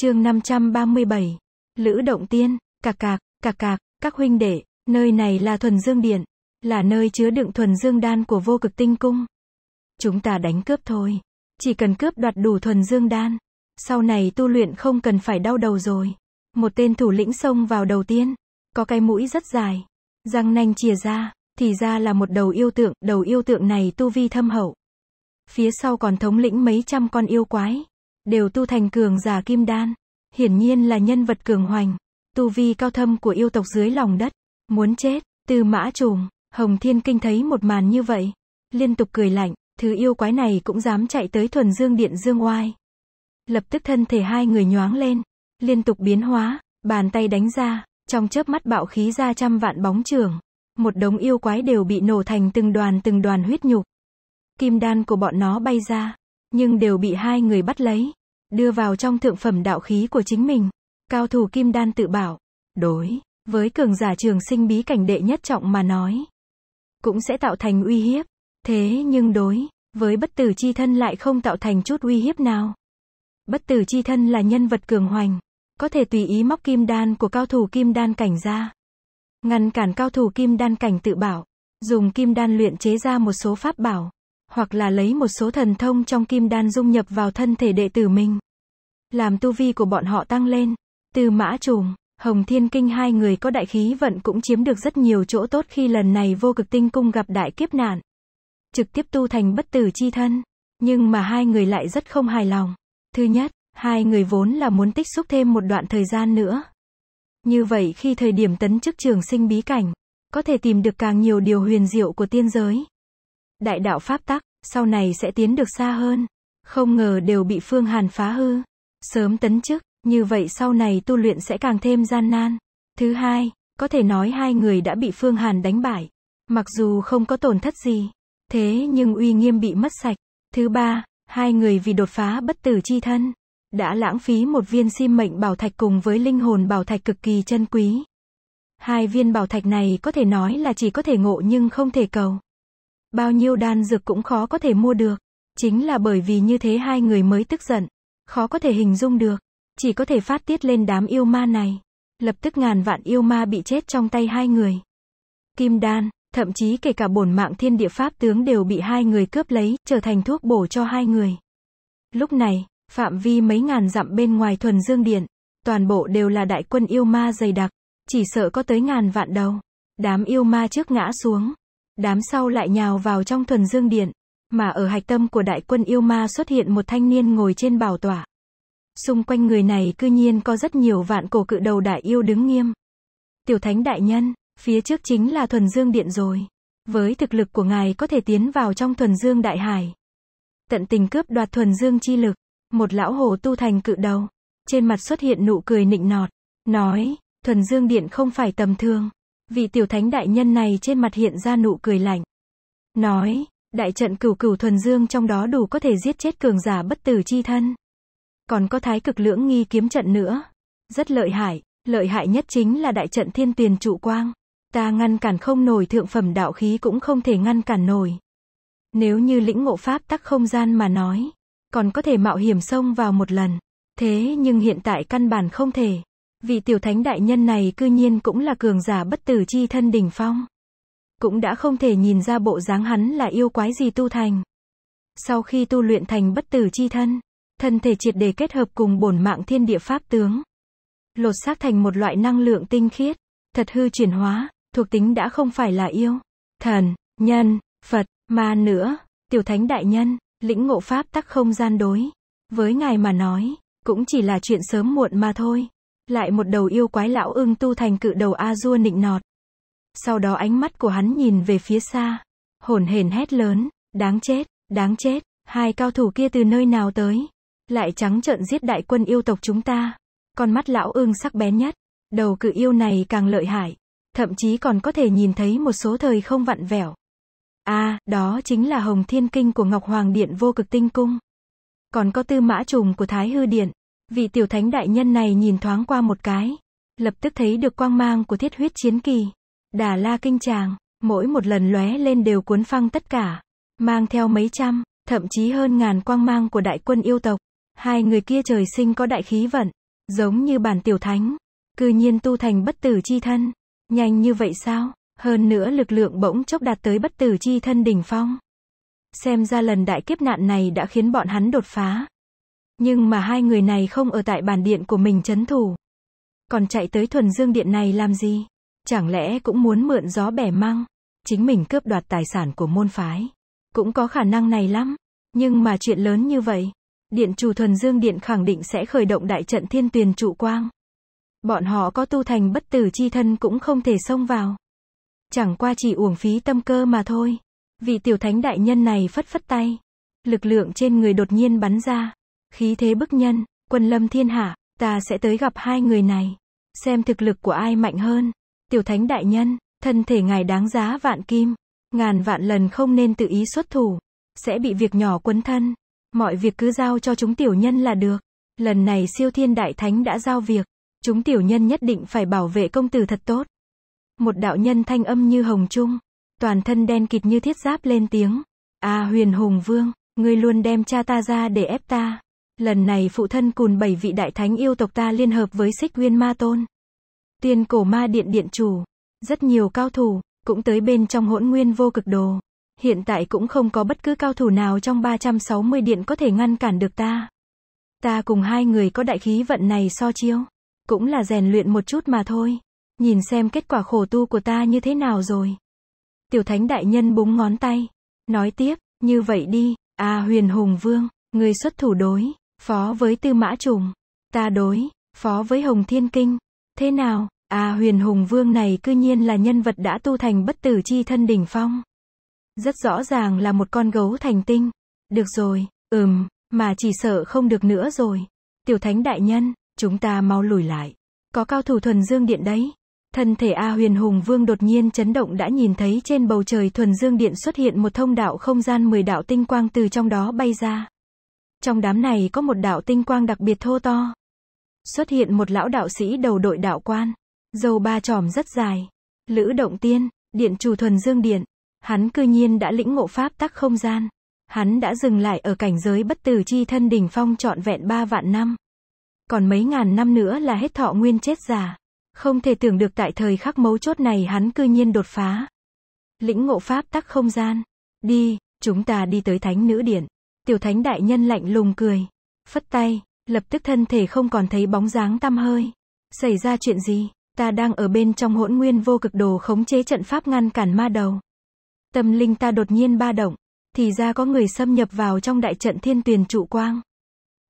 chương 537. Lữ Động Tiên, cạc cạc, cạc cạc, các huynh đệ, nơi này là thuần dương điện, là nơi chứa đựng thuần dương đan của vô cực tinh cung. Chúng ta đánh cướp thôi. Chỉ cần cướp đoạt đủ thuần dương đan. Sau này tu luyện không cần phải đau đầu rồi. Một tên thủ lĩnh xông vào đầu tiên. Có cái mũi rất dài. Răng nanh chìa ra. Thì ra là một đầu yêu tượng. Đầu yêu tượng này tu vi thâm hậu. Phía sau còn thống lĩnh mấy trăm con yêu quái đều tu thành cường giả kim đan. Hiển nhiên là nhân vật cường hoành, tu vi cao thâm của yêu tộc dưới lòng đất, muốn chết, từ mã trùng, Hồng Thiên Kinh thấy một màn như vậy, liên tục cười lạnh, thứ yêu quái này cũng dám chạy tới thuần dương điện dương oai. Lập tức thân thể hai người nhoáng lên, liên tục biến hóa, bàn tay đánh ra, trong chớp mắt bạo khí ra trăm vạn bóng trường, một đống yêu quái đều bị nổ thành từng đoàn từng đoàn huyết nhục. Kim đan của bọn nó bay ra, nhưng đều bị hai người bắt lấy đưa vào trong thượng phẩm đạo khí của chính mình. Cao thủ kim đan tự bảo, đối với cường giả trường sinh bí cảnh đệ nhất trọng mà nói, cũng sẽ tạo thành uy hiếp. Thế nhưng đối với bất tử chi thân lại không tạo thành chút uy hiếp nào. Bất tử chi thân là nhân vật cường hoành, có thể tùy ý móc kim đan của cao thủ kim đan cảnh ra. Ngăn cản cao thủ kim đan cảnh tự bảo, dùng kim đan luyện chế ra một số pháp bảo, hoặc là lấy một số thần thông trong kim đan dung nhập vào thân thể đệ tử mình. Làm tu vi của bọn họ tăng lên. Từ mã trùng, Hồng Thiên Kinh hai người có đại khí vận cũng chiếm được rất nhiều chỗ tốt khi lần này vô cực tinh cung gặp đại kiếp nạn. Trực tiếp tu thành bất tử chi thân. Nhưng mà hai người lại rất không hài lòng. Thứ nhất, hai người vốn là muốn tích xúc thêm một đoạn thời gian nữa. Như vậy khi thời điểm tấn chức trường sinh bí cảnh, có thể tìm được càng nhiều điều huyền diệu của tiên giới. Đại đạo Pháp tắc, sau này sẽ tiến được xa hơn. Không ngờ đều bị Phương Hàn phá hư. Sớm tấn chức, như vậy sau này tu luyện sẽ càng thêm gian nan. Thứ hai, có thể nói hai người đã bị Phương Hàn đánh bại. Mặc dù không có tổn thất gì, thế nhưng uy nghiêm bị mất sạch. Thứ ba, hai người vì đột phá bất tử chi thân, đã lãng phí một viên sim mệnh bảo thạch cùng với linh hồn bảo thạch cực kỳ chân quý. Hai viên bảo thạch này có thể nói là chỉ có thể ngộ nhưng không thể cầu. Bao nhiêu đan dược cũng khó có thể mua được. Chính là bởi vì như thế hai người mới tức giận. Khó có thể hình dung được. Chỉ có thể phát tiết lên đám yêu ma này. Lập tức ngàn vạn yêu ma bị chết trong tay hai người. Kim đan, thậm chí kể cả bổn mạng thiên địa pháp tướng đều bị hai người cướp lấy, trở thành thuốc bổ cho hai người. Lúc này, phạm vi mấy ngàn dặm bên ngoài thuần dương điện, toàn bộ đều là đại quân yêu ma dày đặc, chỉ sợ có tới ngàn vạn đầu. Đám yêu ma trước ngã xuống, Đám sau lại nhào vào trong thuần dương điện. Mà ở hạch tâm của đại quân yêu ma xuất hiện một thanh niên ngồi trên bảo tỏa. Xung quanh người này cư nhiên có rất nhiều vạn cổ cự đầu đại yêu đứng nghiêm. Tiểu thánh đại nhân, phía trước chính là thuần dương điện rồi. Với thực lực của ngài có thể tiến vào trong thuần dương đại hải. Tận tình cướp đoạt thuần dương chi lực. Một lão hồ tu thành cự đầu. Trên mặt xuất hiện nụ cười nịnh nọt. Nói, thuần dương điện không phải tầm thường. Vị tiểu thánh đại nhân này trên mặt hiện ra nụ cười lạnh. Nói, đại trận cửu cửu thuần dương trong đó đủ có thể giết chết cường giả bất tử chi thân. Còn có thái cực lưỡng nghi kiếm trận nữa. Rất lợi hại, lợi hại nhất chính là đại trận thiên tiền trụ quang. Ta ngăn cản không nổi thượng phẩm đạo khí cũng không thể ngăn cản nổi. Nếu như lĩnh ngộ pháp tắc không gian mà nói, còn có thể mạo hiểm xông vào một lần. Thế nhưng hiện tại căn bản không thể. Vị tiểu thánh đại nhân này cư nhiên cũng là cường giả bất tử chi thân đỉnh phong. Cũng đã không thể nhìn ra bộ dáng hắn là yêu quái gì tu thành. Sau khi tu luyện thành bất tử chi thân, thân thể triệt đề kết hợp cùng bổn mạng thiên địa pháp tướng. Lột xác thành một loại năng lượng tinh khiết, thật hư chuyển hóa, thuộc tính đã không phải là yêu, thần, nhân, Phật, ma nữa, tiểu thánh đại nhân, lĩnh ngộ pháp tắc không gian đối. Với ngài mà nói, cũng chỉ là chuyện sớm muộn mà thôi. Lại một đầu yêu quái lão ưng tu thành cự đầu A-dua nịnh nọt. Sau đó ánh mắt của hắn nhìn về phía xa. Hổn hển hét lớn, đáng chết, đáng chết, hai cao thủ kia từ nơi nào tới. Lại trắng trợn giết đại quân yêu tộc chúng ta. Con mắt lão ưng sắc bén nhất. Đầu cự yêu này càng lợi hại. Thậm chí còn có thể nhìn thấy một số thời không vặn vẹo. a à, đó chính là Hồng Thiên Kinh của Ngọc Hoàng Điện vô cực tinh cung. Còn có tư mã trùng của Thái Hư Điện. Vị tiểu thánh đại nhân này nhìn thoáng qua một cái, lập tức thấy được quang mang của thiết huyết chiến kỳ. Đà la kinh tràng, mỗi một lần lóe lên đều cuốn phăng tất cả, mang theo mấy trăm, thậm chí hơn ngàn quang mang của đại quân yêu tộc. Hai người kia trời sinh có đại khí vận, giống như bản tiểu thánh, cư nhiên tu thành bất tử chi thân. Nhanh như vậy sao? Hơn nữa lực lượng bỗng chốc đạt tới bất tử chi thân đỉnh phong. Xem ra lần đại kiếp nạn này đã khiến bọn hắn đột phá. Nhưng mà hai người này không ở tại bản điện của mình chấn thủ. Còn chạy tới thuần dương điện này làm gì? Chẳng lẽ cũng muốn mượn gió bẻ măng? Chính mình cướp đoạt tài sản của môn phái. Cũng có khả năng này lắm. Nhưng mà chuyện lớn như vậy. Điện chủ thuần dương điện khẳng định sẽ khởi động đại trận thiên tuyền trụ quang. Bọn họ có tu thành bất tử chi thân cũng không thể xông vào. Chẳng qua chỉ uổng phí tâm cơ mà thôi. Vị tiểu thánh đại nhân này phất phất tay. Lực lượng trên người đột nhiên bắn ra khí thế bức nhân, quân lâm thiên hạ, ta sẽ tới gặp hai người này, xem thực lực của ai mạnh hơn. Tiểu thánh đại nhân, thân thể ngài đáng giá vạn kim, ngàn vạn lần không nên tự ý xuất thủ, sẽ bị việc nhỏ quấn thân. Mọi việc cứ giao cho chúng tiểu nhân là được. Lần này siêu thiên đại thánh đã giao việc, chúng tiểu nhân nhất định phải bảo vệ công tử thật tốt. Một đạo nhân thanh âm như hồng trung, toàn thân đen kịt như thiết giáp lên tiếng. a huyền hùng vương, ngươi luôn đem cha ta ra để ép ta. Lần này phụ thân cùn bảy vị đại thánh yêu tộc ta liên hợp với xích nguyên ma tôn. tiên cổ ma điện điện chủ. Rất nhiều cao thủ, cũng tới bên trong hỗn nguyên vô cực đồ. Hiện tại cũng không có bất cứ cao thủ nào trong 360 điện có thể ngăn cản được ta. Ta cùng hai người có đại khí vận này so chiếu. Cũng là rèn luyện một chút mà thôi. Nhìn xem kết quả khổ tu của ta như thế nào rồi. Tiểu thánh đại nhân búng ngón tay. Nói tiếp, như vậy đi, à huyền hùng vương, người xuất thủ đối phó với Tư Mã Trùng, ta đối, phó với Hồng Thiên Kinh, thế nào, à huyền Hùng Vương này cư nhiên là nhân vật đã tu thành bất tử chi thân đỉnh phong. Rất rõ ràng là một con gấu thành tinh, được rồi, ừm, mà chỉ sợ không được nữa rồi. Tiểu Thánh Đại Nhân, chúng ta mau lùi lại, có cao thủ thuần dương điện đấy. Thân thể A huyền hùng vương đột nhiên chấn động đã nhìn thấy trên bầu trời thuần dương điện xuất hiện một thông đạo không gian mười đạo tinh quang từ trong đó bay ra. Trong đám này có một đạo tinh quang đặc biệt thô to. Xuất hiện một lão đạo sĩ đầu đội đạo quan, dâu ba tròm rất dài. Lữ Động Tiên, điện chủ thuần dương điện, hắn cư nhiên đã lĩnh ngộ pháp tắc không gian. Hắn đã dừng lại ở cảnh giới bất tử chi thân đỉnh phong trọn vẹn ba vạn năm. Còn mấy ngàn năm nữa là hết thọ nguyên chết già. Không thể tưởng được tại thời khắc mấu chốt này hắn cư nhiên đột phá. Lĩnh ngộ pháp tắc không gian. Đi, chúng ta đi tới thánh nữ điện. Tiểu thánh đại nhân lạnh lùng cười. Phất tay, lập tức thân thể không còn thấy bóng dáng tăm hơi. Xảy ra chuyện gì? Ta đang ở bên trong hỗn nguyên vô cực đồ khống chế trận pháp ngăn cản ma đầu. Tâm linh ta đột nhiên ba động. Thì ra có người xâm nhập vào trong đại trận thiên tuyền trụ quang.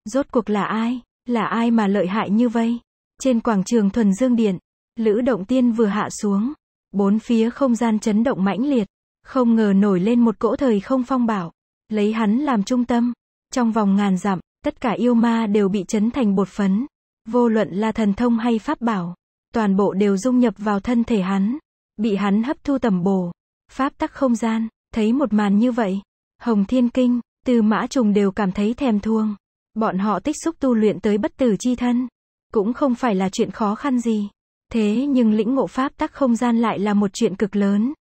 Rốt cuộc là ai? Là ai mà lợi hại như vây? Trên quảng trường thuần dương điện, Lữ Động Tiên vừa hạ xuống. Bốn phía không gian chấn động mãnh liệt. Không ngờ nổi lên một cỗ thời không phong bảo lấy hắn làm trung tâm. Trong vòng ngàn dặm, tất cả yêu ma đều bị chấn thành bột phấn. Vô luận là thần thông hay pháp bảo, toàn bộ đều dung nhập vào thân thể hắn, bị hắn hấp thu tầm bổ. Pháp tắc không gian, thấy một màn như vậy, Hồng Thiên Kinh, từ Mã Trùng đều cảm thấy thèm thuông. Bọn họ tích xúc tu luyện tới bất tử chi thân, cũng không phải là chuyện khó khăn gì. Thế nhưng lĩnh ngộ pháp tắc không gian lại là một chuyện cực lớn,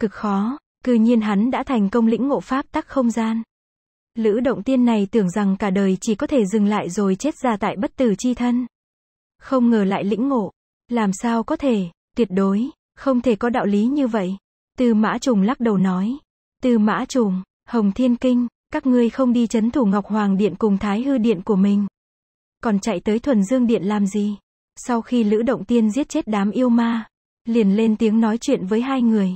cực khó. Cư nhiên hắn đã thành công lĩnh ngộ pháp tắc không gian. Lữ động tiên này tưởng rằng cả đời chỉ có thể dừng lại rồi chết ra tại bất tử chi thân. Không ngờ lại lĩnh ngộ. Làm sao có thể, tuyệt đối, không thể có đạo lý như vậy. Từ mã trùng lắc đầu nói. Từ mã trùng, hồng thiên kinh, các ngươi không đi chấn thủ Ngọc Hoàng Điện cùng Thái Hư Điện của mình. Còn chạy tới Thuần Dương Điện làm gì? Sau khi Lữ Động Tiên giết chết đám yêu ma, liền lên tiếng nói chuyện với hai người.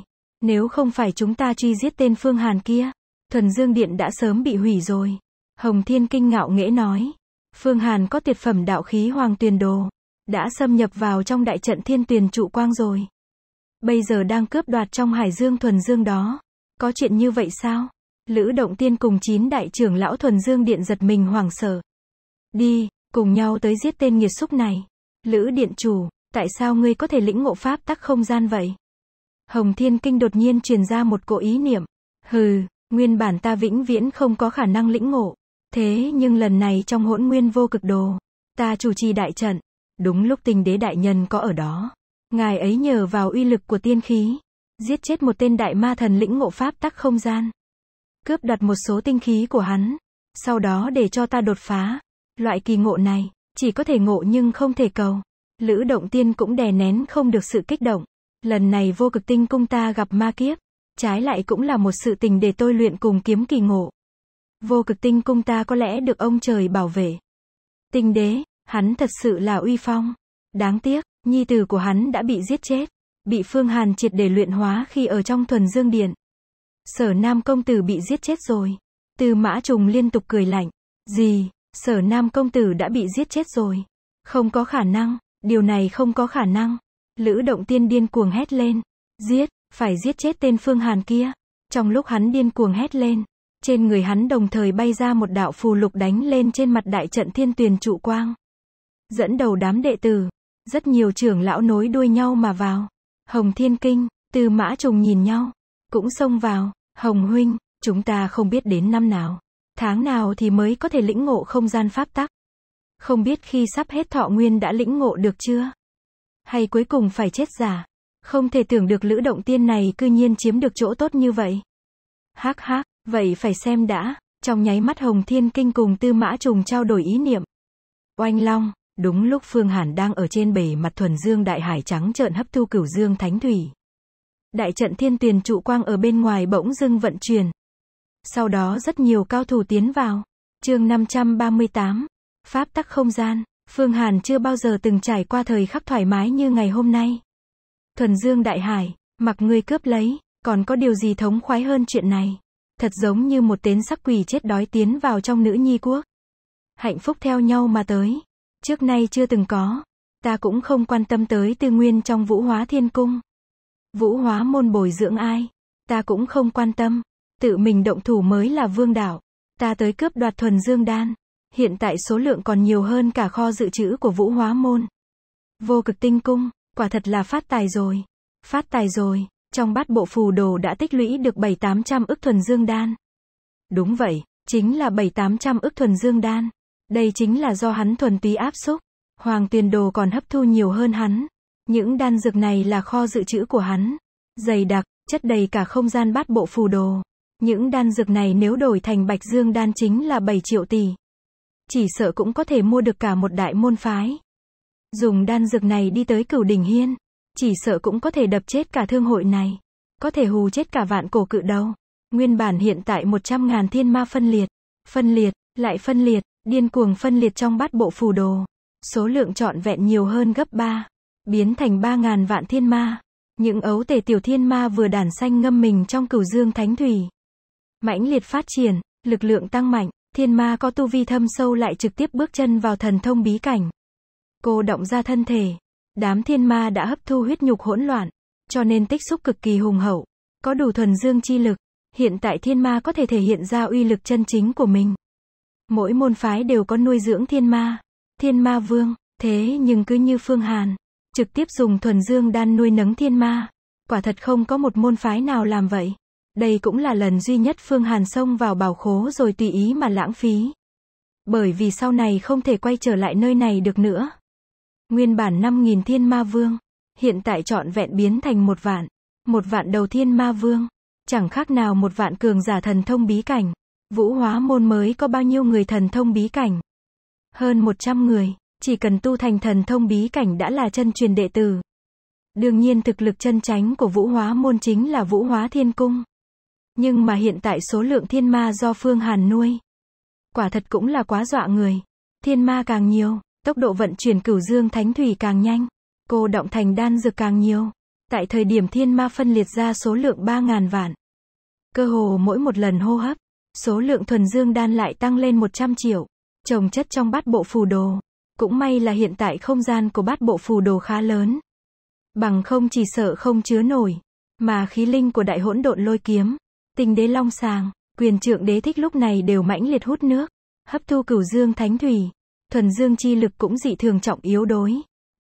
Nếu không phải chúng ta truy giết tên Phương Hàn kia, thuần dương điện đã sớm bị hủy rồi. Hồng Thiên Kinh ngạo nghễ nói. Phương Hàn có tuyệt phẩm đạo khí hoàng tuyền đồ. Đã xâm nhập vào trong đại trận thiên tuyền trụ quang rồi. Bây giờ đang cướp đoạt trong hải dương thuần dương đó. Có chuyện như vậy sao? Lữ Động Tiên cùng chín đại trưởng lão thuần dương điện giật mình hoảng sợ. Đi, cùng nhau tới giết tên nghiệt xúc này. Lữ điện chủ, tại sao ngươi có thể lĩnh ngộ pháp tắc không gian vậy? Hồng Thiên Kinh đột nhiên truyền ra một cỗ ý niệm. Hừ, nguyên bản ta vĩnh viễn không có khả năng lĩnh ngộ. Thế nhưng lần này trong hỗn nguyên vô cực đồ, ta chủ trì đại trận. Đúng lúc tình đế đại nhân có ở đó. Ngài ấy nhờ vào uy lực của tiên khí, giết chết một tên đại ma thần lĩnh ngộ pháp tắc không gian. Cướp đoạt một số tinh khí của hắn. Sau đó để cho ta đột phá. Loại kỳ ngộ này, chỉ có thể ngộ nhưng không thể cầu. Lữ động tiên cũng đè nén không được sự kích động lần này vô cực tinh cung ta gặp ma kiếp. Trái lại cũng là một sự tình để tôi luyện cùng kiếm kỳ ngộ. Vô cực tinh cung ta có lẽ được ông trời bảo vệ. Tinh đế, hắn thật sự là uy phong. Đáng tiếc, nhi tử của hắn đã bị giết chết. Bị Phương Hàn triệt để luyện hóa khi ở trong thuần dương điện. Sở Nam Công Tử bị giết chết rồi. từ mã trùng liên tục cười lạnh. Gì, sở Nam Công Tử đã bị giết chết rồi. Không có khả năng, điều này không có khả năng. Lữ động tiên điên cuồng hét lên. Giết, phải giết chết tên Phương Hàn kia. Trong lúc hắn điên cuồng hét lên, trên người hắn đồng thời bay ra một đạo phù lục đánh lên trên mặt đại trận thiên tuyền trụ quang. Dẫn đầu đám đệ tử, rất nhiều trưởng lão nối đuôi nhau mà vào. Hồng Thiên Kinh, từ Mã Trùng nhìn nhau, cũng xông vào, Hồng Huynh, chúng ta không biết đến năm nào, tháng nào thì mới có thể lĩnh ngộ không gian pháp tắc. Không biết khi sắp hết thọ nguyên đã lĩnh ngộ được chưa? hay cuối cùng phải chết giả. Không thể tưởng được lữ động tiên này cư nhiên chiếm được chỗ tốt như vậy. Hắc hắc, vậy phải xem đã. Trong nháy mắt Hồng Thiên Kinh cùng Tư Mã Trùng trao đổi ý niệm. Oanh Long, đúng lúc Phương Hàn đang ở trên bể mặt thuần dương đại hải trắng trợn hấp thu cửu dương thánh thủy. Đại trận thiên tuyền trụ quang ở bên ngoài bỗng dưng vận chuyển. Sau đó rất nhiều cao thủ tiến vào. chương 538. Pháp tắc không gian. Phương Hàn chưa bao giờ từng trải qua thời khắc thoải mái như ngày hôm nay. Thuần Dương Đại Hải, mặc ngươi cướp lấy, còn có điều gì thống khoái hơn chuyện này. Thật giống như một tên sắc quỷ chết đói tiến vào trong nữ nhi quốc. Hạnh phúc theo nhau mà tới. Trước nay chưa từng có. Ta cũng không quan tâm tới tư nguyên trong vũ hóa thiên cung. Vũ hóa môn bồi dưỡng ai. Ta cũng không quan tâm. Tự mình động thủ mới là vương đạo. Ta tới cướp đoạt thuần dương đan hiện tại số lượng còn nhiều hơn cả kho dự trữ của Vũ Hóa Môn. Vô cực tinh cung, quả thật là phát tài rồi. Phát tài rồi, trong bát bộ phù đồ đã tích lũy được 7-800 ức thuần dương đan. Đúng vậy, chính là 7-800 ức thuần dương đan. Đây chính là do hắn thuần túy áp xúc. Hoàng tiền đồ còn hấp thu nhiều hơn hắn. Những đan dược này là kho dự trữ của hắn. Dày đặc, chất đầy cả không gian bát bộ phù đồ. Những đan dược này nếu đổi thành bạch dương đan chính là 7 triệu tỷ chỉ sợ cũng có thể mua được cả một đại môn phái. Dùng đan dược này đi tới cửu đỉnh hiên, chỉ sợ cũng có thể đập chết cả thương hội này, có thể hù chết cả vạn cổ cự đâu Nguyên bản hiện tại 100.000 thiên ma phân liệt, phân liệt, lại phân liệt, điên cuồng phân liệt trong bát bộ phù đồ. Số lượng trọn vẹn nhiều hơn gấp 3, biến thành 3.000 vạn thiên ma. Những ấu tể tiểu thiên ma vừa đàn xanh ngâm mình trong cửu dương thánh thủy. Mãnh liệt phát triển, lực lượng tăng mạnh, Thiên ma có tu vi thâm sâu lại trực tiếp bước chân vào thần thông bí cảnh. Cô động ra thân thể. Đám thiên ma đã hấp thu huyết nhục hỗn loạn, cho nên tích xúc cực kỳ hùng hậu, có đủ thuần dương chi lực. Hiện tại thiên ma có thể thể hiện ra uy lực chân chính của mình. Mỗi môn phái đều có nuôi dưỡng thiên ma, thiên ma vương, thế nhưng cứ như Phương Hàn, trực tiếp dùng thuần dương đan nuôi nấng thiên ma. Quả thật không có một môn phái nào làm vậy. Đây cũng là lần duy nhất Phương Hàn xông vào bảo khố rồi tùy ý mà lãng phí. Bởi vì sau này không thể quay trở lại nơi này được nữa. Nguyên bản 5.000 thiên ma vương, hiện tại trọn vẹn biến thành một vạn. Một vạn đầu thiên ma vương, chẳng khác nào một vạn cường giả thần thông bí cảnh. Vũ hóa môn mới có bao nhiêu người thần thông bí cảnh? Hơn 100 người, chỉ cần tu thành thần thông bí cảnh đã là chân truyền đệ tử. Đương nhiên thực lực chân tránh của vũ hóa môn chính là vũ hóa thiên cung. Nhưng mà hiện tại số lượng thiên ma do Phương Hàn nuôi. Quả thật cũng là quá dọa người. Thiên ma càng nhiều, tốc độ vận chuyển cửu dương thánh thủy càng nhanh. Cô động thành đan dược càng nhiều. Tại thời điểm thiên ma phân liệt ra số lượng 3.000 vạn. Cơ hồ mỗi một lần hô hấp, số lượng thuần dương đan lại tăng lên 100 triệu. Trồng chất trong bát bộ phù đồ. Cũng may là hiện tại không gian của bát bộ phù đồ khá lớn. Bằng không chỉ sợ không chứa nổi. Mà khí linh của đại hỗn độn lôi kiếm, Tình đế long sàng, quyền trượng đế thích lúc này đều mãnh liệt hút nước, hấp thu cửu dương thánh thủy, thuần dương chi lực cũng dị thường trọng yếu đối.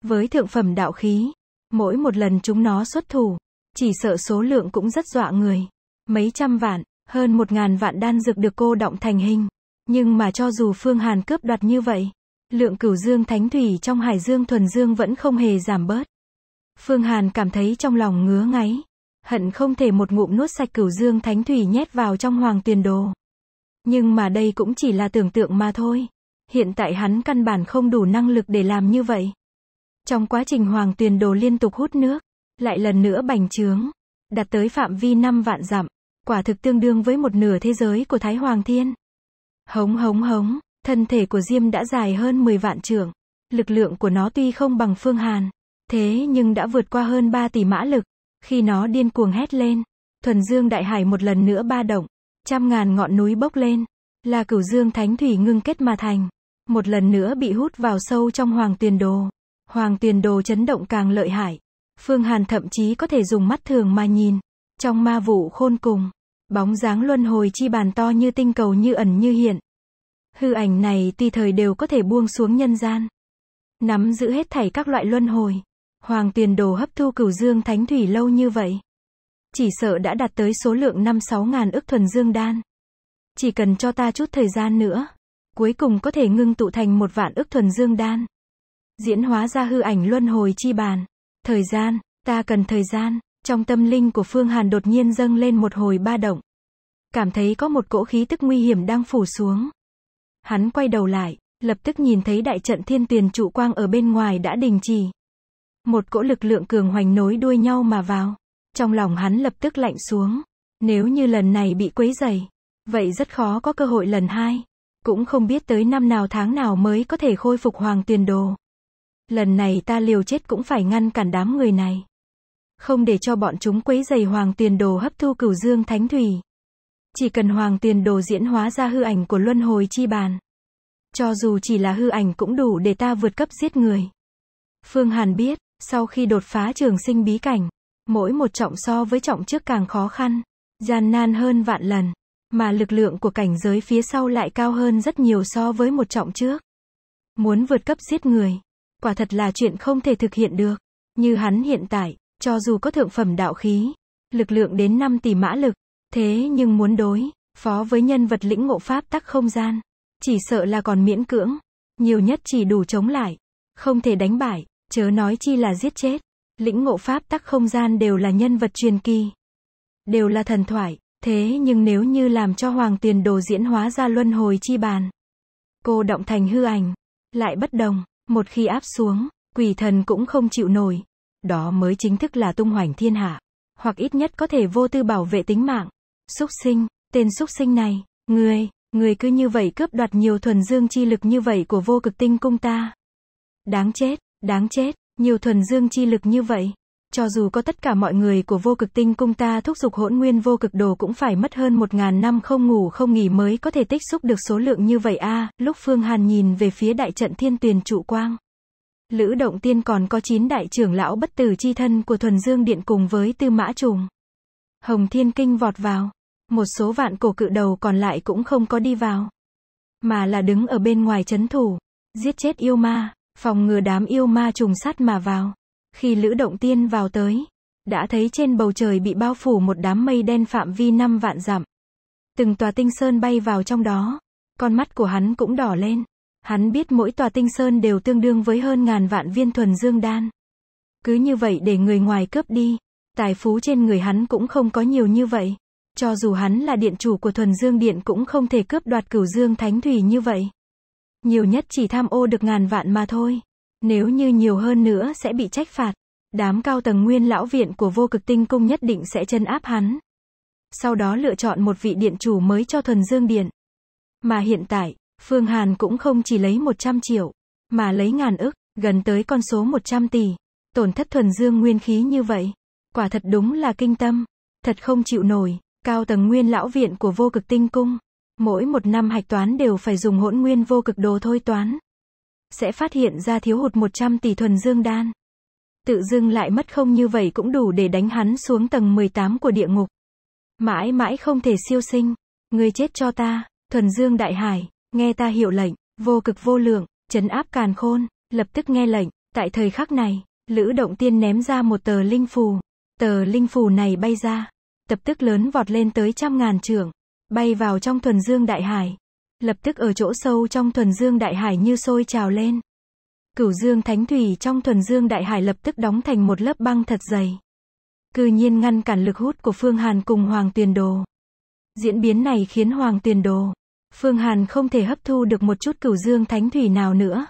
Với thượng phẩm đạo khí, mỗi một lần chúng nó xuất thủ, chỉ sợ số lượng cũng rất dọa người. Mấy trăm vạn, hơn một ngàn vạn đan dược được cô động thành hình. Nhưng mà cho dù Phương Hàn cướp đoạt như vậy, lượng cửu dương thánh thủy trong hải dương thuần dương vẫn không hề giảm bớt. Phương Hàn cảm thấy trong lòng ngứa ngáy hận không thể một ngụm nuốt sạch cửu dương thánh thủy nhét vào trong hoàng tiền đồ. Nhưng mà đây cũng chỉ là tưởng tượng mà thôi. Hiện tại hắn căn bản không đủ năng lực để làm như vậy. Trong quá trình hoàng tuyền đồ liên tục hút nước, lại lần nữa bành trướng, đặt tới phạm vi 5 vạn dặm, quả thực tương đương với một nửa thế giới của Thái Hoàng Thiên. Hống hống hống, thân thể của Diêm đã dài hơn 10 vạn trượng, lực lượng của nó tuy không bằng Phương Hàn, thế nhưng đã vượt qua hơn 3 tỷ mã lực, khi nó điên cuồng hét lên, thuần dương đại hải một lần nữa ba động, trăm ngàn ngọn núi bốc lên, là cửu dương thánh thủy ngưng kết mà thành, một lần nữa bị hút vào sâu trong hoàng tiền đồ. Hoàng tiền đồ chấn động càng lợi hại, Phương Hàn thậm chí có thể dùng mắt thường mà nhìn, trong ma vụ khôn cùng, bóng dáng luân hồi chi bàn to như tinh cầu như ẩn như hiện. Hư ảnh này tùy thời đều có thể buông xuống nhân gian, nắm giữ hết thảy các loại luân hồi. Hoàng tiền đồ hấp thu cửu dương thánh thủy lâu như vậy. Chỉ sợ đã đạt tới số lượng 5-6 ngàn ức thuần dương đan. Chỉ cần cho ta chút thời gian nữa. Cuối cùng có thể ngưng tụ thành một vạn ức thuần dương đan. Diễn hóa ra hư ảnh luân hồi chi bàn. Thời gian, ta cần thời gian. Trong tâm linh của Phương Hàn đột nhiên dâng lên một hồi ba động. Cảm thấy có một cỗ khí tức nguy hiểm đang phủ xuống. Hắn quay đầu lại, lập tức nhìn thấy đại trận thiên tuyền trụ quang ở bên ngoài đã đình chỉ, một cỗ lực lượng cường hoành nối đuôi nhau mà vào. Trong lòng hắn lập tức lạnh xuống. Nếu như lần này bị quấy dày, vậy rất khó có cơ hội lần hai. Cũng không biết tới năm nào tháng nào mới có thể khôi phục hoàng tiền đồ. Lần này ta liều chết cũng phải ngăn cản đám người này. Không để cho bọn chúng quấy dày hoàng tiền đồ hấp thu cửu dương thánh thủy. Chỉ cần hoàng tiền đồ diễn hóa ra hư ảnh của luân hồi chi bàn. Cho dù chỉ là hư ảnh cũng đủ để ta vượt cấp giết người. Phương Hàn biết, sau khi đột phá trường sinh bí cảnh, mỗi một trọng so với trọng trước càng khó khăn, gian nan hơn vạn lần, mà lực lượng của cảnh giới phía sau lại cao hơn rất nhiều so với một trọng trước. Muốn vượt cấp giết người, quả thật là chuyện không thể thực hiện được. Như hắn hiện tại, cho dù có thượng phẩm đạo khí, lực lượng đến 5 tỷ mã lực, thế nhưng muốn đối, phó với nhân vật lĩnh ngộ pháp tắc không gian, chỉ sợ là còn miễn cưỡng, nhiều nhất chỉ đủ chống lại, không thể đánh bại, Chớ nói chi là giết chết. Lĩnh ngộ pháp tắc không gian đều là nhân vật truyền kỳ. Đều là thần thoại, thế nhưng nếu như làm cho hoàng tiền đồ diễn hóa ra luân hồi chi bàn. Cô động thành hư ảnh, lại bất đồng, một khi áp xuống, quỷ thần cũng không chịu nổi. Đó mới chính thức là tung hoành thiên hạ, hoặc ít nhất có thể vô tư bảo vệ tính mạng. xúc sinh, tên xúc sinh này, người người cứ như vậy cướp đoạt nhiều thuần dương chi lực như vậy của vô cực tinh cung ta. Đáng chết, Đáng chết, nhiều thuần dương chi lực như vậy. Cho dù có tất cả mọi người của vô cực tinh cung ta thúc giục hỗn nguyên vô cực đồ cũng phải mất hơn một ngàn năm không ngủ không nghỉ mới có thể tích xúc được số lượng như vậy a lúc Phương Hàn nhìn về phía đại trận thiên tuyền trụ quang. Lữ Động Tiên còn có chín đại trưởng lão bất tử chi thân của Thuần Dương Điện cùng với Tư Mã Trùng. Hồng Thiên Kinh vọt vào. Một số vạn cổ cự đầu còn lại cũng không có đi vào. Mà là đứng ở bên ngoài chấn thủ. Giết chết yêu ma phòng ngừa đám yêu ma trùng sắt mà vào. Khi Lữ Động Tiên vào tới, đã thấy trên bầu trời bị bao phủ một đám mây đen phạm vi năm vạn dặm. Từng tòa tinh sơn bay vào trong đó, con mắt của hắn cũng đỏ lên. Hắn biết mỗi tòa tinh sơn đều tương đương với hơn ngàn vạn viên thuần dương đan. Cứ như vậy để người ngoài cướp đi, tài phú trên người hắn cũng không có nhiều như vậy. Cho dù hắn là điện chủ của thuần dương điện cũng không thể cướp đoạt cửu dương thánh thủy như vậy nhiều nhất chỉ tham ô được ngàn vạn mà thôi. Nếu như nhiều hơn nữa sẽ bị trách phạt. Đám cao tầng nguyên lão viện của vô cực tinh cung nhất định sẽ chân áp hắn. Sau đó lựa chọn một vị điện chủ mới cho thuần dương điện. Mà hiện tại, Phương Hàn cũng không chỉ lấy 100 triệu, mà lấy ngàn ức, gần tới con số 100 tỷ. Tổn thất thuần dương nguyên khí như vậy. Quả thật đúng là kinh tâm. Thật không chịu nổi, cao tầng nguyên lão viện của vô cực tinh cung. Mỗi một năm hạch toán đều phải dùng hỗn nguyên vô cực đồ thôi toán. Sẽ phát hiện ra thiếu hụt 100 tỷ thuần dương đan. Tự dưng lại mất không như vậy cũng đủ để đánh hắn xuống tầng 18 của địa ngục. Mãi mãi không thể siêu sinh. Người chết cho ta, thuần dương đại hải, nghe ta hiệu lệnh, vô cực vô lượng, chấn áp càn khôn, lập tức nghe lệnh, tại thời khắc này, Lữ Động Tiên ném ra một tờ linh phù. Tờ linh phù này bay ra, tập tức lớn vọt lên tới trăm ngàn trưởng bay vào trong thuần dương đại hải. Lập tức ở chỗ sâu trong thuần dương đại hải như sôi trào lên. Cửu dương thánh thủy trong thuần dương đại hải lập tức đóng thành một lớp băng thật dày. Cư nhiên ngăn cản lực hút của Phương Hàn cùng Hoàng Tuyền Đồ. Diễn biến này khiến Hoàng Tuyền Đồ, Phương Hàn không thể hấp thu được một chút cửu dương thánh thủy nào nữa.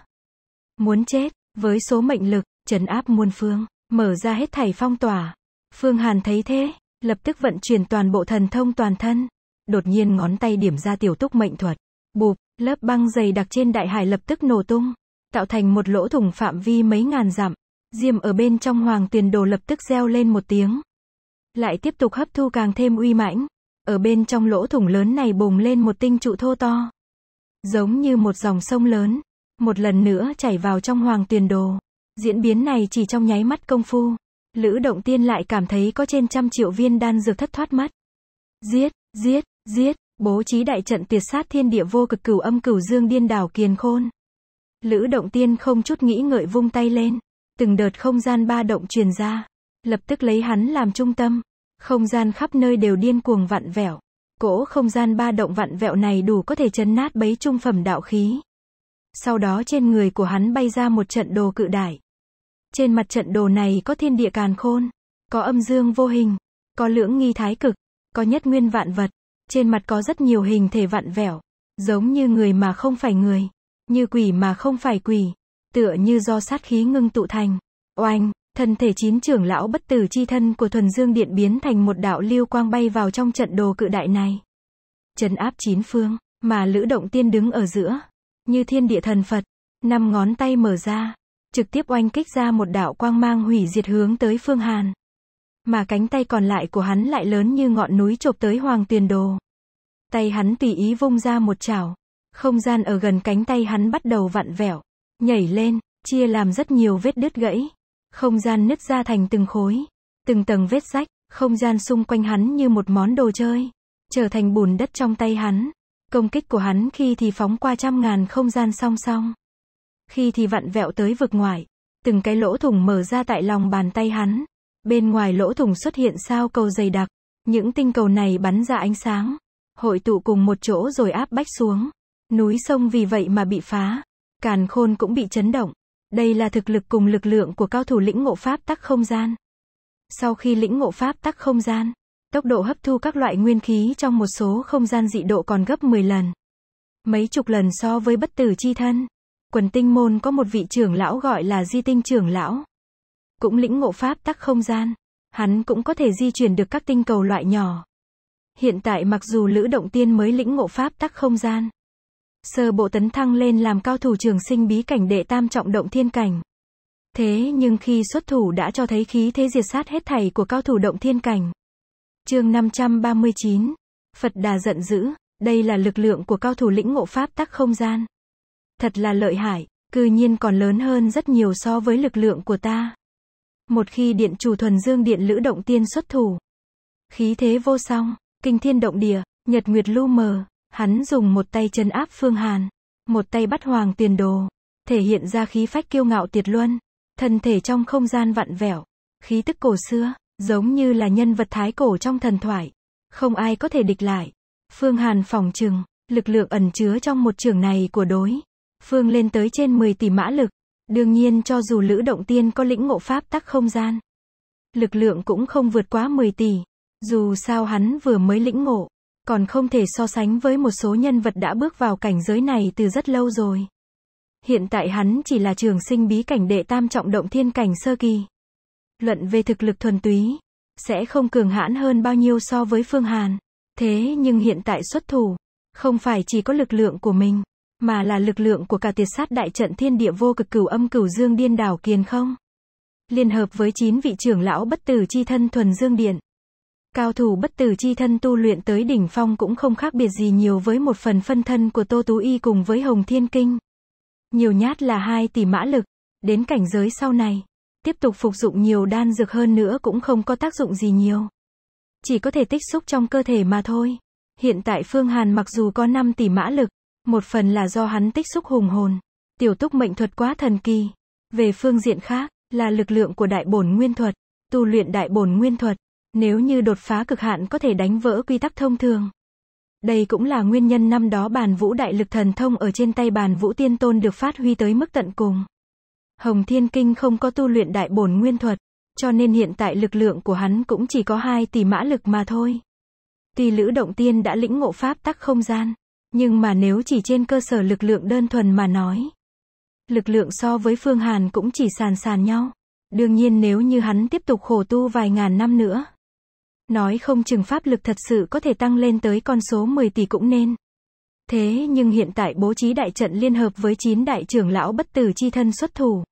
Muốn chết, với số mệnh lực, trấn áp muôn phương, mở ra hết thảy phong tỏa. Phương Hàn thấy thế, lập tức vận chuyển toàn bộ thần thông toàn thân, Đột nhiên ngón tay điểm ra tiểu túc mệnh thuật. Bụp, lớp băng dày đặc trên đại hải lập tức nổ tung, tạo thành một lỗ thủng phạm vi mấy ngàn dặm. Diêm ở bên trong hoàng tuyền đồ lập tức reo lên một tiếng. Lại tiếp tục hấp thu càng thêm uy mãnh. Ở bên trong lỗ thủng lớn này bùng lên một tinh trụ thô to. Giống như một dòng sông lớn. Một lần nữa chảy vào trong hoàng tuyền đồ. Diễn biến này chỉ trong nháy mắt công phu. Lữ động tiên lại cảm thấy có trên trăm triệu viên đan dược thất thoát mất. Giết, giết, Giết, bố trí đại trận tiệt sát thiên địa vô cực cửu âm cửu dương điên đảo kiền khôn. Lữ động tiên không chút nghĩ ngợi vung tay lên. Từng đợt không gian ba động truyền ra. Lập tức lấy hắn làm trung tâm. Không gian khắp nơi đều điên cuồng vặn vẹo. Cỗ không gian ba động vặn vẹo này đủ có thể chấn nát bấy trung phẩm đạo khí. Sau đó trên người của hắn bay ra một trận đồ cự đại. Trên mặt trận đồ này có thiên địa càn khôn, có âm dương vô hình, có lưỡng nghi thái cực, có nhất nguyên vạn vật, trên mặt có rất nhiều hình thể vặn vẹo, giống như người mà không phải người, như quỷ mà không phải quỷ, tựa như do sát khí ngưng tụ thành. Oanh, thân thể chín trưởng lão bất tử chi thân của thuần dương điện biến thành một đạo lưu quang bay vào trong trận đồ cự đại này. Trấn áp chín phương, mà lữ động tiên đứng ở giữa, như thiên địa thần Phật, năm ngón tay mở ra, trực tiếp oanh kích ra một đạo quang mang hủy diệt hướng tới phương Hàn mà cánh tay còn lại của hắn lại lớn như ngọn núi chộp tới hoàng tiền đồ. Tay hắn tùy ý vung ra một chảo, không gian ở gần cánh tay hắn bắt đầu vặn vẹo, nhảy lên, chia làm rất nhiều vết đứt gãy. Không gian nứt ra thành từng khối, từng tầng vết rách, không gian xung quanh hắn như một món đồ chơi, trở thành bùn đất trong tay hắn. Công kích của hắn khi thì phóng qua trăm ngàn không gian song song, khi thì vặn vẹo tới vực ngoại, từng cái lỗ thủng mở ra tại lòng bàn tay hắn, Bên ngoài lỗ thủng xuất hiện sao cầu dày đặc. Những tinh cầu này bắn ra ánh sáng. Hội tụ cùng một chỗ rồi áp bách xuống. Núi sông vì vậy mà bị phá. Càn khôn cũng bị chấn động. Đây là thực lực cùng lực lượng của cao thủ lĩnh ngộ pháp tắc không gian. Sau khi lĩnh ngộ pháp tắc không gian, tốc độ hấp thu các loại nguyên khí trong một số không gian dị độ còn gấp 10 lần. Mấy chục lần so với bất tử chi thân. Quần tinh môn có một vị trưởng lão gọi là di tinh trưởng lão cũng lĩnh ngộ pháp tắc không gian. Hắn cũng có thể di chuyển được các tinh cầu loại nhỏ. Hiện tại mặc dù Lữ Động Tiên mới lĩnh ngộ pháp tắc không gian. Sơ bộ tấn thăng lên làm cao thủ trường sinh bí cảnh đệ tam trọng động thiên cảnh. Thế nhưng khi xuất thủ đã cho thấy khí thế diệt sát hết thảy của cao thủ động thiên cảnh. Chương 539. Phật Đà giận dữ, đây là lực lượng của cao thủ lĩnh ngộ pháp tắc không gian. Thật là lợi hại, cư nhiên còn lớn hơn rất nhiều so với lực lượng của ta. Một khi điện chủ thuần dương điện lữ động tiên xuất thủ. Khí thế vô song, kinh thiên động địa, nhật nguyệt lu mờ, hắn dùng một tay chân áp phương hàn, một tay bắt hoàng tiền đồ, thể hiện ra khí phách kiêu ngạo tuyệt luân, thân thể trong không gian vặn vẹo, khí tức cổ xưa, giống như là nhân vật thái cổ trong thần thoại, không ai có thể địch lại. Phương Hàn phòng trừng, lực lượng ẩn chứa trong một trường này của đối. Phương lên tới trên 10 tỷ mã lực, Đương nhiên cho dù Lữ Động Tiên có lĩnh ngộ pháp tắc không gian, lực lượng cũng không vượt quá 10 tỷ. Dù sao hắn vừa mới lĩnh ngộ, còn không thể so sánh với một số nhân vật đã bước vào cảnh giới này từ rất lâu rồi. Hiện tại hắn chỉ là trường sinh bí cảnh đệ tam trọng động thiên cảnh sơ kỳ. Luận về thực lực thuần túy, sẽ không cường hãn hơn bao nhiêu so với Phương Hàn. Thế nhưng hiện tại xuất thủ, không phải chỉ có lực lượng của mình, mà là lực lượng của cả tiệt sát đại trận thiên địa vô cực cửu âm cửu dương điên đảo kiền không. Liên hợp với 9 vị trưởng lão bất tử chi thân thuần dương điện. Cao thủ bất tử chi thân tu luyện tới đỉnh phong cũng không khác biệt gì nhiều với một phần phân thân của Tô Tú Y cùng với Hồng Thiên Kinh. Nhiều nhát là 2 tỷ mã lực, đến cảnh giới sau này, tiếp tục phục dụng nhiều đan dược hơn nữa cũng không có tác dụng gì nhiều. Chỉ có thể tích xúc trong cơ thể mà thôi. Hiện tại Phương Hàn mặc dù có 5 tỷ mã lực, một phần là do hắn tích xúc hùng hồn. Tiểu túc mệnh thuật quá thần kỳ. Về phương diện khác, là lực lượng của đại bổn nguyên thuật. Tu luyện đại bổn nguyên thuật, nếu như đột phá cực hạn có thể đánh vỡ quy tắc thông thường. Đây cũng là nguyên nhân năm đó bàn vũ đại lực thần thông ở trên tay bàn vũ tiên tôn được phát huy tới mức tận cùng. Hồng Thiên Kinh không có tu luyện đại bổn nguyên thuật, cho nên hiện tại lực lượng của hắn cũng chỉ có 2 tỷ mã lực mà thôi. Tuy Lữ Động Tiên đã lĩnh ngộ pháp tắc không gian, nhưng mà nếu chỉ trên cơ sở lực lượng đơn thuần mà nói, lực lượng so với Phương Hàn cũng chỉ sàn sàn nhau. Đương nhiên nếu như hắn tiếp tục khổ tu vài ngàn năm nữa, nói không chừng pháp lực thật sự có thể tăng lên tới con số 10 tỷ cũng nên. Thế nhưng hiện tại bố trí đại trận liên hợp với 9 đại trưởng lão bất tử chi thân xuất thủ.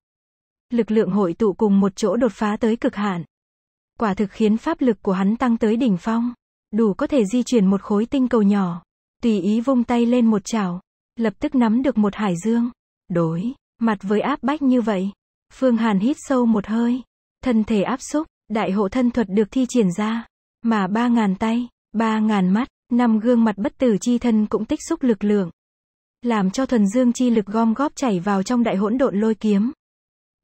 Lực lượng hội tụ cùng một chỗ đột phá tới cực hạn. Quả thực khiến pháp lực của hắn tăng tới đỉnh phong, đủ có thể di chuyển một khối tinh cầu nhỏ tùy ý vung tay lên một chảo, lập tức nắm được một hải dương. Đối, mặt với áp bách như vậy, Phương Hàn hít sâu một hơi, thân thể áp xúc, đại hộ thân thuật được thi triển ra, mà ba ngàn tay, ba ngàn mắt, năm gương mặt bất tử chi thân cũng tích xúc lực lượng, làm cho thuần dương chi lực gom góp chảy vào trong đại hỗn độn lôi kiếm.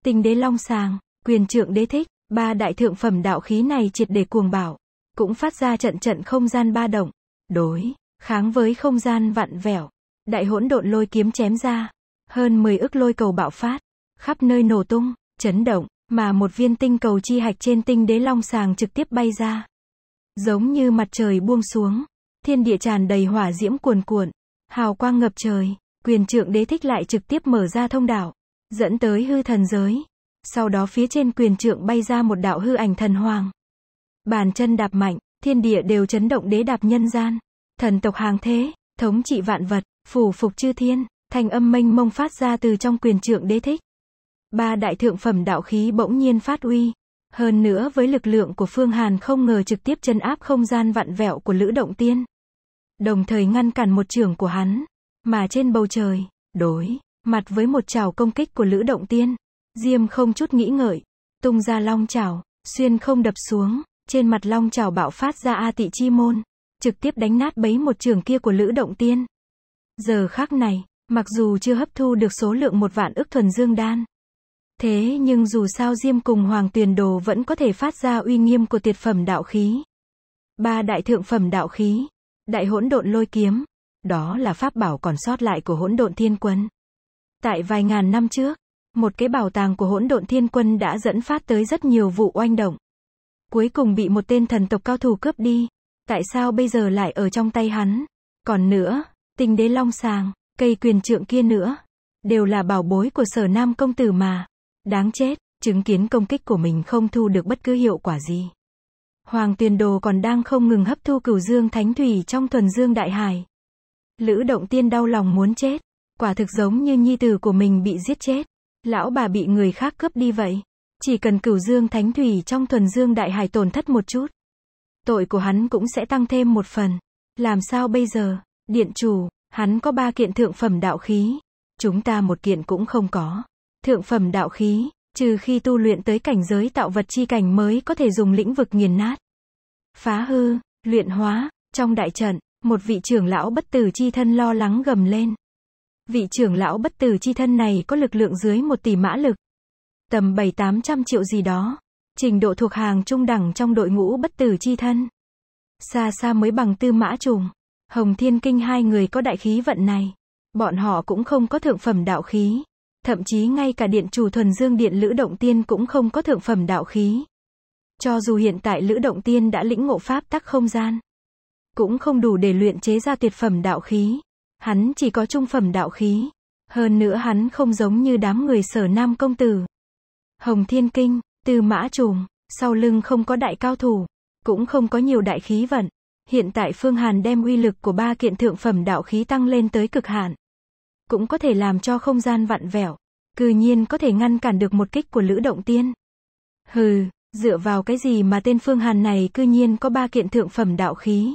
Tình đế long sàng, quyền trượng đế thích, ba đại thượng phẩm đạo khí này triệt để cuồng bảo, cũng phát ra trận trận không gian ba động. Đối Kháng với không gian vặn vẹo, đại hỗn độn lôi kiếm chém ra, hơn 10 ức lôi cầu bạo phát, khắp nơi nổ tung, chấn động, mà một viên tinh cầu chi hạch trên tinh đế long sàng trực tiếp bay ra. Giống như mặt trời buông xuống, thiên địa tràn đầy hỏa diễm cuồn cuộn, hào quang ngập trời, quyền trượng đế thích lại trực tiếp mở ra thông đạo, dẫn tới hư thần giới. Sau đó phía trên quyền trượng bay ra một đạo hư ảnh thần hoàng. Bàn chân đạp mạnh, thiên địa đều chấn động đế đạp nhân gian thần tộc hàng thế, thống trị vạn vật, phủ phục chư thiên, thành âm mênh mông phát ra từ trong quyền trượng đế thích. Ba đại thượng phẩm đạo khí bỗng nhiên phát uy. Hơn nữa với lực lượng của Phương Hàn không ngờ trực tiếp chân áp không gian vạn vẹo của Lữ Động Tiên. Đồng thời ngăn cản một trường của hắn. Mà trên bầu trời, đối, mặt với một chảo công kích của Lữ Động Tiên. Diêm không chút nghĩ ngợi, tung ra long chảo, xuyên không đập xuống, trên mặt long chảo bạo phát ra A tị chi môn trực tiếp đánh nát bấy một trường kia của Lữ Động Tiên. Giờ khác này, mặc dù chưa hấp thu được số lượng một vạn ức thuần dương đan, thế nhưng dù sao Diêm cùng Hoàng Tuyền Đồ vẫn có thể phát ra uy nghiêm của tuyệt phẩm đạo khí. Ba đại thượng phẩm đạo khí, đại hỗn độn lôi kiếm, đó là pháp bảo còn sót lại của hỗn độn thiên quân. Tại vài ngàn năm trước, một cái bảo tàng của hỗn độn thiên quân đã dẫn phát tới rất nhiều vụ oanh động. Cuối cùng bị một tên thần tộc cao thủ cướp đi, Tại sao bây giờ lại ở trong tay hắn? Còn nữa, tình đế long sàng, cây quyền trượng kia nữa. Đều là bảo bối của sở nam công tử mà. Đáng chết, chứng kiến công kích của mình không thu được bất cứ hiệu quả gì. Hoàng tuyền đồ còn đang không ngừng hấp thu cửu dương thánh thủy trong thuần dương đại hải. Lữ động tiên đau lòng muốn chết. Quả thực giống như nhi tử của mình bị giết chết. Lão bà bị người khác cướp đi vậy. Chỉ cần cửu dương thánh thủy trong thuần dương đại hải tổn thất một chút tội của hắn cũng sẽ tăng thêm một phần. Làm sao bây giờ? Điện chủ, hắn có ba kiện thượng phẩm đạo khí. Chúng ta một kiện cũng không có. Thượng phẩm đạo khí, trừ khi tu luyện tới cảnh giới tạo vật chi cảnh mới có thể dùng lĩnh vực nghiền nát. Phá hư, luyện hóa, trong đại trận, một vị trưởng lão bất tử chi thân lo lắng gầm lên. Vị trưởng lão bất tử chi thân này có lực lượng dưới một tỷ mã lực. Tầm bảy tám trăm triệu gì đó trình độ thuộc hàng trung đẳng trong đội ngũ bất tử chi thân. Xa xa mới bằng tư mã trùng. Hồng Thiên Kinh hai người có đại khí vận này. Bọn họ cũng không có thượng phẩm đạo khí. Thậm chí ngay cả điện chủ thuần dương điện Lữ Động Tiên cũng không có thượng phẩm đạo khí. Cho dù hiện tại Lữ Động Tiên đã lĩnh ngộ pháp tắc không gian. Cũng không đủ để luyện chế ra tuyệt phẩm đạo khí. Hắn chỉ có trung phẩm đạo khí. Hơn nữa hắn không giống như đám người sở nam công tử. Hồng Thiên Kinh, Tư mã trùng sau lưng không có đại cao thủ, cũng không có nhiều đại khí vận. Hiện tại Phương Hàn đem uy lực của ba kiện thượng phẩm đạo khí tăng lên tới cực hạn. Cũng có thể làm cho không gian vặn vẹo. Cư nhiên có thể ngăn cản được một kích của Lữ Động Tiên. Hừ, dựa vào cái gì mà tên Phương Hàn này cư nhiên có ba kiện thượng phẩm đạo khí.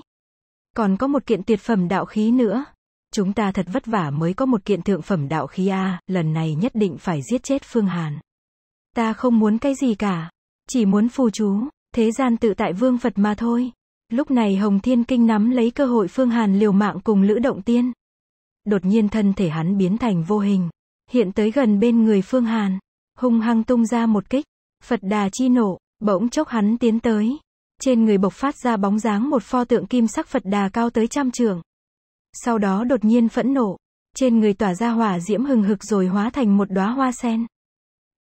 Còn có một kiện tuyệt phẩm đạo khí nữa. Chúng ta thật vất vả mới có một kiện thượng phẩm đạo khí A, lần này nhất định phải giết chết Phương Hàn. Ta không muốn cái gì cả. Chỉ muốn phù chú, thế gian tự tại vương Phật mà thôi. Lúc này Hồng Thiên Kinh nắm lấy cơ hội Phương Hàn liều mạng cùng Lữ Động Tiên. Đột nhiên thân thể hắn biến thành vô hình. Hiện tới gần bên người Phương Hàn. Hung hăng tung ra một kích. Phật đà chi nổ, bỗng chốc hắn tiến tới. Trên người bộc phát ra bóng dáng một pho tượng kim sắc Phật đà cao tới trăm trượng. Sau đó đột nhiên phẫn nộ. Trên người tỏa ra hỏa diễm hừng hực rồi hóa thành một đóa hoa sen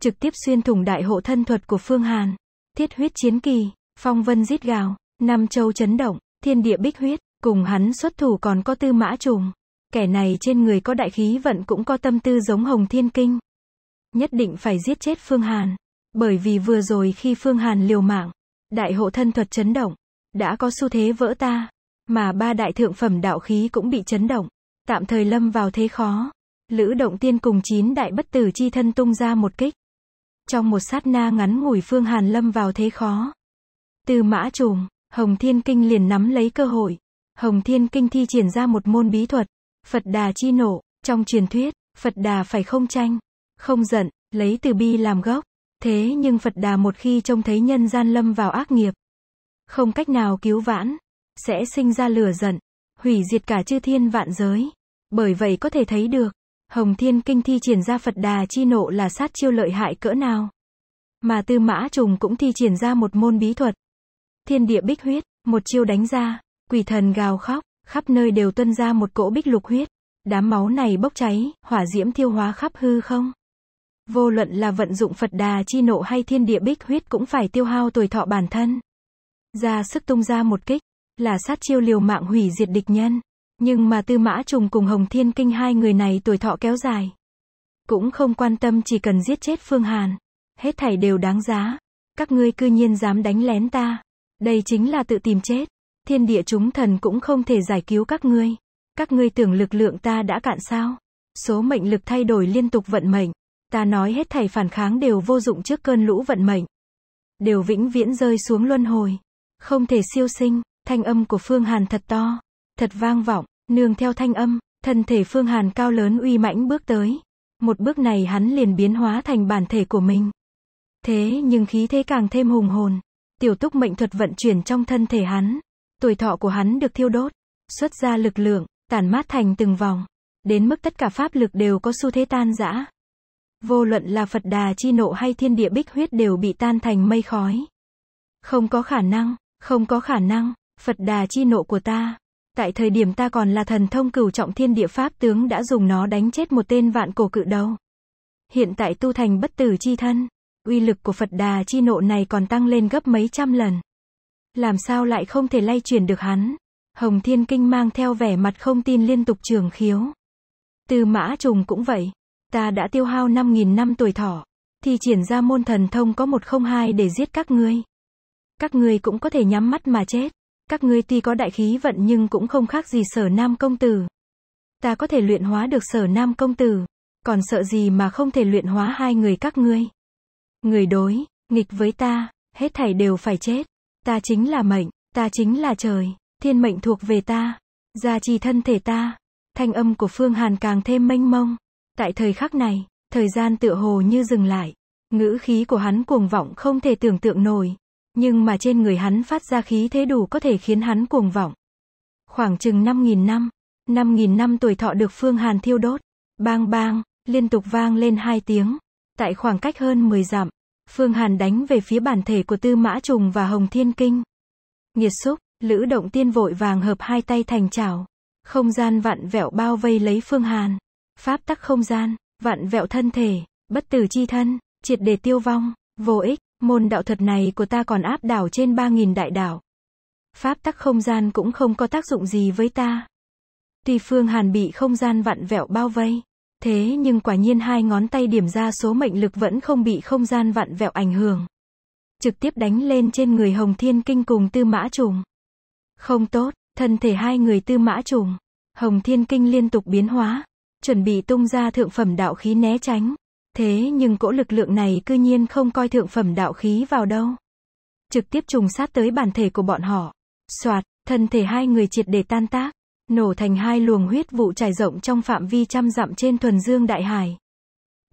trực tiếp xuyên thủng đại hộ thân thuật của Phương Hàn. Thiết huyết chiến kỳ, phong vân giết gào, Nam Châu chấn động, thiên địa bích huyết, cùng hắn xuất thủ còn có tư mã trùng. Kẻ này trên người có đại khí vận cũng có tâm tư giống Hồng Thiên Kinh. Nhất định phải giết chết Phương Hàn. Bởi vì vừa rồi khi Phương Hàn liều mạng, đại hộ thân thuật chấn động, đã có xu thế vỡ ta, mà ba đại thượng phẩm đạo khí cũng bị chấn động, tạm thời lâm vào thế khó. Lữ Động Tiên cùng chín đại bất tử chi thân tung ra một kích, trong một sát na ngắn ngủi Phương Hàn lâm vào thế khó. Từ mã trùng, Hồng Thiên Kinh liền nắm lấy cơ hội. Hồng Thiên Kinh thi triển ra một môn bí thuật, Phật Đà chi nộ, trong truyền thuyết, Phật Đà phải không tranh, không giận, lấy từ bi làm gốc. Thế nhưng Phật Đà một khi trông thấy nhân gian lâm vào ác nghiệp, không cách nào cứu vãn, sẽ sinh ra lửa giận, hủy diệt cả chư thiên vạn giới. Bởi vậy có thể thấy được, Hồng Thiên Kinh thi triển ra Phật Đà chi nộ là sát chiêu lợi hại cỡ nào. Mà Tư Mã Trùng cũng thi triển ra một môn bí thuật. Thiên địa bích huyết, một chiêu đánh ra, quỷ thần gào khóc, khắp nơi đều tuân ra một cỗ bích lục huyết. Đám máu này bốc cháy, hỏa diễm thiêu hóa khắp hư không. Vô luận là vận dụng Phật Đà chi nộ hay thiên địa bích huyết cũng phải tiêu hao tuổi thọ bản thân. Ra sức tung ra một kích, là sát chiêu liều mạng hủy diệt địch nhân. Nhưng mà Tư Mã Trùng cùng Hồng Thiên Kinh hai người này tuổi thọ kéo dài. Cũng không quan tâm chỉ cần giết chết Phương Hàn. Hết thảy đều đáng giá. Các ngươi cư nhiên dám đánh lén ta. Đây chính là tự tìm chết. Thiên địa chúng thần cũng không thể giải cứu các ngươi. Các ngươi tưởng lực lượng ta đã cạn sao. Số mệnh lực thay đổi liên tục vận mệnh. Ta nói hết thảy phản kháng đều vô dụng trước cơn lũ vận mệnh. Đều vĩnh viễn rơi xuống luân hồi. Không thể siêu sinh, thanh âm của Phương Hàn thật to, thật vang vọng. Nương theo thanh âm, thân thể Phương Hàn cao lớn uy mãnh bước tới. Một bước này hắn liền biến hóa thành bản thể của mình. Thế nhưng khí thế càng thêm hùng hồn. Tiểu túc mệnh thuật vận chuyển trong thân thể hắn. Tuổi thọ của hắn được thiêu đốt, xuất ra lực lượng, tản mát thành từng vòng. Đến mức tất cả pháp lực đều có xu thế tan rã. Vô luận là Phật đà chi nộ hay thiên địa bích huyết đều bị tan thành mây khói. Không có khả năng, không có khả năng, Phật đà chi nộ của ta, Tại thời điểm ta còn là thần thông cửu trọng thiên địa pháp tướng đã dùng nó đánh chết một tên vạn cổ cự đầu. Hiện tại tu thành bất tử chi thân, uy lực của Phật đà chi nộ này còn tăng lên gấp mấy trăm lần. Làm sao lại không thể lay chuyển được hắn? Hồng Thiên Kinh mang theo vẻ mặt không tin liên tục trường khiếu. Từ mã trùng cũng vậy. Ta đã tiêu hao 5.000 năm tuổi thọ. Thì triển ra môn thần thông có một không hai để giết các ngươi. Các ngươi cũng có thể nhắm mắt mà chết. Các ngươi tuy có đại khí vận nhưng cũng không khác gì sở nam công tử. Ta có thể luyện hóa được sở nam công tử. Còn sợ gì mà không thể luyện hóa hai người các ngươi. Người đối, nghịch với ta, hết thảy đều phải chết. Ta chính là mệnh, ta chính là trời, thiên mệnh thuộc về ta, gia trì thân thể ta. Thanh âm của Phương Hàn càng thêm mênh mông. Tại thời khắc này, thời gian tựa hồ như dừng lại. Ngữ khí của hắn cuồng vọng không thể tưởng tượng nổi. Nhưng mà trên người hắn phát ra khí thế đủ có thể khiến hắn cuồng vọng. Khoảng chừng 5.000 năm, 5.000 năm tuổi thọ được Phương Hàn thiêu đốt. Bang bang, liên tục vang lên hai tiếng. Tại khoảng cách hơn 10 dặm, Phương Hàn đánh về phía bản thể của Tư Mã Trùng và Hồng Thiên Kinh. Nghiệt xúc, Lữ Động Tiên vội vàng hợp hai tay thành chảo. Không gian vạn vẹo bao vây lấy Phương Hàn. Pháp tắc không gian, vạn vẹo thân thể, bất tử chi thân, triệt đề tiêu vong, vô ích. Môn đạo thuật này của ta còn áp đảo trên 3.000 đại đảo. Pháp tắc không gian cũng không có tác dụng gì với ta. Tuy Phương Hàn bị không gian vặn vẹo bao vây. Thế nhưng quả nhiên hai ngón tay điểm ra số mệnh lực vẫn không bị không gian vặn vẹo ảnh hưởng. Trực tiếp đánh lên trên người Hồng Thiên Kinh cùng Tư Mã Trùng. Không tốt, thân thể hai người Tư Mã Trùng. Hồng Thiên Kinh liên tục biến hóa. Chuẩn bị tung ra thượng phẩm đạo khí né tránh. Thế nhưng cỗ lực lượng này cư nhiên không coi thượng phẩm đạo khí vào đâu. Trực tiếp trùng sát tới bản thể của bọn họ. Soạt, thân thể hai người triệt để tan tác, nổ thành hai luồng huyết vụ trải rộng trong phạm vi trăm dặm trên thuần dương đại hải.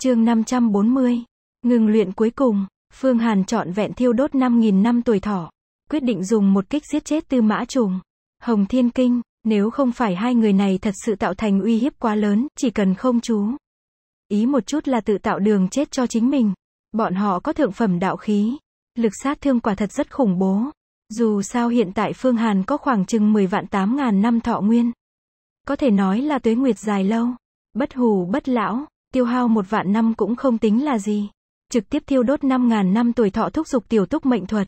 Chương 540. Ngừng luyện cuối cùng, Phương Hàn chọn vẹn thiêu đốt 5.000 năm tuổi thọ, quyết định dùng một kích giết chết tư mã trùng. Hồng Thiên Kinh, nếu không phải hai người này thật sự tạo thành uy hiếp quá lớn, chỉ cần không chú ý một chút là tự tạo đường chết cho chính mình. Bọn họ có thượng phẩm đạo khí. Lực sát thương quả thật rất khủng bố. Dù sao hiện tại Phương Hàn có khoảng chừng 10 vạn 8 ngàn năm thọ nguyên. Có thể nói là tuế nguyệt dài lâu. Bất hù bất lão, tiêu hao một vạn năm cũng không tính là gì. Trực tiếp thiêu đốt 5 ngàn năm tuổi thọ thúc dục tiểu túc mệnh thuật.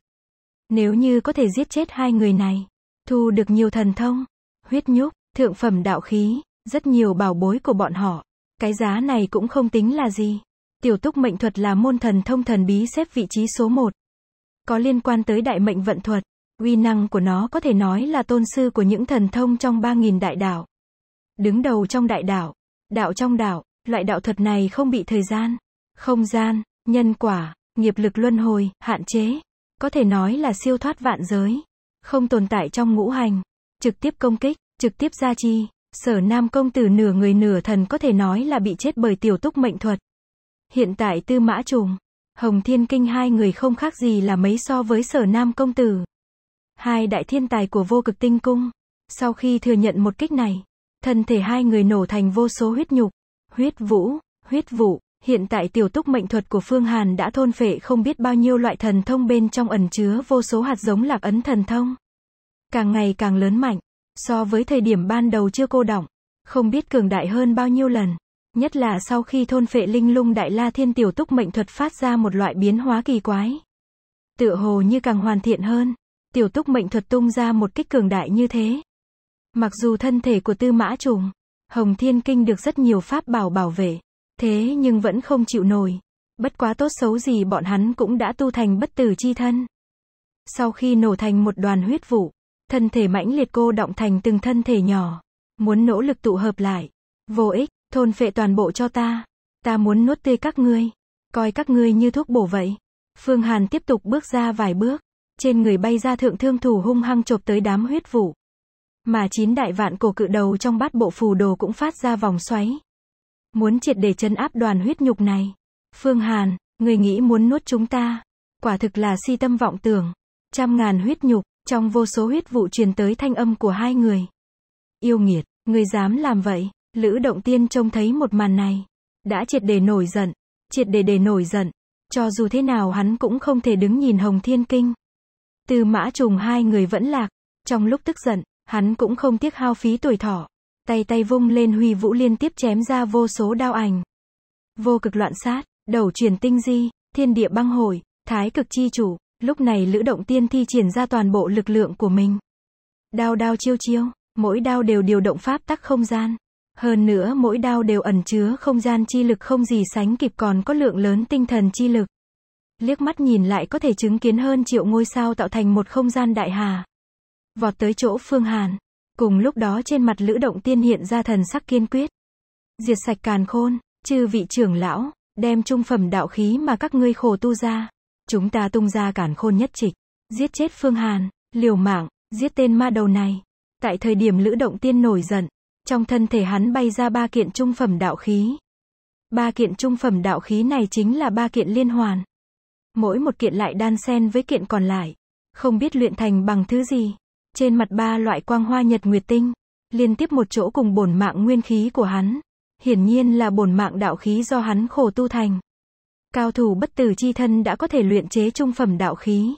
Nếu như có thể giết chết hai người này, thu được nhiều thần thông, huyết nhúc, thượng phẩm đạo khí, rất nhiều bảo bối của bọn họ. Cái giá này cũng không tính là gì. Tiểu túc mệnh thuật là môn thần thông thần bí xếp vị trí số 1. Có liên quan tới đại mệnh vận thuật, uy năng của nó có thể nói là tôn sư của những thần thông trong 3.000 đại đạo. Đứng đầu trong đại đạo, đạo trong đạo. loại đạo thuật này không bị thời gian, không gian, nhân quả, nghiệp lực luân hồi, hạn chế. Có thể nói là siêu thoát vạn giới, không tồn tại trong ngũ hành, trực tiếp công kích, trực tiếp gia chi, Sở Nam công tử nửa người nửa thần có thể nói là bị chết bởi tiểu túc mệnh thuật. Hiện tại Tư Mã Trùng, Hồng Thiên Kinh hai người không khác gì là mấy so với Sở Nam công tử. Hai đại thiên tài của vô cực tinh cung. Sau khi thừa nhận một kích này, thân thể hai người nổ thành vô số huyết nhục, huyết vũ, huyết vụ. Hiện tại tiểu túc mệnh thuật của Phương Hàn đã thôn phệ không biết bao nhiêu loại thần thông bên trong ẩn chứa vô số hạt giống lạc ấn thần thông. Càng ngày càng lớn mạnh, So với thời điểm ban đầu chưa cô động, không biết cường đại hơn bao nhiêu lần. Nhất là sau khi thôn phệ linh lung đại la thiên tiểu túc mệnh thuật phát ra một loại biến hóa kỳ quái. Tựa hồ như càng hoàn thiện hơn, tiểu túc mệnh thuật tung ra một kích cường đại như thế. Mặc dù thân thể của tư mã trùng, hồng thiên kinh được rất nhiều pháp bảo bảo vệ, thế nhưng vẫn không chịu nổi. Bất quá tốt xấu gì bọn hắn cũng đã tu thành bất tử chi thân. Sau khi nổ thành một đoàn huyết vụ, thân thể mãnh liệt cô động thành từng thân thể nhỏ. Muốn nỗ lực tụ hợp lại. Vô ích, thôn phệ toàn bộ cho ta. Ta muốn nuốt tươi các ngươi. Coi các ngươi như thuốc bổ vậy. Phương Hàn tiếp tục bước ra vài bước. Trên người bay ra thượng thương thủ hung hăng chộp tới đám huyết vụ. Mà chín đại vạn cổ cự đầu trong bát bộ phù đồ cũng phát ra vòng xoáy. Muốn triệt để chân áp đoàn huyết nhục này. Phương Hàn, người nghĩ muốn nuốt chúng ta. Quả thực là si tâm vọng tưởng. Trăm ngàn huyết nhục, trong vô số huyết vụ truyền tới thanh âm của hai người. Yêu nghiệt, người dám làm vậy. Lữ Động Tiên trông thấy một màn này. Đã triệt để nổi giận. Triệt để để nổi giận. Cho dù thế nào hắn cũng không thể đứng nhìn Hồng Thiên Kinh. Từ mã trùng hai người vẫn lạc. Trong lúc tức giận, hắn cũng không tiếc hao phí tuổi thọ. Tay tay vung lên huy vũ liên tiếp chém ra vô số đao ảnh. Vô cực loạn sát, đầu truyền tinh di, thiên địa băng hồi, thái cực chi chủ, Lúc này Lữ Động Tiên thi triển ra toàn bộ lực lượng của mình. Đao đao chiêu chiêu, mỗi đao đều điều động pháp tắc không gian. Hơn nữa mỗi đao đều ẩn chứa không gian chi lực không gì sánh kịp còn có lượng lớn tinh thần chi lực. Liếc mắt nhìn lại có thể chứng kiến hơn triệu ngôi sao tạo thành một không gian đại hà. Vọt tới chỗ Phương Hàn. Cùng lúc đó trên mặt Lữ Động Tiên hiện ra thần sắc kiên quyết. Diệt sạch càn khôn, trừ vị trưởng lão, đem trung phẩm đạo khí mà các ngươi khổ tu ra. Chúng ta tung ra cản khôn nhất trịch, giết chết Phương Hàn, liều mạng, giết tên ma đầu này. Tại thời điểm Lữ Động Tiên nổi giận, trong thân thể hắn bay ra ba kiện trung phẩm đạo khí. Ba kiện trung phẩm đạo khí này chính là ba kiện liên hoàn. Mỗi một kiện lại đan xen với kiện còn lại, không biết luyện thành bằng thứ gì. Trên mặt ba loại quang hoa nhật nguyệt tinh, liên tiếp một chỗ cùng bổn mạng nguyên khí của hắn. Hiển nhiên là bổn mạng đạo khí do hắn khổ tu thành. Cao thủ bất tử chi thân đã có thể luyện chế trung phẩm đạo khí.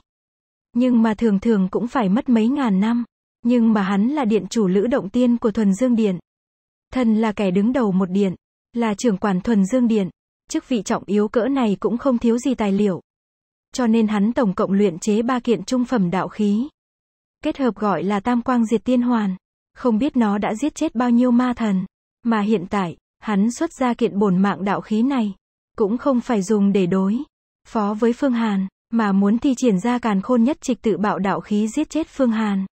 Nhưng mà thường thường cũng phải mất mấy ngàn năm. Nhưng mà hắn là điện chủ lữ động tiên của thuần dương điện. thần là kẻ đứng đầu một điện, là trưởng quản thuần dương điện. Chức vị trọng yếu cỡ này cũng không thiếu gì tài liệu. Cho nên hắn tổng cộng luyện chế ba kiện trung phẩm đạo khí. Kết hợp gọi là tam quang diệt tiên hoàn. Không biết nó đã giết chết bao nhiêu ma thần. Mà hiện tại, hắn xuất ra kiện bổn mạng đạo khí này cũng không phải dùng để đối phó với Phương Hàn, mà muốn thi triển ra càn khôn nhất trịch tự bạo đạo khí giết chết Phương Hàn.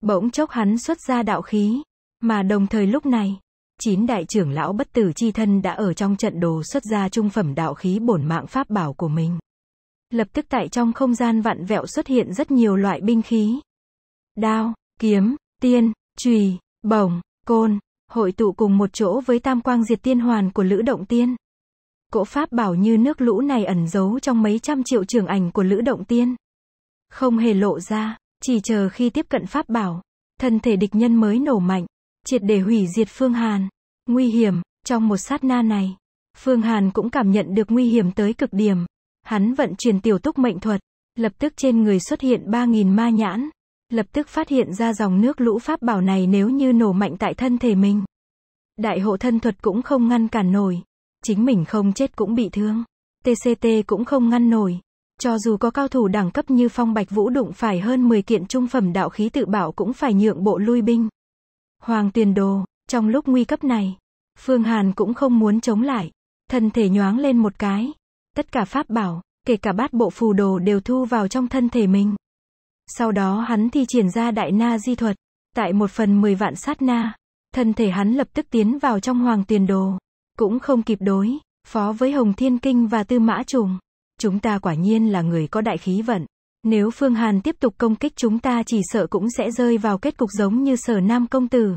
Bỗng chốc hắn xuất ra đạo khí, mà đồng thời lúc này, chín đại trưởng lão bất tử chi thân đã ở trong trận đồ xuất ra trung phẩm đạo khí bổn mạng pháp bảo của mình. Lập tức tại trong không gian vạn vẹo xuất hiện rất nhiều loại binh khí. Đao, kiếm, tiên, chùy, bổng, côn, hội tụ cùng một chỗ với tam quang diệt tiên hoàn của Lữ Động Tiên. Cỗ pháp bảo như nước lũ này ẩn giấu trong mấy trăm triệu trường ảnh của Lữ Động Tiên. Không hề lộ ra, chỉ chờ khi tiếp cận pháp bảo, thân thể địch nhân mới nổ mạnh, triệt để hủy diệt Phương Hàn. Nguy hiểm, trong một sát na này, Phương Hàn cũng cảm nhận được nguy hiểm tới cực điểm. Hắn vận chuyển tiểu túc mệnh thuật, lập tức trên người xuất hiện 3.000 ma nhãn, lập tức phát hiện ra dòng nước lũ pháp bảo này nếu như nổ mạnh tại thân thể mình. Đại hộ thân thuật cũng không ngăn cản nổi, Chính mình không chết cũng bị thương. TCT cũng không ngăn nổi. Cho dù có cao thủ đẳng cấp như Phong Bạch Vũ đụng phải hơn 10 kiện trung phẩm đạo khí tự bảo cũng phải nhượng bộ lui binh. Hoàng tiền đồ, trong lúc nguy cấp này, Phương Hàn cũng không muốn chống lại. Thân thể nhoáng lên một cái. Tất cả pháp bảo, kể cả bát bộ phù đồ đều thu vào trong thân thể mình. Sau đó hắn thi triển ra đại na di thuật. Tại một phần 10 vạn sát na, thân thể hắn lập tức tiến vào trong hoàng tiền đồ cũng không kịp đối phó với Hồng Thiên Kinh và Tư Mã Trùng. Chúng ta quả nhiên là người có đại khí vận. Nếu Phương Hàn tiếp tục công kích chúng ta chỉ sợ cũng sẽ rơi vào kết cục giống như sở nam công tử.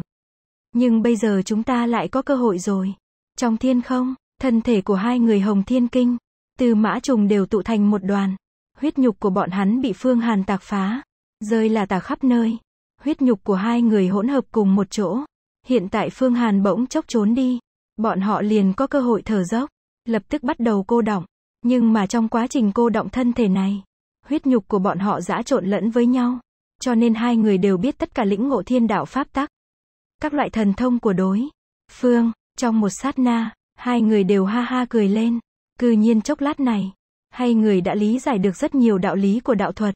Nhưng bây giờ chúng ta lại có cơ hội rồi. Trong thiên không, thân thể của hai người Hồng Thiên Kinh, Tư Mã Trùng đều tụ thành một đoàn. Huyết nhục của bọn hắn bị Phương Hàn tạc phá, rơi là tả khắp nơi. Huyết nhục của hai người hỗn hợp cùng một chỗ. Hiện tại Phương Hàn bỗng chốc trốn đi. Bọn họ liền có cơ hội thở dốc, lập tức bắt đầu cô động. Nhưng mà trong quá trình cô động thân thể này, huyết nhục của bọn họ dã trộn lẫn với nhau. Cho nên hai người đều biết tất cả lĩnh ngộ thiên đạo pháp tắc. Các loại thần thông của đối. Phương, trong một sát na, hai người đều ha ha cười lên. Cư nhiên chốc lát này, hai người đã lý giải được rất nhiều đạo lý của đạo thuật.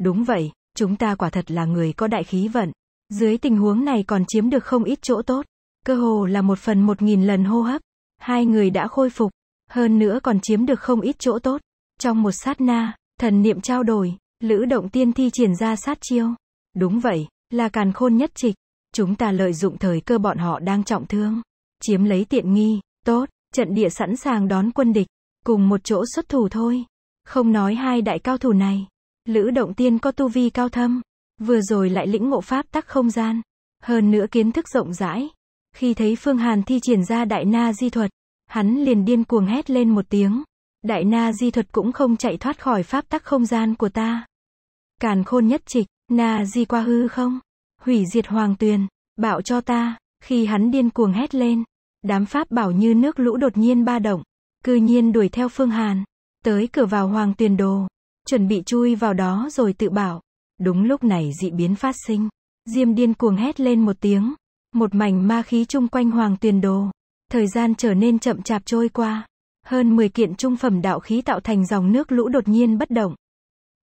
Đúng vậy, chúng ta quả thật là người có đại khí vận. Dưới tình huống này còn chiếm được không ít chỗ tốt cơ hồ là một phần một nghìn lần hô hấp. Hai người đã khôi phục, hơn nữa còn chiếm được không ít chỗ tốt. Trong một sát na, thần niệm trao đổi, lữ động tiên thi triển ra sát chiêu. Đúng vậy, là càn khôn nhất trịch. Chúng ta lợi dụng thời cơ bọn họ đang trọng thương. Chiếm lấy tiện nghi, tốt, trận địa sẵn sàng đón quân địch. Cùng một chỗ xuất thủ thôi. Không nói hai đại cao thủ này. Lữ động tiên có tu vi cao thâm. Vừa rồi lại lĩnh ngộ pháp tắc không gian. Hơn nữa kiến thức rộng rãi. Khi thấy Phương Hàn thi triển ra đại na di thuật, hắn liền điên cuồng hét lên một tiếng. Đại na di thuật cũng không chạy thoát khỏi pháp tắc không gian của ta. Càn khôn nhất trịch, na di qua hư không? Hủy diệt hoàng tuyền, bạo cho ta. Khi hắn điên cuồng hét lên, đám pháp bảo như nước lũ đột nhiên ba động. Cư nhiên đuổi theo Phương Hàn, tới cửa vào hoàng tuyền đồ, chuẩn bị chui vào đó rồi tự bảo. Đúng lúc này dị biến phát sinh, Diêm điên cuồng hét lên một tiếng, một mảnh ma khí chung quanh hoàng tuyền đồ. Thời gian trở nên chậm chạp trôi qua. Hơn 10 kiện trung phẩm đạo khí tạo thành dòng nước lũ đột nhiên bất động.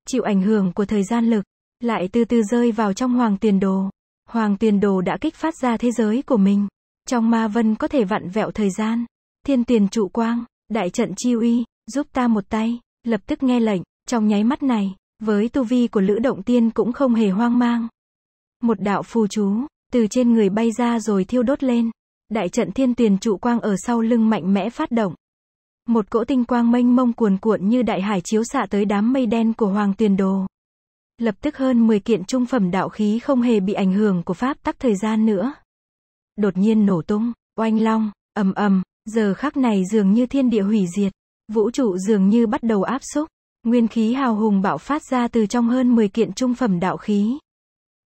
Chịu ảnh hưởng của thời gian lực, lại từ từ rơi vào trong hoàng tiền đồ. Hoàng tiền đồ đã kích phát ra thế giới của mình. Trong ma vân có thể vặn vẹo thời gian. Thiên tiền trụ quang, đại trận chi uy, giúp ta một tay, lập tức nghe lệnh, trong nháy mắt này, với tu vi của Lữ Động Tiên cũng không hề hoang mang. Một đạo phù chú, từ trên người bay ra rồi thiêu đốt lên. Đại trận thiên tuyền trụ quang ở sau lưng mạnh mẽ phát động. Một cỗ tinh quang mênh mông cuồn cuộn như đại hải chiếu xạ tới đám mây đen của Hoàng Tuyền Đồ. Lập tức hơn 10 kiện trung phẩm đạo khí không hề bị ảnh hưởng của pháp tắc thời gian nữa. Đột nhiên nổ tung, oanh long, ầm ầm, giờ khắc này dường như thiên địa hủy diệt, vũ trụ dường như bắt đầu áp xúc, nguyên khí hào hùng bạo phát ra từ trong hơn 10 kiện trung phẩm đạo khí.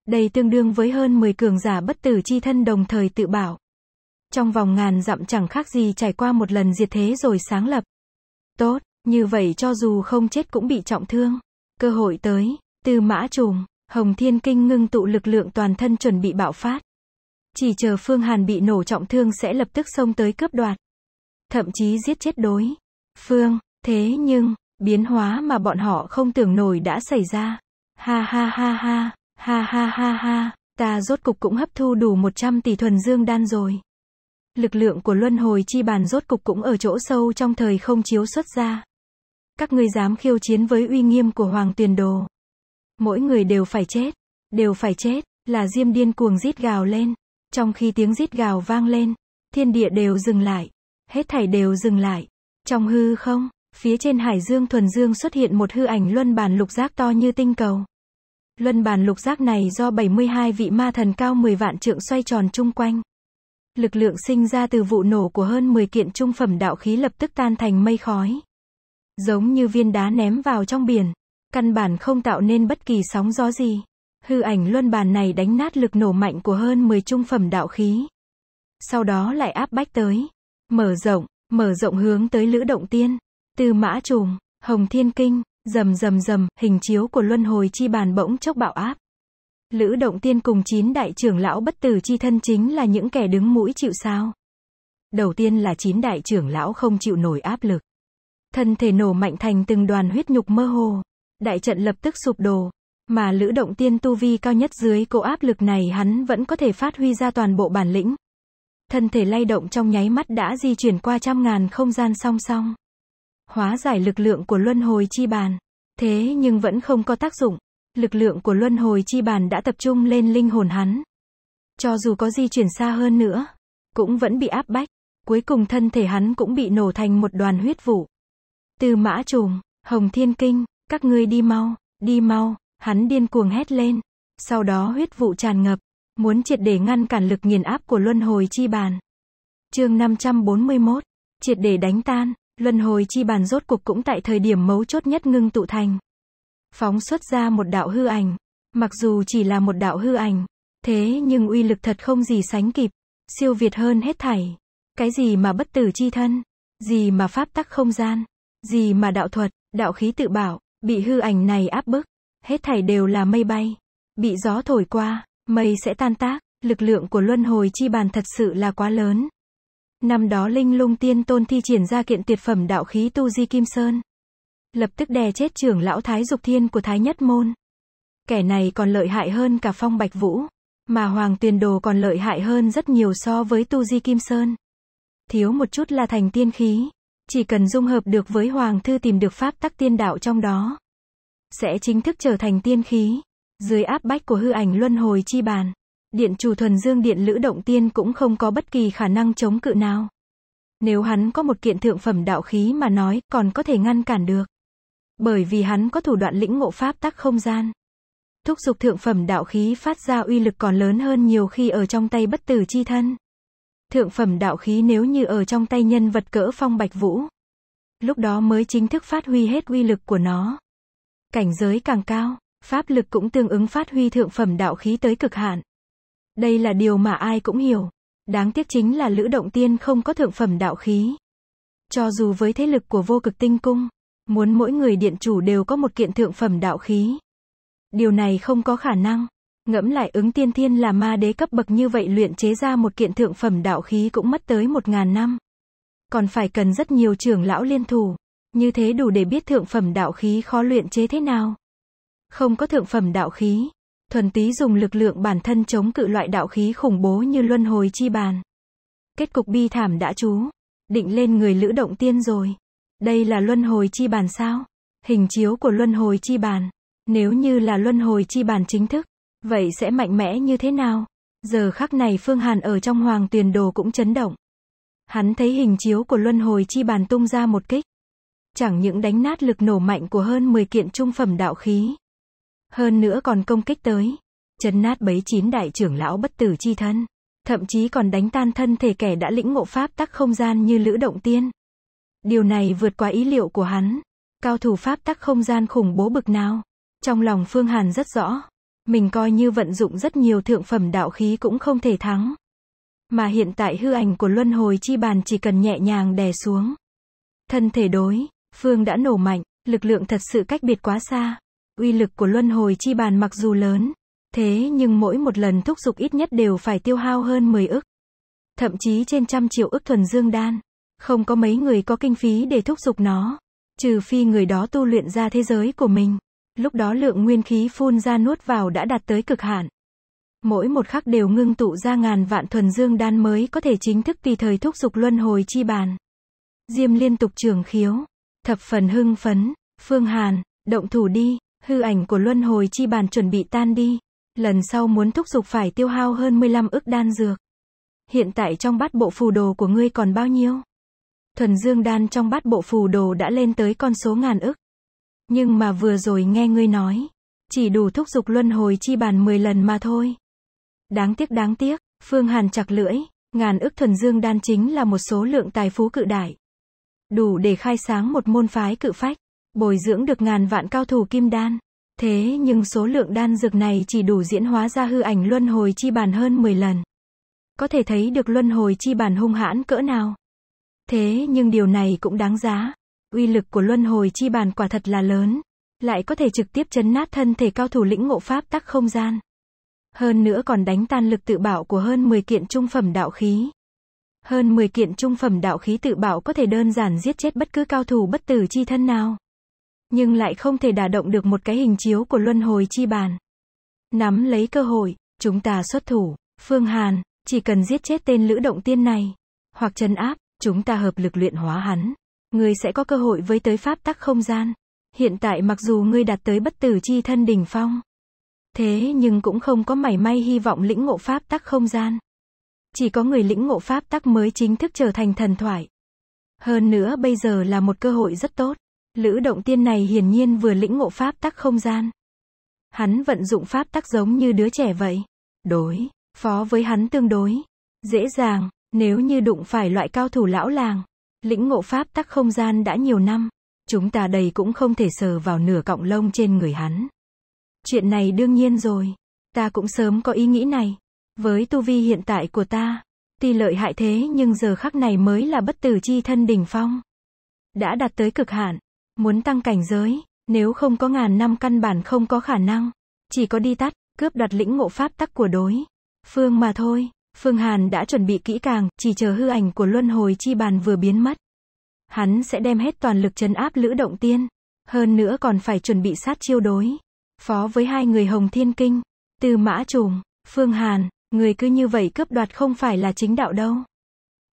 Đây tương đương với hơn 10 cường giả bất tử chi thân đồng thời tự bảo. Trong vòng ngàn dặm chẳng khác gì trải qua một lần diệt thế rồi sáng lập. Tốt, như vậy cho dù không chết cũng bị trọng thương. Cơ hội tới, từ mã trùng, Hồng Thiên Kinh ngưng tụ lực lượng toàn thân chuẩn bị bạo phát. Chỉ chờ Phương Hàn bị nổ trọng thương sẽ lập tức xông tới cướp đoạt. Thậm chí giết chết đối. Phương, thế nhưng, biến hóa mà bọn họ không tưởng nổi đã xảy ra. Ha ha ha ha. Ha ha ha ha, ta rốt cục cũng hấp thu đủ 100 tỷ thuần dương đan rồi. Lực lượng của luân hồi chi bàn rốt cục cũng ở chỗ sâu trong thời không chiếu xuất ra. Các ngươi dám khiêu chiến với uy nghiêm của Hoàng Tuyền Đồ. Mỗi người đều phải chết, đều phải chết, là diêm điên cuồng rít gào lên. Trong khi tiếng rít gào vang lên, thiên địa đều dừng lại, hết thảy đều dừng lại. Trong hư không, phía trên hải dương thuần dương xuất hiện một hư ảnh luân bàn lục giác to như tinh cầu. Luân bàn lục giác này do 72 vị ma thần cao 10 vạn trượng xoay tròn chung quanh. Lực lượng sinh ra từ vụ nổ của hơn 10 kiện trung phẩm đạo khí lập tức tan thành mây khói. Giống như viên đá ném vào trong biển, căn bản không tạo nên bất kỳ sóng gió gì. Hư ảnh luân bàn này đánh nát lực nổ mạnh của hơn 10 trung phẩm đạo khí. Sau đó lại áp bách tới, mở rộng, mở rộng hướng tới lữ động tiên, từ mã trùng, hồng thiên kinh, Dầm dầm dầm, hình chiếu của luân hồi chi bàn bỗng chốc bạo áp. Lữ Động Tiên cùng chín đại trưởng lão bất tử chi thân chính là những kẻ đứng mũi chịu sao. Đầu tiên là chín đại trưởng lão không chịu nổi áp lực. Thân thể nổ mạnh thành từng đoàn huyết nhục mơ hồ. Đại trận lập tức sụp đổ. Mà Lữ Động Tiên tu vi cao nhất dưới cô áp lực này hắn vẫn có thể phát huy ra toàn bộ bản lĩnh. Thân thể lay động trong nháy mắt đã di chuyển qua trăm ngàn không gian song song hóa giải lực lượng của luân hồi chi bàn. Thế nhưng vẫn không có tác dụng. Lực lượng của luân hồi chi bàn đã tập trung lên linh hồn hắn. Cho dù có di chuyển xa hơn nữa, cũng vẫn bị áp bách. Cuối cùng thân thể hắn cũng bị nổ thành một đoàn huyết vụ. Từ mã trùng, hồng thiên kinh, các ngươi đi mau, đi mau, hắn điên cuồng hét lên. Sau đó huyết vụ tràn ngập, muốn triệt để ngăn cản lực nghiền áp của luân hồi chi bàn. Chương 541, triệt để đánh tan. Luân hồi chi bàn rốt cuộc cũng tại thời điểm mấu chốt nhất ngưng tụ thành. Phóng xuất ra một đạo hư ảnh. Mặc dù chỉ là một đạo hư ảnh, thế nhưng uy lực thật không gì sánh kịp, siêu việt hơn hết thảy. Cái gì mà bất tử chi thân, gì mà pháp tắc không gian, gì mà đạo thuật, đạo khí tự bảo, bị hư ảnh này áp bức, hết thảy đều là mây bay, bị gió thổi qua, mây sẽ tan tác, lực lượng của luân hồi chi bàn thật sự là quá lớn. Năm đó Linh Lung Tiên Tôn thi triển ra kiện tuyệt phẩm đạo khí tu di Kim Sơn. Lập tức đè chết trưởng lão Thái Dục Thiên của Thái Nhất Môn. Kẻ này còn lợi hại hơn cả Phong Bạch Vũ. Mà Hoàng Tuyền Đồ còn lợi hại hơn rất nhiều so với tu di Kim Sơn. Thiếu một chút là thành tiên khí. Chỉ cần dung hợp được với Hoàng Thư tìm được pháp tắc tiên đạo trong đó. Sẽ chính thức trở thành tiên khí. Dưới áp bách của hư ảnh luân hồi chi bàn điện chủ thuần dương điện lữ động tiên cũng không có bất kỳ khả năng chống cự nào. Nếu hắn có một kiện thượng phẩm đạo khí mà nói, còn có thể ngăn cản được. Bởi vì hắn có thủ đoạn lĩnh ngộ pháp tắc không gian. Thúc dục thượng phẩm đạo khí phát ra uy lực còn lớn hơn nhiều khi ở trong tay bất tử chi thân. Thượng phẩm đạo khí nếu như ở trong tay nhân vật cỡ phong bạch vũ. Lúc đó mới chính thức phát huy hết uy lực của nó. Cảnh giới càng cao, pháp lực cũng tương ứng phát huy thượng phẩm đạo khí tới cực hạn. Đây là điều mà ai cũng hiểu. Đáng tiếc chính là Lữ Động Tiên không có thượng phẩm đạo khí. Cho dù với thế lực của vô cực tinh cung, muốn mỗi người điện chủ đều có một kiện thượng phẩm đạo khí. Điều này không có khả năng. Ngẫm lại ứng tiên thiên là ma đế cấp bậc như vậy luyện chế ra một kiện thượng phẩm đạo khí cũng mất tới một ngàn năm. Còn phải cần rất nhiều trưởng lão liên thủ. Như thế đủ để biết thượng phẩm đạo khí khó luyện chế thế nào. Không có thượng phẩm đạo khí, Thuần Tý dùng lực lượng bản thân chống cự loại đạo khí khủng bố như luân hồi chi bàn. Kết cục bi thảm đã chú. Định lên người Lữ Động Tiên rồi. Đây là luân hồi chi bàn sao? Hình chiếu của luân hồi chi bàn. Nếu như là luân hồi chi bàn chính thức, vậy sẽ mạnh mẽ như thế nào? Giờ khắc này Phương Hàn ở trong hoàng tuyền đồ cũng chấn động. Hắn thấy hình chiếu của luân hồi chi bàn tung ra một kích. Chẳng những đánh nát lực nổ mạnh của hơn 10 kiện trung phẩm đạo khí, hơn nữa còn công kích tới. Chấn nát bấy chín đại trưởng lão bất tử chi thân. Thậm chí còn đánh tan thân thể kẻ đã lĩnh ngộ pháp tắc không gian như lữ động tiên. Điều này vượt qua ý liệu của hắn. Cao thủ pháp tắc không gian khủng bố bực nào. Trong lòng Phương Hàn rất rõ. Mình coi như vận dụng rất nhiều thượng phẩm đạo khí cũng không thể thắng. Mà hiện tại hư ảnh của luân hồi chi bàn chỉ cần nhẹ nhàng đè xuống. Thân thể đối, Phương đã nổ mạnh, lực lượng thật sự cách biệt quá xa. Uy lực của luân hồi chi bàn mặc dù lớn, thế nhưng mỗi một lần thúc dục ít nhất đều phải tiêu hao hơn 10 ức. Thậm chí trên trăm triệu ức thuần dương đan. Không có mấy người có kinh phí để thúc dục nó. Trừ phi người đó tu luyện ra thế giới của mình. Lúc đó lượng nguyên khí phun ra nuốt vào đã đạt tới cực hạn. Mỗi một khắc đều ngưng tụ ra ngàn vạn thuần dương đan mới có thể chính thức tùy thời thúc dục luân hồi chi bàn. Diêm liên tục trường khiếu. Thập phần hưng phấn. Phương Hàn, động thủ đi hư ảnh của luân hồi chi bàn chuẩn bị tan đi. Lần sau muốn thúc giục phải tiêu hao hơn 15 ức đan dược. Hiện tại trong bát bộ phù đồ của ngươi còn bao nhiêu? Thuần dương đan trong bát bộ phù đồ đã lên tới con số ngàn ức. Nhưng mà vừa rồi nghe ngươi nói, chỉ đủ thúc giục luân hồi chi bàn 10 lần mà thôi. Đáng tiếc đáng tiếc, Phương Hàn chặt lưỡi, ngàn ức thuần dương đan chính là một số lượng tài phú cự đại. Đủ để khai sáng một môn phái cự phách bồi dưỡng được ngàn vạn cao thủ kim đan. Thế nhưng số lượng đan dược này chỉ đủ diễn hóa ra hư ảnh luân hồi chi bản hơn 10 lần. Có thể thấy được luân hồi chi bản hung hãn cỡ nào. Thế nhưng điều này cũng đáng giá. Uy lực của luân hồi chi bản quả thật là lớn. Lại có thể trực tiếp chấn nát thân thể cao thủ lĩnh ngộ pháp tắc không gian. Hơn nữa còn đánh tan lực tự bảo của hơn 10 kiện trung phẩm đạo khí. Hơn 10 kiện trung phẩm đạo khí tự bảo có thể đơn giản giết chết bất cứ cao thủ bất tử chi thân nào nhưng lại không thể đả động được một cái hình chiếu của luân hồi chi bàn. Nắm lấy cơ hội, chúng ta xuất thủ, Phương Hàn, chỉ cần giết chết tên lữ động tiên này, hoặc chân áp, chúng ta hợp lực luyện hóa hắn, ngươi sẽ có cơ hội với tới pháp tắc không gian. Hiện tại mặc dù ngươi đạt tới bất tử chi thân đỉnh phong, thế nhưng cũng không có mảy may hy vọng lĩnh ngộ pháp tắc không gian. Chỉ có người lĩnh ngộ pháp tắc mới chính thức trở thành thần thoại. Hơn nữa bây giờ là một cơ hội rất tốt. Lữ động tiên này hiển nhiên vừa lĩnh ngộ pháp tắc không gian. Hắn vận dụng pháp tắc giống như đứa trẻ vậy. Đối, phó với hắn tương đối. Dễ dàng, nếu như đụng phải loại cao thủ lão làng. Lĩnh ngộ pháp tắc không gian đã nhiều năm. Chúng ta đây cũng không thể sờ vào nửa cọng lông trên người hắn. Chuyện này đương nhiên rồi. Ta cũng sớm có ý nghĩ này. Với tu vi hiện tại của ta, tuy lợi hại thế nhưng giờ khắc này mới là bất tử chi thân đỉnh phong. Đã đạt tới cực hạn, Muốn tăng cảnh giới, nếu không có ngàn năm căn bản không có khả năng. Chỉ có đi tắt, cướp đoạt lĩnh ngộ pháp tắc của đối. Phương mà thôi, Phương Hàn đã chuẩn bị kỹ càng, chỉ chờ hư ảnh của luân hồi chi bàn vừa biến mất. Hắn sẽ đem hết toàn lực chấn áp lữ động tiên. Hơn nữa còn phải chuẩn bị sát chiêu đối. Phó với hai người Hồng Thiên Kinh, từ Mã Trùng, Phương Hàn, người cứ như vậy cướp đoạt không phải là chính đạo đâu.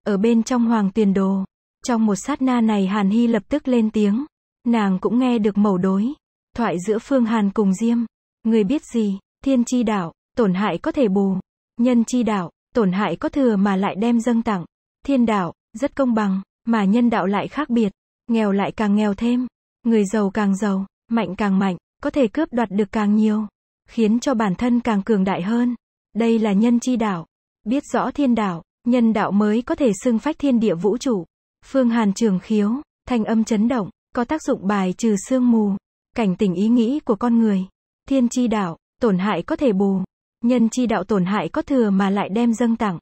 Ở bên trong Hoàng Tuyền Đồ, trong một sát na này Hàn Hy lập tức lên tiếng. Nàng cũng nghe được mẩu đối. Thoại giữa Phương Hàn cùng Diêm. Người biết gì, thiên chi đạo, tổn hại có thể bù. Nhân chi đạo, tổn hại có thừa mà lại đem dâng tặng. Thiên đạo, rất công bằng, mà nhân đạo lại khác biệt. Nghèo lại càng nghèo thêm. Người giàu càng giàu, mạnh càng mạnh, có thể cướp đoạt được càng nhiều. Khiến cho bản thân càng cường đại hơn. Đây là nhân chi đạo. Biết rõ thiên đạo, nhân đạo mới có thể xưng phách thiên địa vũ trụ. Phương Hàn trường khiếu, thanh âm chấn động có tác dụng bài trừ sương mù, cảnh tỉnh ý nghĩ của con người. Thiên chi đạo, tổn hại có thể bù, nhân chi đạo tổn hại có thừa mà lại đem dâng tặng.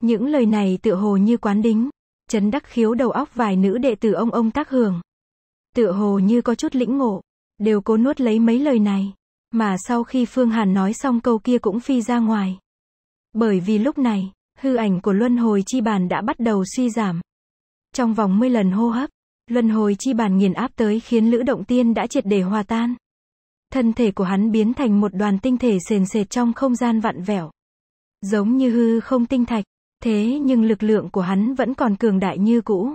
Những lời này tựa hồ như quán đính, chấn đắc khiếu đầu óc vài nữ đệ tử ông ông tác hưởng. Tựa hồ như có chút lĩnh ngộ, đều cố nuốt lấy mấy lời này, mà sau khi Phương Hàn nói xong câu kia cũng phi ra ngoài. Bởi vì lúc này, hư ảnh của luân hồi chi bàn đã bắt đầu suy giảm. Trong vòng 10 lần hô hấp, Luân hồi chi bản nghiền áp tới khiến Lữ Động Tiên đã triệt để hòa tan. Thân thể của hắn biến thành một đoàn tinh thể sền sệt trong không gian vặn vẹo. Giống như hư không tinh thạch, thế nhưng lực lượng của hắn vẫn còn cường đại như cũ.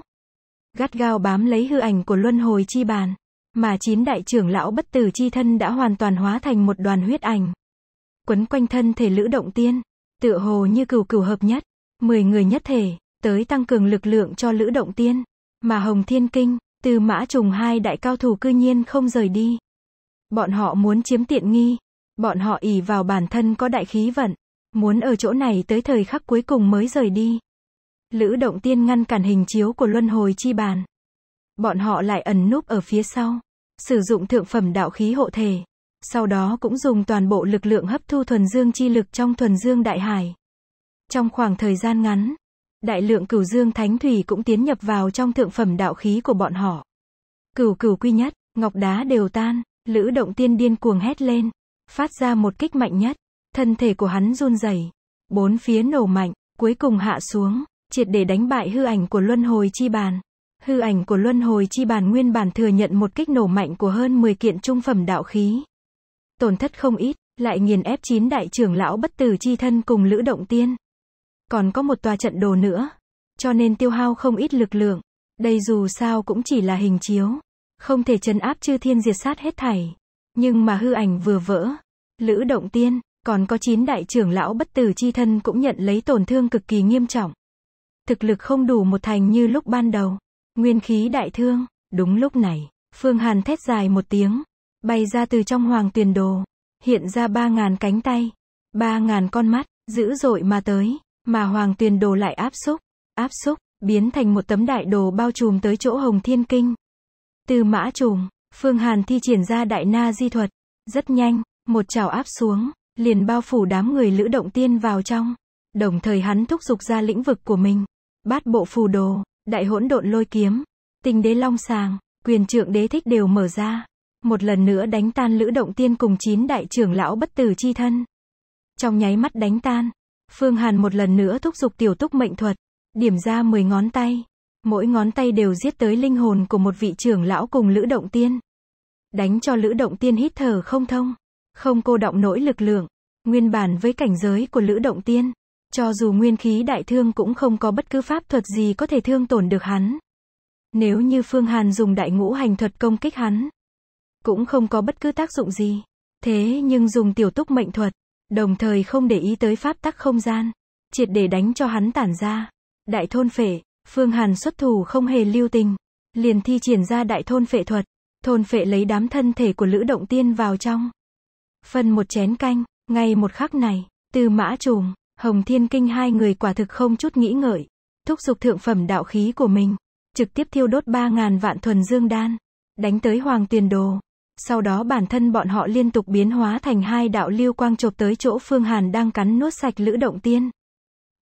Gắt gao bám lấy hư ảnh của luân hồi chi bàn, mà chín đại trưởng lão bất tử chi thân đã hoàn toàn hóa thành một đoàn huyết ảnh. Quấn quanh thân thể Lữ Động Tiên, tựa hồ như cửu cửu hợp nhất, 10 người nhất thể, tới tăng cường lực lượng cho Lữ Động Tiên. Mà Hồng Thiên Kinh, Từ Mã Trùng hai đại cao thủ cư nhiên không rời đi. Bọn họ muốn chiếm tiện nghi, bọn họ ỉ vào bản thân có đại khí vận, muốn ở chỗ này tới thời khắc cuối cùng mới rời đi. Lữ Động Tiên ngăn cản hình chiếu của luân hồi chi bàn. Bọn họ lại ẩn núp ở phía sau, sử dụng thượng phẩm đạo khí hộ thể, sau đó cũng dùng toàn bộ lực lượng hấp thu thuần dương chi lực trong thuần dương đại hải. Trong khoảng thời gian ngắn, Đại lượng cửu dương thánh thủy cũng tiến nhập vào trong thượng phẩm đạo khí của bọn họ. Cửu cửu quy nhất, ngọc đá đều tan, lữ động tiên điên cuồng hét lên, phát ra một kích mạnh nhất, thân thể của hắn run rẩy, bốn phía nổ mạnh, cuối cùng hạ xuống, triệt để đánh bại hư ảnh của luân hồi chi bàn. Hư ảnh của luân hồi chi bàn nguyên bản thừa nhận một kích nổ mạnh của hơn 10 kiện trung phẩm đạo khí. Tổn thất không ít, lại nghiền ép chín đại trưởng lão bất tử chi thân cùng lữ động tiên còn có một tòa trận đồ nữa. Cho nên tiêu hao không ít lực lượng. Đây dù sao cũng chỉ là hình chiếu. Không thể trấn áp chư thiên diệt sát hết thảy. Nhưng mà hư ảnh vừa vỡ. Lữ động tiên, còn có chín đại trưởng lão bất tử chi thân cũng nhận lấy tổn thương cực kỳ nghiêm trọng. Thực lực không đủ một thành như lúc ban đầu. Nguyên khí đại thương, đúng lúc này, Phương Hàn thét dài một tiếng, bay ra từ trong hoàng tuyền đồ, hiện ra ba ngàn cánh tay, ba ngàn con mắt, dữ dội mà tới mà Hoàng Tuyền Đồ lại áp xúc, áp xúc, biến thành một tấm đại đồ bao trùm tới chỗ Hồng Thiên Kinh. Từ mã trùng Phương Hàn thi triển ra đại na di thuật, rất nhanh, một chảo áp xuống, liền bao phủ đám người lữ động tiên vào trong. Đồng thời hắn thúc giục ra lĩnh vực của mình, bát bộ phù đồ, đại hỗn độn lôi kiếm, tình đế long sàng, quyền trượng đế thích đều mở ra. Một lần nữa đánh tan lữ động tiên cùng chín đại trưởng lão bất tử chi thân. Trong nháy mắt đánh tan, Phương Hàn một lần nữa thúc giục tiểu túc mệnh thuật, điểm ra 10 ngón tay. Mỗi ngón tay đều giết tới linh hồn của một vị trưởng lão cùng Lữ Động Tiên. Đánh cho Lữ Động Tiên hít thở không thông, không cô động nỗi lực lượng. Nguyên bản với cảnh giới của Lữ Động Tiên, cho dù nguyên khí đại thương cũng không có bất cứ pháp thuật gì có thể thương tổn được hắn. Nếu như Phương Hàn dùng đại ngũ hành thuật công kích hắn, cũng không có bất cứ tác dụng gì. Thế nhưng dùng tiểu túc mệnh thuật, Đồng thời không để ý tới pháp tắc không gian. Triệt để đánh cho hắn tản ra. Đại thôn phệ, Phương Hàn xuất thủ không hề lưu tình. Liền thi triển ra đại thôn phệ thuật. Thôn phệ lấy đám thân thể của Lữ Động Tiên vào trong. phần một chén canh, ngay một khắc này, từ mã trùng, Hồng Thiên Kinh hai người quả thực không chút nghĩ ngợi. Thúc giục thượng phẩm đạo khí của mình. Trực tiếp thiêu đốt ba ngàn vạn thuần dương đan. Đánh tới Hoàng tiền Đồ. Sau đó bản thân bọn họ liên tục biến hóa thành hai đạo lưu quang chộp tới chỗ Phương Hàn đang cắn nuốt sạch Lữ Động Tiên.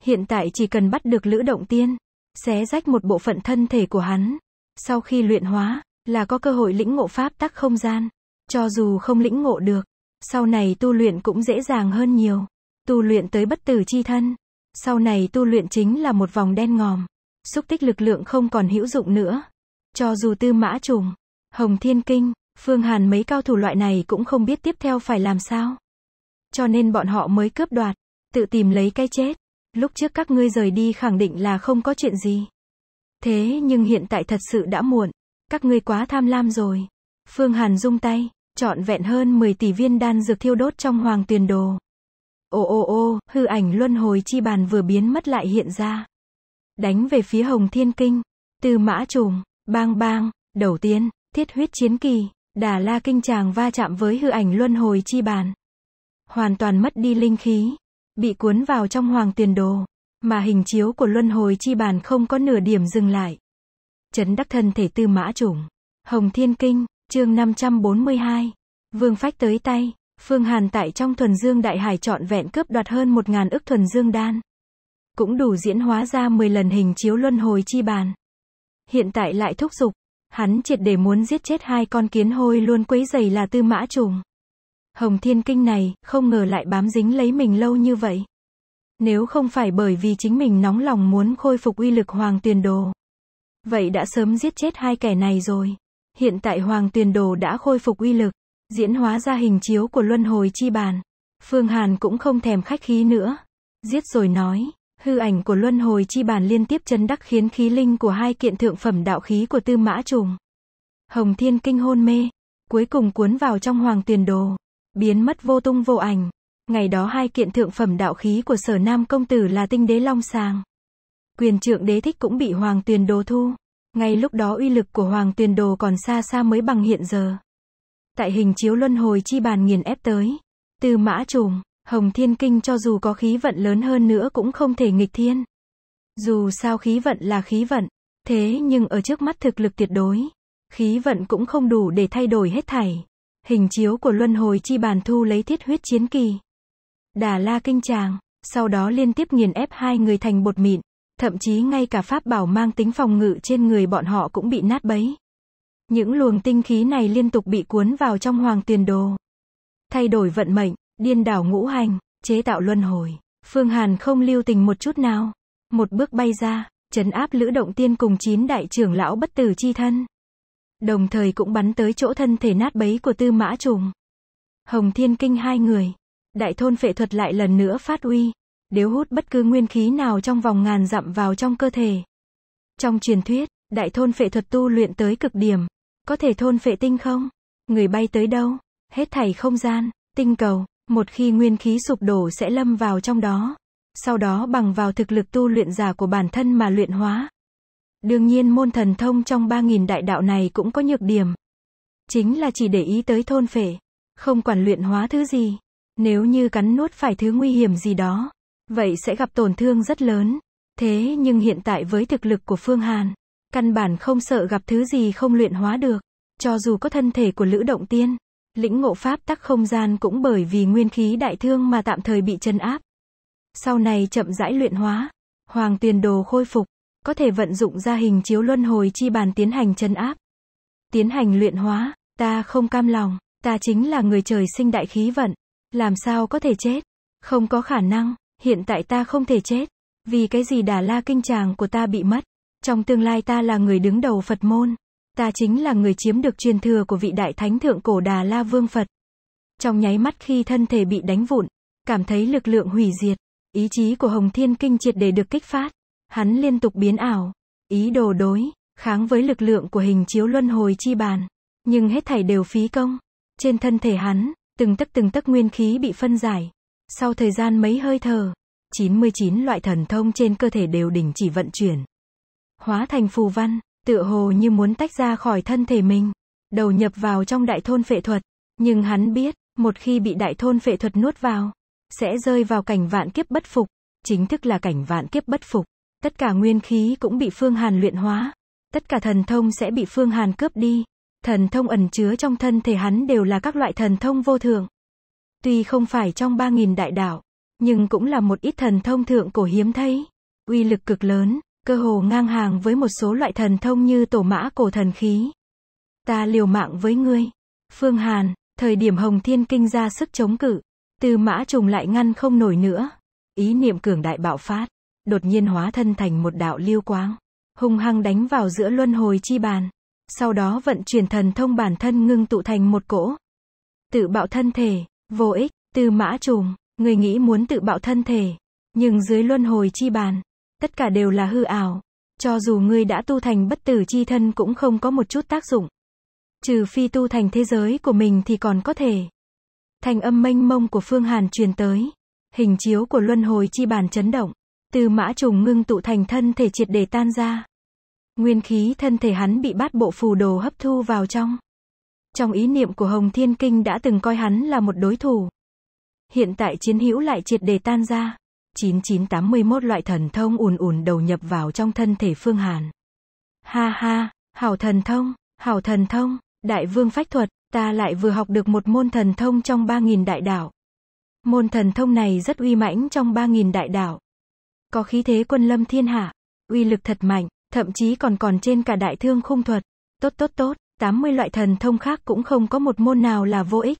Hiện tại chỉ cần bắt được Lữ Động Tiên, xé rách một bộ phận thân thể của hắn. Sau khi luyện hóa, là có cơ hội lĩnh ngộ pháp tắc không gian. Cho dù không lĩnh ngộ được, sau này tu luyện cũng dễ dàng hơn nhiều. Tu luyện tới bất tử chi thân. Sau này tu luyện chính là một vòng đen ngòm. Xúc tích lực lượng không còn hữu dụng nữa. Cho dù tư mã trùng, hồng thiên kinh, Phương Hàn mấy cao thủ loại này cũng không biết tiếp theo phải làm sao. Cho nên bọn họ mới cướp đoạt, tự tìm lấy cái chết. Lúc trước các ngươi rời đi khẳng định là không có chuyện gì. Thế nhưng hiện tại thật sự đã muộn, các ngươi quá tham lam rồi. Phương Hàn rung tay, chọn vẹn hơn 10 tỷ viên đan dược thiêu đốt trong hoàng tuyền đồ. Ô ô ô, hư ảnh luân hồi chi bàn vừa biến mất lại hiện ra. Đánh về phía hồng thiên kinh, từ mã trùng, bang bang, đầu tiên, thiết huyết chiến kỳ. Đà La Kinh chàng va chạm với hư ảnh luân hồi chi bàn. Hoàn toàn mất đi linh khí, bị cuốn vào trong hoàng tiền đồ, mà hình chiếu của luân hồi chi bàn không có nửa điểm dừng lại. Chấn đắc thân thể tư mã chủng. Hồng Thiên Kinh, chương 542. Vương phách tới tay, Phương Hàn tại trong thuần dương đại hải trọn vẹn cướp đoạt hơn một ngàn ức thuần dương đan. Cũng đủ diễn hóa ra 10 lần hình chiếu luân hồi chi bàn. Hiện tại lại thúc giục, Hắn triệt để muốn giết chết hai con kiến hôi luôn quấy giày là tư mã trùng. Hồng Thiên Kinh này, không ngờ lại bám dính lấy mình lâu như vậy. Nếu không phải bởi vì chính mình nóng lòng muốn khôi phục uy lực Hoàng Tuyền Đồ. Vậy đã sớm giết chết hai kẻ này rồi. Hiện tại Hoàng Tuyền Đồ đã khôi phục uy lực, diễn hóa ra hình chiếu của Luân Hồi Chi Bàn. Phương Hàn cũng không thèm khách khí nữa. Giết rồi nói, Hư ảnh của luân hồi chi bàn liên tiếp chấn đắc khiến khí linh của hai kiện thượng phẩm đạo khí của tư mã trùng. Hồng thiên kinh hôn mê. Cuối cùng cuốn vào trong hoàng tiền đồ. Biến mất vô tung vô ảnh. Ngày đó hai kiện thượng phẩm đạo khí của sở nam công tử là tinh đế long sàng. Quyền trượng đế thích cũng bị hoàng tuyền đồ thu. Ngay lúc đó uy lực của hoàng tuyền đồ còn xa xa mới bằng hiện giờ. Tại hình chiếu luân hồi chi bàn nghiền ép tới. Tư mã trùng. Hồng Thiên Kinh cho dù có khí vận lớn hơn nữa cũng không thể nghịch thiên. Dù sao khí vận là khí vận, thế nhưng ở trước mắt thực lực tuyệt đối, khí vận cũng không đủ để thay đổi hết thảy. Hình chiếu của luân hồi chi bàn thu lấy thiết huyết chiến kỳ. Đà la kinh tràng, sau đó liên tiếp nghiền ép hai người thành bột mịn, thậm chí ngay cả pháp bảo mang tính phòng ngự trên người bọn họ cũng bị nát bấy. Những luồng tinh khí này liên tục bị cuốn vào trong hoàng tuyền đồ. Thay đổi vận mệnh, Điên đảo ngũ hành, chế tạo luân hồi. Phương Hàn không lưu tình một chút nào. Một bước bay ra, chấn áp lữ động tiên cùng chín đại trưởng lão bất tử chi thân. Đồng thời cũng bắn tới chỗ thân thể nát bấy của tư mã trùng. Hồng thiên kinh hai người. Đại thôn phệ thuật lại lần nữa phát uy. Nếu hút bất cứ nguyên khí nào trong vòng ngàn dặm vào trong cơ thể. Trong truyền thuyết, đại thôn phệ thuật tu luyện tới cực điểm. Có thể thôn phệ tinh không? Người bay tới đâu? Hết thảy không gian, tinh cầu, một khi nguyên khí sụp đổ sẽ lâm vào trong đó. Sau đó bằng vào thực lực tu luyện giả của bản thân mà luyện hóa. Đương nhiên môn thần thông trong 3.000 đại đạo này cũng có nhược điểm. Chính là chỉ để ý tới thôn phệ. Không quản luyện hóa thứ gì. Nếu như cắn nuốt phải thứ nguy hiểm gì đó. Vậy sẽ gặp tổn thương rất lớn. Thế nhưng hiện tại với thực lực của Phương Hàn. Căn bản không sợ gặp thứ gì không luyện hóa được. Cho dù có thân thể của Lữ Động Tiên, Lĩnh ngộ pháp tắc không gian cũng bởi vì nguyên khí đại thương mà tạm thời bị chân áp. Sau này chậm rãi luyện hóa, hoàng tiền đồ khôi phục, có thể vận dụng ra hình chiếu luân hồi chi bàn tiến hành chân áp. Tiến hành luyện hóa, ta không cam lòng, ta chính là người trời sinh đại khí vận, làm sao có thể chết? Không có khả năng, hiện tại ta không thể chết, vì cái gì đà la kinh tràng của ta bị mất, trong tương lai ta là người đứng đầu Phật môn. Ta chính là người chiếm được truyền thừa của vị đại thánh thượng cổ Đà La Vương Phật. Trong nháy mắt khi thân thể bị đánh vụn, cảm thấy lực lượng hủy diệt, ý chí của Hồng Thiên Kinh triệt để được kích phát. Hắn liên tục biến ảo, ý đồ đối, kháng với lực lượng của hình chiếu luân hồi chi bàn. Nhưng hết thảy đều phí công. Trên thân thể hắn, từng tấc từng tấc nguyên khí bị phân giải. Sau thời gian mấy hơi thở, 99 loại thần thông trên cơ thể đều đình chỉ vận chuyển. Hóa thành phù văn, tựa hồ như muốn tách ra khỏi thân thể mình, đầu nhập vào trong đại thôn phệ thuật. Nhưng hắn biết, một khi bị đại thôn phệ thuật nuốt vào, sẽ rơi vào cảnh vạn kiếp bất phục, chính thức là cảnh vạn kiếp bất phục. Tất cả nguyên khí cũng bị Phương Hàn luyện hóa, tất cả thần thông sẽ bị Phương Hàn cướp đi. Thần thông ẩn chứa trong thân thể hắn đều là các loại thần thông vô thượng. Tuy không phải trong 3.000 đại đạo, nhưng cũng là một ít thần thông thượng cổ hiếm thấy, uy lực cực lớn, cơ hồ ngang hàng với một số loại thần thông như tổ mã cổ thần khí. Ta liều mạng với ngươi. Phương Hàn, thời điểm Hồng Thiên Kinh ra sức chống cự, từ mã trùng lại ngăn không nổi nữa. Ý niệm cường đại bạo phát, đột nhiên hóa thân thành một đạo lưu quang, hung hăng đánh vào giữa luân hồi chi bàn. Sau đó vận chuyển thần thông bản thân ngưng tụ thành một cỗ. Tự bạo thân thể, vô ích, từ mã trùng, người nghĩ muốn tự bạo thân thể, nhưng dưới luân hồi chi bàn, tất cả đều là hư ảo. Cho dù ngươi đã tu thành bất tử chi thân cũng không có một chút tác dụng. Trừ phi tu thành thế giới của mình thì còn có thể. Thành âm mênh mông của Phương Hàn truyền tới. Hình chiếu của luân hồi chi bàn chấn động. Từ mã trùng ngưng tụ thành thân thể triệt để tan ra. Nguyên khí thân thể hắn bị bát bộ phù đồ hấp thu vào trong. Trong ý niệm của Hồng Thiên Kinh đã từng coi hắn là một đối thủ. Hiện tại chiến hữu lại triệt để tan ra. 9981 loại thần thông ùn ùn đầu nhập vào trong thân thể Phương Hàn. Ha ha, hào thần thông, hào thần thông, đại vương phách thuật, ta lại vừa học được một môn thần thông trong 3.000 đại đảo. Môn thần thông này rất uy mãnh trong 3.000 đại đảo. Có khí thế quân lâm thiên hạ, uy lực thật mạnh, thậm chí còn còn trên cả đại thương khung thuật. Tốt tốt tốt, 80 loại thần thông khác cũng không có một môn nào là vô ích.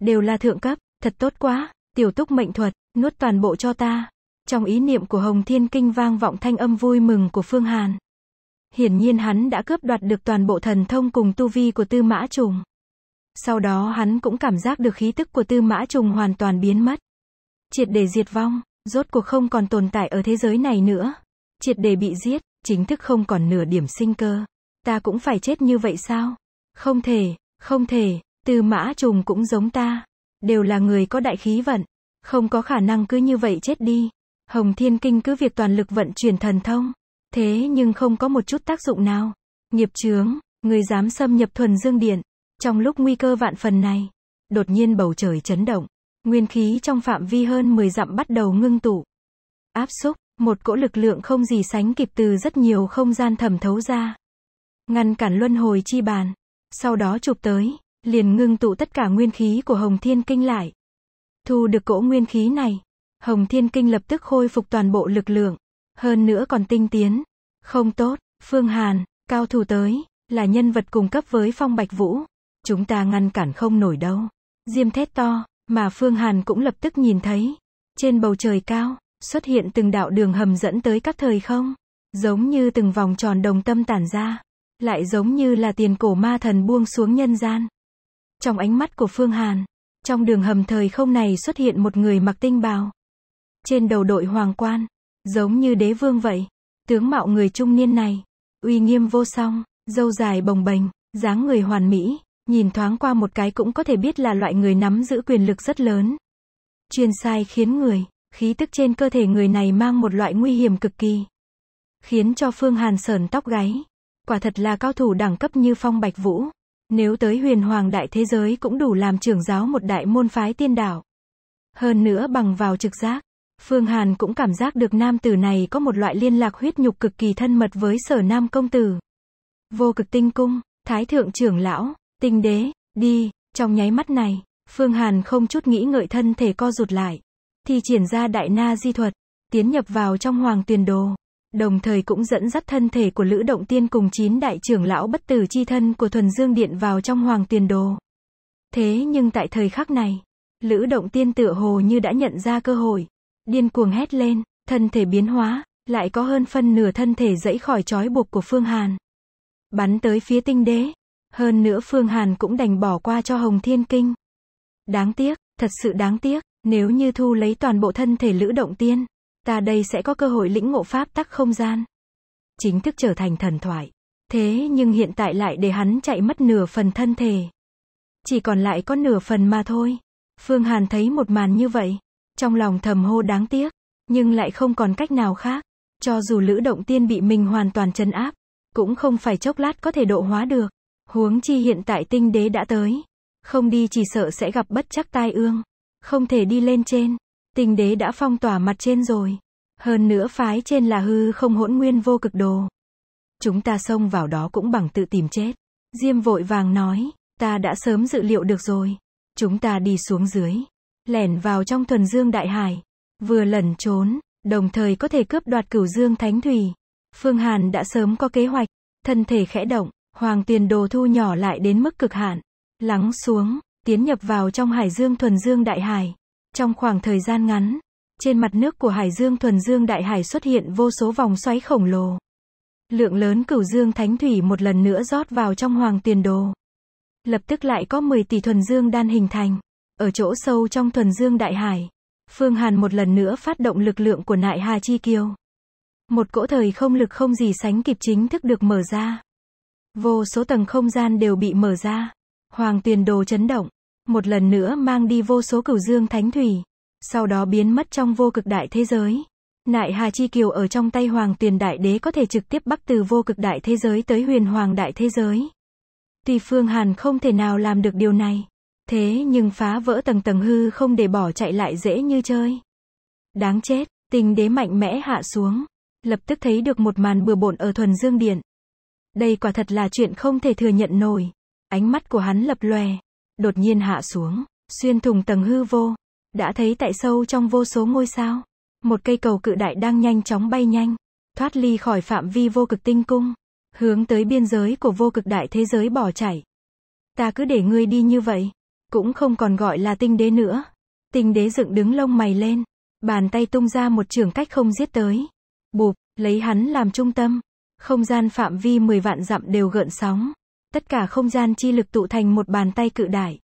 Đều là thượng cấp, thật tốt quá, tiểu túc mệnh thuật, Nuốt toàn bộ cho ta. Trong ý niệm của Hồng Thiên Kinh vang vọng thanh âm vui mừng của Phương Hàn. Hiển nhiên hắn đã cướp đoạt được toàn bộ thần thông cùng tu vi của Tư Mã Trùng. Sau đó hắn cũng cảm giác được khí tức của Tư Mã Trùng hoàn toàn biến mất. Triệt để diệt vong, rốt cuộc không còn tồn tại ở thế giới này nữa. Triệt để bị giết, chính thức không còn nửa điểm sinh cơ. Ta cũng phải chết như vậy sao? Không thể, không thể, Tư Mã Trùng cũng giống ta. Đều là người có đại khí vận, không có khả năng cứ như vậy chết đi. Hồng Thiên Kinh cứ việc toàn lực vận chuyển thần thông. Thế nhưng không có một chút tác dụng nào. Nghiệp chướng, người dám xâm nhập thuần dương điện. Trong lúc nguy cơ vạn phần này, đột nhiên bầu trời chấn động. Nguyên khí trong phạm vi hơn 10 dặm bắt đầu ngưng tụ. Áp xúc, một cỗ lực lượng không gì sánh kịp từ rất nhiều không gian thẩm thấu ra. Ngăn cản luân hồi chi bàn. Sau đó chụp tới, liền ngưng tụ tất cả nguyên khí của Hồng Thiên Kinh lại. Thu được cỗ nguyên khí này, Hồng Thiên Kinh lập tức khôi phục toàn bộ lực lượng, hơn nữa còn tinh tiến. Không tốt, Phương Hàn, cao thủ tới, là nhân vật cùng cấp với Phong Bạch Vũ. Chúng ta ngăn cản không nổi đâu. Diêm thét to, mà Phương Hàn cũng lập tức nhìn thấy. Trên bầu trời cao, xuất hiện từng đạo đường hầm dẫn tới các thời không. Giống như từng vòng tròn đồng tâm tản ra. Lại giống như là tiền cổ ma thần buông xuống nhân gian. Trong ánh mắt của Phương Hàn, trong đường hầm thời không này xuất hiện một người mặc tinh bào. Trên đầu đội hoàng quan, giống như đế vương vậy. Tướng mạo người trung niên này, uy nghiêm vô song, dâu dài bồng bềnh, dáng người hoàn mỹ, nhìn thoáng qua một cái cũng có thể biết là loại người nắm giữ quyền lực rất lớn. Chuyên sai khiến người, khí tức trên cơ thể người này mang một loại nguy hiểm cực kỳ. Khiến cho Phương Hàn sờn tóc gáy. Quả thật là cao thủ đẳng cấp như Phong Bạch Vũ. Nếu tới huyền hoàng đại thế giới cũng đủ làm trưởng giáo một đại môn phái tiên đảo. Hơn nữa bằng vào trực giác, Phương Hàn cũng cảm giác được nam tử này có một loại liên lạc huyết nhục cực kỳ thân mật với sở nam công tử. Vô cực tinh cung, thái thượng trưởng lão, tinh đế, đi, trong nháy mắt này, Phương Hàn không chút nghĩ ngợi thân thể co rụt lại. Thì triển ra đại na di thuật, tiến nhập vào trong hoàng tuyền đồ đồng thời cũng dẫn dắt thân thể của Lữ Động Tiên cùng chín đại trưởng lão bất tử chi thân của Thuần Dương Điện vào trong hoàng tiền đồ. Thế nhưng tại thời khắc này, Lữ Động Tiên tựa hồ như đã nhận ra cơ hội, điên cuồng hét lên, thân thể biến hóa, lại có hơn phân nửa thân thể dẫy khỏi trói buộc của Phương Hàn. Bắn tới phía tinh đế, hơn nữa Phương Hàn cũng đành bỏ qua cho Hồng Thiên Kinh. Đáng tiếc, thật sự đáng tiếc, nếu như thu lấy toàn bộ thân thể Lữ Động Tiên, ta đây sẽ có cơ hội lĩnh ngộ pháp tắc không gian. Chính thức trở thành thần thoại. Thế nhưng hiện tại lại để hắn chạy mất nửa phần thân thể. Chỉ còn lại có nửa phần mà thôi. Phương Hàn thấy một màn như vậy. Trong lòng thầm hô đáng tiếc. Nhưng lại không còn cách nào khác. Cho dù lữ động tiên bị mình hoàn toàn chân áp. Cũng không phải chốc lát có thể độ hóa được. Huống chi hiện tại tinh đế đã tới. Không đi chỉ sợ sẽ gặp bất chắc tai ương. Không thể đi lên trên. Tình đế đã phong tỏa mặt trên rồi. Hơn nữa phái trên là hư không hỗn nguyên vô cực đồ. Chúng ta xông vào đó cũng bằng tự tìm chết. Diêm vội vàng nói, ta đã sớm dự liệu được rồi. Chúng ta đi xuống dưới, lẻn vào trong thuần dương đại hải, vừa lẩn trốn, đồng thời có thể cướp đoạt cửu dương thánh thủy. Phương Hàn đã sớm có kế hoạch, thân thể khẽ động, hoàng tiền đồ thu nhỏ lại đến mức cực hạn, lắng xuống, tiến nhập vào trong hải dương thuần dương đại hải. Trong khoảng thời gian ngắn, trên mặt nước của Hải Dương thuần dương đại hải xuất hiện vô số vòng xoáy khổng lồ. Lượng lớn cửu dương thánh thủy một lần nữa rót vào trong hoàng tiền đồ. Lập tức lại có 10 tỷ thuần dương đan hình thành. Ở chỗ sâu trong thuần dương đại hải, Phương Hàn một lần nữa phát động lực lượng của nại Hà Chi Kiêu. Một cỗ thời không lực không gì sánh kịp chính thức được mở ra. Vô số tầng không gian đều bị mở ra. Hoàng tiền đồ chấn động, một lần nữa mang đi vô số cửu dương thánh thủy, sau đó biến mất trong vô cực đại thế giới. Nại Hà Chi Kiều ở trong tay Hoàng tiền Đại Đế có thể trực tiếp bắc từ vô cực đại thế giới tới huyền hoàng đại thế giới. Tuy Phương Hàn không thể nào làm được điều này, thế nhưng phá vỡ tầng tầng hư không để bỏ chạy lại dễ như chơi. Đáng chết, tình đế mạnh mẽ hạ xuống, lập tức thấy được một màn bừa bộn ở thuần dương điện. Đây quả thật là chuyện không thể thừa nhận nổi. Ánh mắt của hắn lập lòe, đột nhiên hạ xuống, xuyên thủng tầng hư vô, đã thấy tại sâu trong vô số ngôi sao, một cây cầu cự đại đang nhanh chóng bay nhanh, thoát ly khỏi phạm vi vô cực tinh cung, hướng tới biên giới của vô cực đại thế giới bỏ chảy. Ta cứ để ngươi đi như vậy, cũng không còn gọi là tinh đế nữa. Tinh đế dựng đứng lông mày lên, bàn tay tung ra một trường cách không giết tới. Bụp, lấy hắn làm trung tâm, không gian phạm vi 10 vạn dặm đều gợn sóng tất cả không gian chi lực tụ thành một bàn tay cự đại.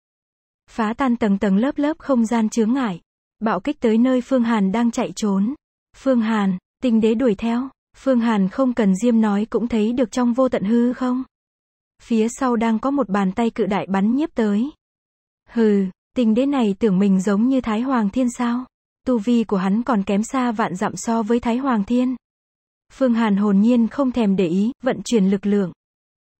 Phá tan tầng tầng lớp lớp không gian chướng ngại. Bạo kích tới nơi Phương Hàn đang chạy trốn. Phương Hàn, tình đế đuổi theo. Phương Hàn không cần Diêm nói cũng thấy được trong vô tận hư không? Phía sau đang có một bàn tay cự đại bắn nhiếp tới. Hừ, tình đế này tưởng mình giống như Thái Hoàng Thiên sao? Tu vi của hắn còn kém xa vạn dặm so với Thái Hoàng Thiên. Phương Hàn hồn nhiên không thèm để ý, vận chuyển lực lượng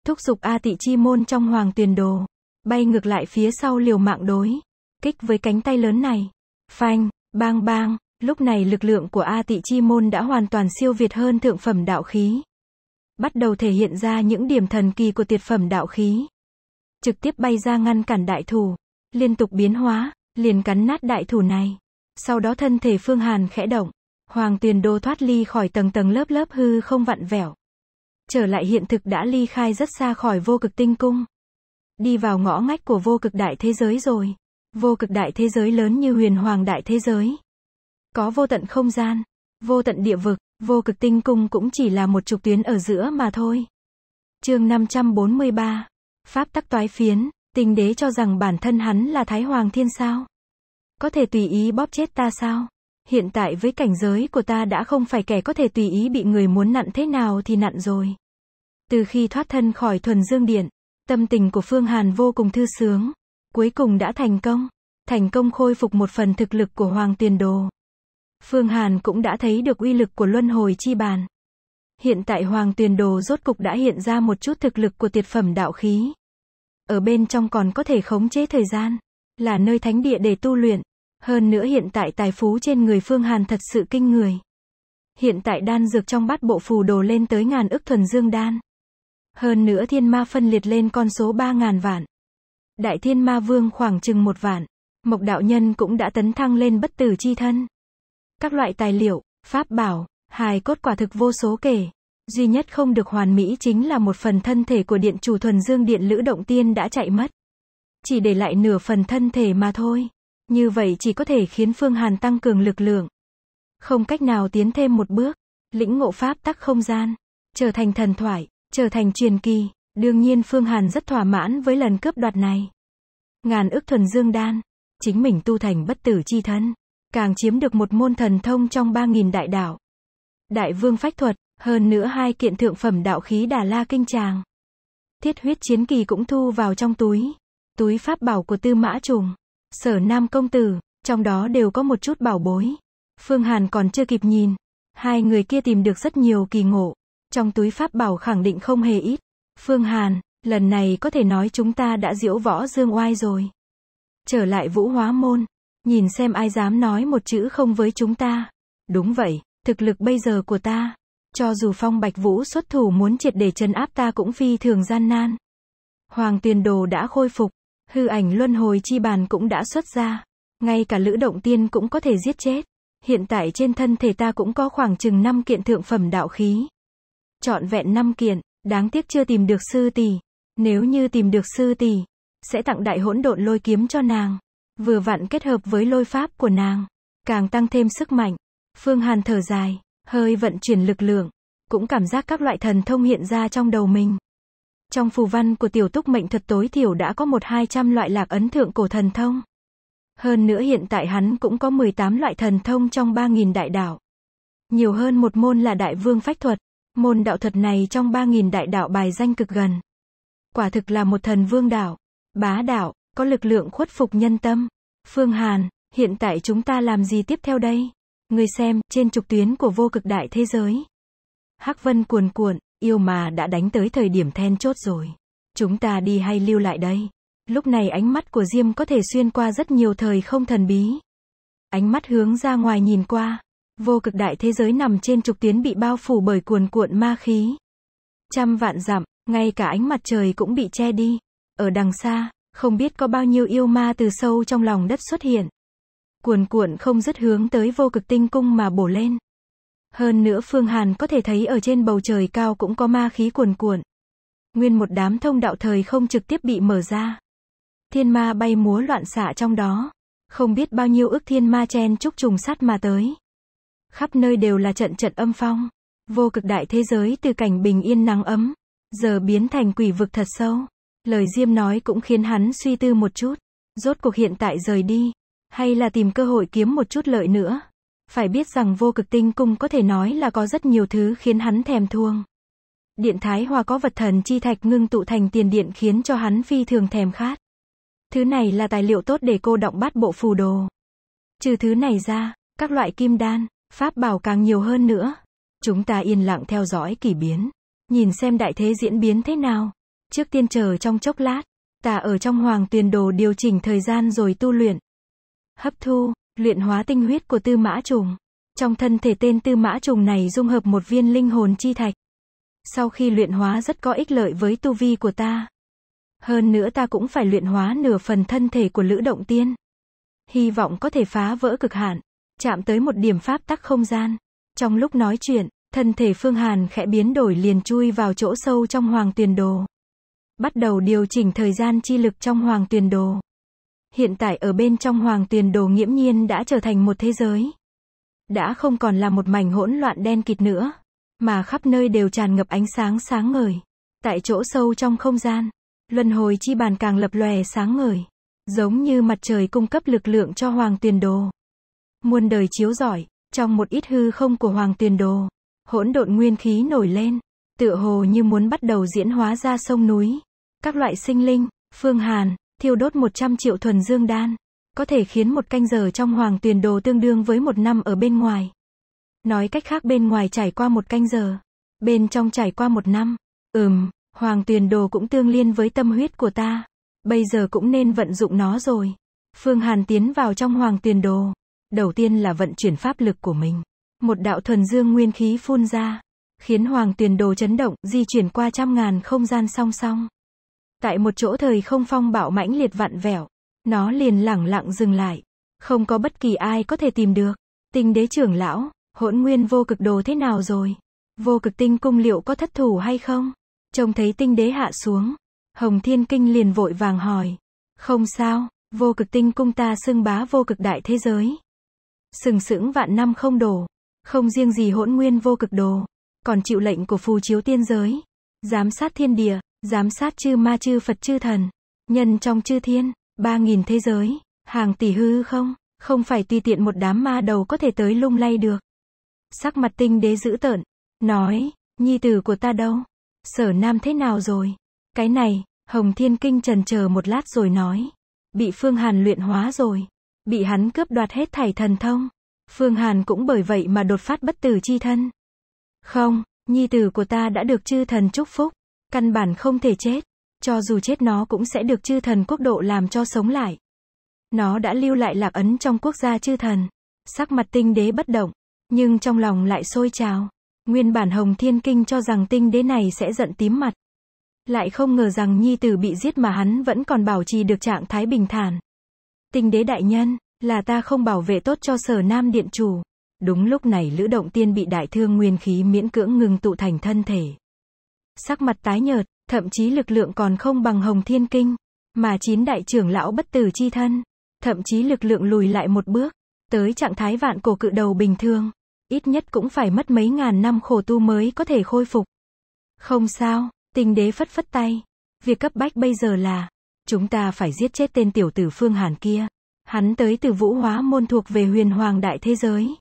thúc giục A Tị Chi Môn trong hoàng tuyền đồ, bay ngược lại phía sau liều mạng đối, kích với cánh tay lớn này. Phanh, bang bang, lúc này lực lượng của A Tị Chi Môn đã hoàn toàn siêu việt hơn thượng phẩm đạo khí. Bắt đầu thể hiện ra những điểm thần kỳ của tuyệt phẩm đạo khí. Trực tiếp bay ra ngăn cản đại thủ, liên tục biến hóa, liền cắn nát đại thủ này. Sau đó thân thể Phương Hàn khẽ động, Hoàng Tuyền Đô thoát ly khỏi tầng tầng lớp lớp hư không vặn vẹo trở lại hiện thực đã ly khai rất xa khỏi vô cực tinh cung. Đi vào ngõ ngách của vô cực đại thế giới rồi. Vô cực đại thế giới lớn như huyền hoàng đại thế giới. Có vô tận không gian, vô tận địa vực, vô cực tinh cung cũng chỉ là một trục tuyến ở giữa mà thôi. chương 543. Pháp tắc toái phiến, tình đế cho rằng bản thân hắn là Thái Hoàng Thiên sao? Có thể tùy ý bóp chết ta sao? hiện tại với cảnh giới của ta đã không phải kẻ có thể tùy ý bị người muốn nặn thế nào thì nặn rồi. Từ khi thoát thân khỏi thuần dương điện, tâm tình của Phương Hàn vô cùng thư sướng. Cuối cùng đã thành công. Thành công khôi phục một phần thực lực của Hoàng Tuyền Đồ. Phương Hàn cũng đã thấy được uy lực của luân hồi chi bàn. Hiện tại Hoàng Tuyền Đồ rốt cục đã hiện ra một chút thực lực của tiệt phẩm đạo khí. Ở bên trong còn có thể khống chế thời gian, là nơi thánh địa để tu luyện, hơn nữa hiện tại tài phú trên người Phương Hàn thật sự kinh người. Hiện tại đan dược trong bát bộ phù đồ lên tới ngàn ức thuần dương đan. Hơn nữa thiên ma phân liệt lên con số 3.000 vạn. Đại thiên ma vương khoảng chừng một vạn. Mộc đạo nhân cũng đã tấn thăng lên bất tử chi thân. Các loại tài liệu, pháp bảo, hài cốt quả thực vô số kể. Duy nhất không được hoàn mỹ chính là một phần thân thể của điện chủ thuần dương điện lữ động tiên đã chạy mất. Chỉ để lại nửa phần thân thể mà thôi. Như vậy chỉ có thể khiến Phương Hàn tăng cường lực lượng. Không cách nào tiến thêm một bước, lĩnh ngộ pháp tắc không gian, trở thành thần thoại, trở thành truyền kỳ. Đương nhiên Phương Hàn rất thỏa mãn với lần cướp đoạt này. Ngàn ước thuần dương đan, chính mình tu thành bất tử chi thân, càng chiếm được một môn thần thông trong ba nghìn đại đạo. Đại vương phách thuật, hơn nữa hai kiện thượng phẩm đạo khí Đà La Kinh Tràng. Thiết huyết chiến kỳ cũng thu vào trong túi. Túi pháp bảo của tư mã trùng sở nam công tử, trong đó đều có một chút bảo bối. Phương Hàn còn chưa kịp nhìn, hai người kia tìm được rất nhiều kỳ ngộ. Trong túi pháp bảo khẳng định không hề ít. Phương Hàn, lần này có thể nói chúng ta đã diễu võ dương oai rồi. Trở lại vũ hóa môn, nhìn xem ai dám nói một chữ không với chúng ta. Đúng vậy, thực lực bây giờ của ta, cho dù phong bạch vũ xuất thủ muốn triệt để chân áp ta cũng phi thường gian nan. Hoàng tuyền đồ đã khôi phục, hư ảnh luân hồi chi bàn cũng đã xuất ra. Ngay cả lữ động tiên cũng có thể giết chết. Hiện tại trên thân thể ta cũng có khoảng chừng 5 kiện thượng phẩm đạo khí. Chọn vẹn 5 kiện, đáng tiếc chưa tìm được sư tỷ. Nếu như tìm được sư tỷ, sẽ tặng đại hỗn độn lôi kiếm cho nàng. Vừa vặn kết hợp với lôi pháp của nàng, càng tăng thêm sức mạnh. Phương Hàn thở dài, hơi vận chuyển lực lượng, cũng cảm giác các loại thần thông hiện ra trong đầu mình. Trong phù văn của tiểu túc mệnh thuật tối thiểu đã có một hai trăm loại lạc ấn thượng cổ thần thông. Hơn nữa hiện tại hắn cũng có 18 loại thần thông trong 3.000 đại đạo. Nhiều hơn một môn là đại vương phách thuật. Môn đạo thuật này trong 3.000 đại đạo bài danh cực gần. Quả thực là một thần vương đạo, bá đạo, có lực lượng khuất phục nhân tâm. Phương Hàn, hiện tại chúng ta làm gì tiếp theo đây? Người xem, trên trục tuyến của vô cực đại thế giới. Hắc vân cuồn cuộn, Yêu mà đã đánh tới thời điểm then chốt rồi. Chúng ta đi hay lưu lại đây? Lúc này ánh mắt của Diêm có thể xuyên qua rất nhiều thời không thần bí. Ánh mắt hướng ra ngoài nhìn qua. Vô cực đại thế giới nằm trên trục tuyến bị bao phủ bởi cuồn cuộn ma khí. Trăm vạn dặm, ngay cả ánh mặt trời cũng bị che đi. Ở đằng xa, không biết có bao nhiêu yêu ma từ sâu trong lòng đất xuất hiện. Cuồn cuộn không dứt hướng tới vô cực tinh cung mà bổ lên. Hơn nữa Phương Hàn có thể thấy ở trên bầu trời cao cũng có ma khí cuồn cuộn. Nguyên một đám thông đạo thời không trực tiếp bị mở ra. Thiên ma bay múa loạn xạ trong đó. Không biết bao nhiêu ước thiên ma chen trúc trùng sát mà tới. Khắp nơi đều là trận trận âm phong. Vô cực đại thế giới từ cảnh bình yên nắng ấm. Giờ biến thành quỷ vực thật sâu. Lời Diêm nói cũng khiến hắn suy tư một chút. Rốt cuộc hiện tại rời đi. Hay là tìm cơ hội kiếm một chút lợi nữa. Phải biết rằng vô cực tinh cung có thể nói là có rất nhiều thứ khiến hắn thèm thuông. Điện Thái Hòa có vật thần chi thạch ngưng tụ thành tiền điện khiến cho hắn phi thường thèm khát. Thứ này là tài liệu tốt để cô động bát bộ phù đồ. Trừ thứ này ra, các loại kim đan, pháp bảo càng nhiều hơn nữa. Chúng ta yên lặng theo dõi kỳ biến, nhìn xem đại thế diễn biến thế nào. Trước tiên chờ trong chốc lát, ta ở trong hoàng tuyền đồ điều chỉnh thời gian rồi tu luyện. Hấp thu, luyện hóa tinh huyết của tư mã trùng. Trong thân thể tên tư mã trùng này dung hợp một viên linh hồn chi thạch. Sau khi luyện hóa rất có ích lợi với tu vi của ta. Hơn nữa ta cũng phải luyện hóa nửa phần thân thể của lữ động tiên. Hy vọng có thể phá vỡ cực hạn, chạm tới một điểm pháp tắc không gian. Trong lúc nói chuyện, thân thể Phương Hàn khẽ biến đổi liền chui vào chỗ sâu trong hoàng tuyền đồ. Bắt đầu điều chỉnh thời gian chi lực trong hoàng tuyền đồ hiện tại ở bên trong hoàng tuyền đồ nghiễm nhiên đã trở thành một thế giới. Đã không còn là một mảnh hỗn loạn đen kịt nữa, mà khắp nơi đều tràn ngập ánh sáng sáng ngời. Tại chỗ sâu trong không gian, luân hồi chi bàn càng lập lòe sáng ngời, giống như mặt trời cung cấp lực lượng cho hoàng tuyền đồ. Muôn đời chiếu giỏi, trong một ít hư không của hoàng tuyền đồ, hỗn độn nguyên khí nổi lên, tựa hồ như muốn bắt đầu diễn hóa ra sông núi. Các loại sinh linh, phương hàn, thiêu đốt 100 triệu thuần dương đan, có thể khiến một canh giờ trong hoàng tuyển đồ tương đương với một năm ở bên ngoài. Nói cách khác bên ngoài trải qua một canh giờ, bên trong trải qua một năm. Ừm, hoàng tuyển đồ cũng tương liên với tâm huyết của ta. Bây giờ cũng nên vận dụng nó rồi. Phương Hàn tiến vào trong hoàng tuyển đồ. Đầu tiên là vận chuyển pháp lực của mình. Một đạo thuần dương nguyên khí phun ra. Khiến hoàng tuyển đồ chấn động, di chuyển qua trăm ngàn không gian song song. Tại một chỗ thời không phong bạo mãnh liệt vặn vẹo, nó liền lẳng lặng dừng lại. Không có bất kỳ ai có thể tìm được. Tinh đế trưởng lão, hỗn nguyên vô cực đồ thế nào rồi? Vô cực tinh cung liệu có thất thủ hay không? Trông thấy tinh đế hạ xuống. Hồng Thiên Kinh liền vội vàng hỏi. Không sao, vô cực tinh cung ta xưng bá vô cực đại thế giới. Sừng sững vạn năm không đổ. Không riêng gì hỗn nguyên vô cực đồ. Còn chịu lệnh của phù chiếu tiên giới. Giám sát thiên địa, giám sát chư ma chư Phật chư thần, nhân trong chư thiên, ba nghìn thế giới, hàng tỷ hư không, không phải tùy tiện một đám ma đầu có thể tới lung lay được. Sắc mặt tinh đế giữ tợn, nói, nhi tử của ta đâu, sở nam thế nào rồi, cái này, Hồng Thiên Kinh trần chờ một lát rồi nói, bị Phương Hàn luyện hóa rồi, bị hắn cướp đoạt hết thảy thần thông, Phương Hàn cũng bởi vậy mà đột phát bất tử chi thân. Không, nhi tử của ta đã được chư thần chúc phúc. Căn bản không thể chết. Cho dù chết nó cũng sẽ được chư thần quốc độ làm cho sống lại. Nó đã lưu lại lạc ấn trong quốc gia chư thần. Sắc mặt tinh đế bất động, nhưng trong lòng lại sôi trào. Nguyên bản Hồng Thiên Kinh cho rằng tinh đế này sẽ giận tím mặt. Lại không ngờ rằng nhi tử bị giết mà hắn vẫn còn bảo trì được trạng thái bình thản. Tinh đế đại nhân, là ta không bảo vệ tốt cho sở nam điện chủ. Đúng lúc này Lữ Động Tiên bị đại thương nguyên khí miễn cưỡng ngừng tụ thành thân thể sắc mặt tái nhợt, thậm chí lực lượng còn không bằng Hồng Thiên Kinh, mà chín đại trưởng lão bất tử chi thân, thậm chí lực lượng lùi lại một bước, tới trạng thái vạn cổ cự đầu bình thường, ít nhất cũng phải mất mấy ngàn năm khổ tu mới có thể khôi phục. Không sao, tình đế phất phất tay, việc cấp bách bây giờ là, chúng ta phải giết chết tên tiểu tử Phương Hàn kia, hắn tới từ vũ hóa môn thuộc về huyền hoàng đại thế giới.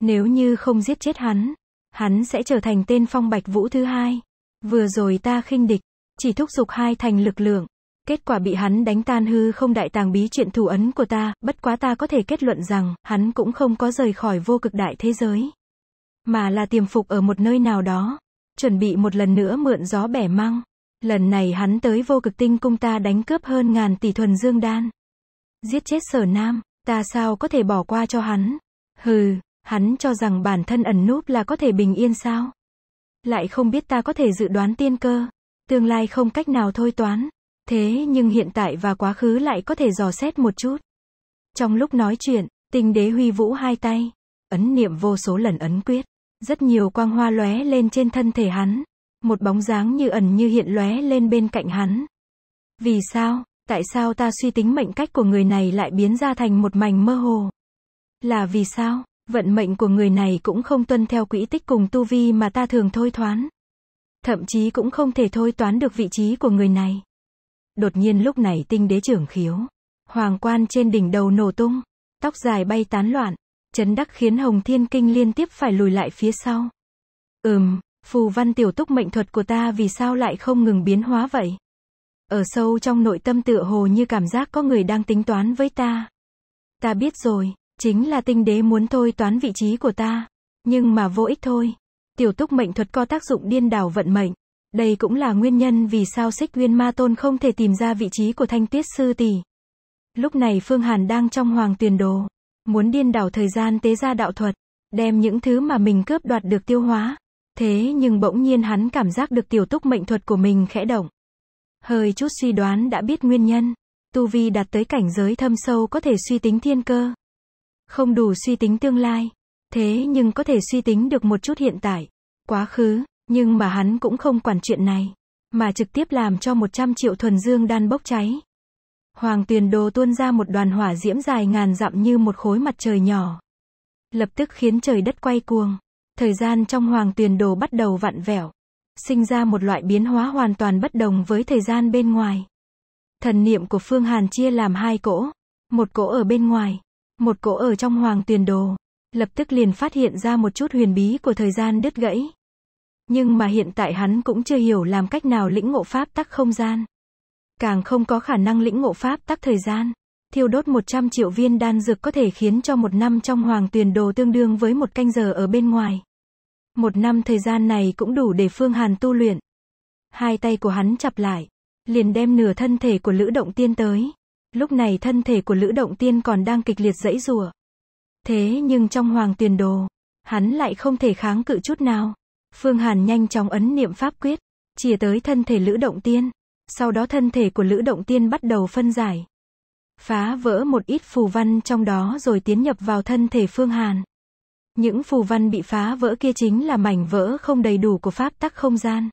Nếu như không giết chết hắn, hắn sẽ trở thành tên phong bạch vũ thứ hai. Vừa rồi ta khinh địch, chỉ thúc giục hai thành lực lượng. Kết quả bị hắn đánh tan hư không đại tàng bí chuyện thủ ấn của ta, bất quá ta có thể kết luận rằng, hắn cũng không có rời khỏi vô cực đại thế giới. Mà là tiềm phục ở một nơi nào đó. Chuẩn bị một lần nữa mượn gió bẻ măng. Lần này hắn tới vô cực tinh cung ta đánh cướp hơn ngàn tỷ thuần dương đan. Giết chết sở nam, ta sao có thể bỏ qua cho hắn. Hừ, hắn cho rằng bản thân ẩn núp là có thể bình yên sao? lại không biết ta có thể dự đoán tiên cơ, tương lai không cách nào thôi toán, thế nhưng hiện tại và quá khứ lại có thể dò xét một chút. Trong lúc nói chuyện, tinh đế huy vũ hai tay, ấn niệm vô số lần ấn quyết, rất nhiều quang hoa lóe lên trên thân thể hắn, một bóng dáng như ẩn như hiện lóe lên bên cạnh hắn. Vì sao, tại sao ta suy tính mệnh cách của người này lại biến ra thành một mảnh mơ hồ? Là vì sao? Vận mệnh của người này cũng không tuân theo quỹ tích cùng tu vi mà ta thường thôi thoán. Thậm chí cũng không thể thôi toán được vị trí của người này. Đột nhiên lúc này tinh đế trưởng khiếu. Hoàng quan trên đỉnh đầu nổ tung. Tóc dài bay tán loạn. Chấn đắc khiến Hồng Thiên Kinh liên tiếp phải lùi lại phía sau. Ừm, phù văn tiểu túc mệnh thuật của ta vì sao lại không ngừng biến hóa vậy? Ở sâu trong nội tâm tựa hồ như cảm giác có người đang tính toán với ta. Ta biết rồi, Chính là tinh đế muốn thôi toán vị trí của ta. Nhưng mà vô ích thôi. Tiểu túc mệnh thuật có tác dụng điên đảo vận mệnh. Đây cũng là nguyên nhân vì sao xích nguyên ma tôn không thể tìm ra vị trí của thanh tuyết sư tỷ. Lúc này Phương Hàn đang trong hoàng tuyền đồ. Muốn điên đảo thời gian tế ra đạo thuật. Đem những thứ mà mình cướp đoạt được tiêu hóa. Thế nhưng bỗng nhiên hắn cảm giác được tiểu túc mệnh thuật của mình khẽ động. Hơi chút suy đoán đã biết nguyên nhân. Tu Vi đạt tới cảnh giới thâm sâu có thể suy tính thiên cơ. Không đủ suy tính tương lai. Thế nhưng có thể suy tính được một chút hiện tại, quá khứ, nhưng mà hắn cũng không quản chuyện này, mà trực tiếp làm cho 100 triệu thuần dương đan bốc cháy. Hoàng tuyền đồ tuôn ra một đoàn hỏa diễm dài ngàn dặm như một khối mặt trời nhỏ. Lập tức khiến trời đất quay cuồng. Thời gian trong hoàng tuyền đồ bắt đầu vặn vẹo. Sinh ra một loại biến hóa hoàn toàn bất đồng với thời gian bên ngoài. Thần niệm của Phương Hàn chia làm hai cỗ. Một cỗ ở bên ngoài, một cỗ ở trong hoàng tuyền đồ, lập tức liền phát hiện ra một chút huyền bí của thời gian đứt gãy. Nhưng mà hiện tại hắn cũng chưa hiểu làm cách nào lĩnh ngộ pháp tắc không gian. Càng không có khả năng lĩnh ngộ pháp tắc thời gian. Thiêu đốt 100 triệu viên đan dược có thể khiến cho một năm trong hoàng tuyền đồ tương đương với một canh giờ ở bên ngoài. Một năm thời gian này cũng đủ để Phương Hàn tu luyện. Hai tay của hắn chập lại, liền đem nửa thân thể của Lữ Động Tiên tới, Lúc này thân thể của Lữ Động Tiên còn đang kịch liệt dẫy rủa. Thế nhưng trong hoàng tuyền đồ, hắn lại không thể kháng cự chút nào. Phương Hàn nhanh chóng ấn niệm pháp quyết, chìa tới thân thể Lữ Động Tiên. Sau đó thân thể của Lữ Động Tiên bắt đầu phân giải. Phá vỡ một ít phù văn trong đó rồi tiến nhập vào thân thể Phương Hàn. Những phù văn bị phá vỡ kia chính là mảnh vỡ không đầy đủ của pháp tắc không gian.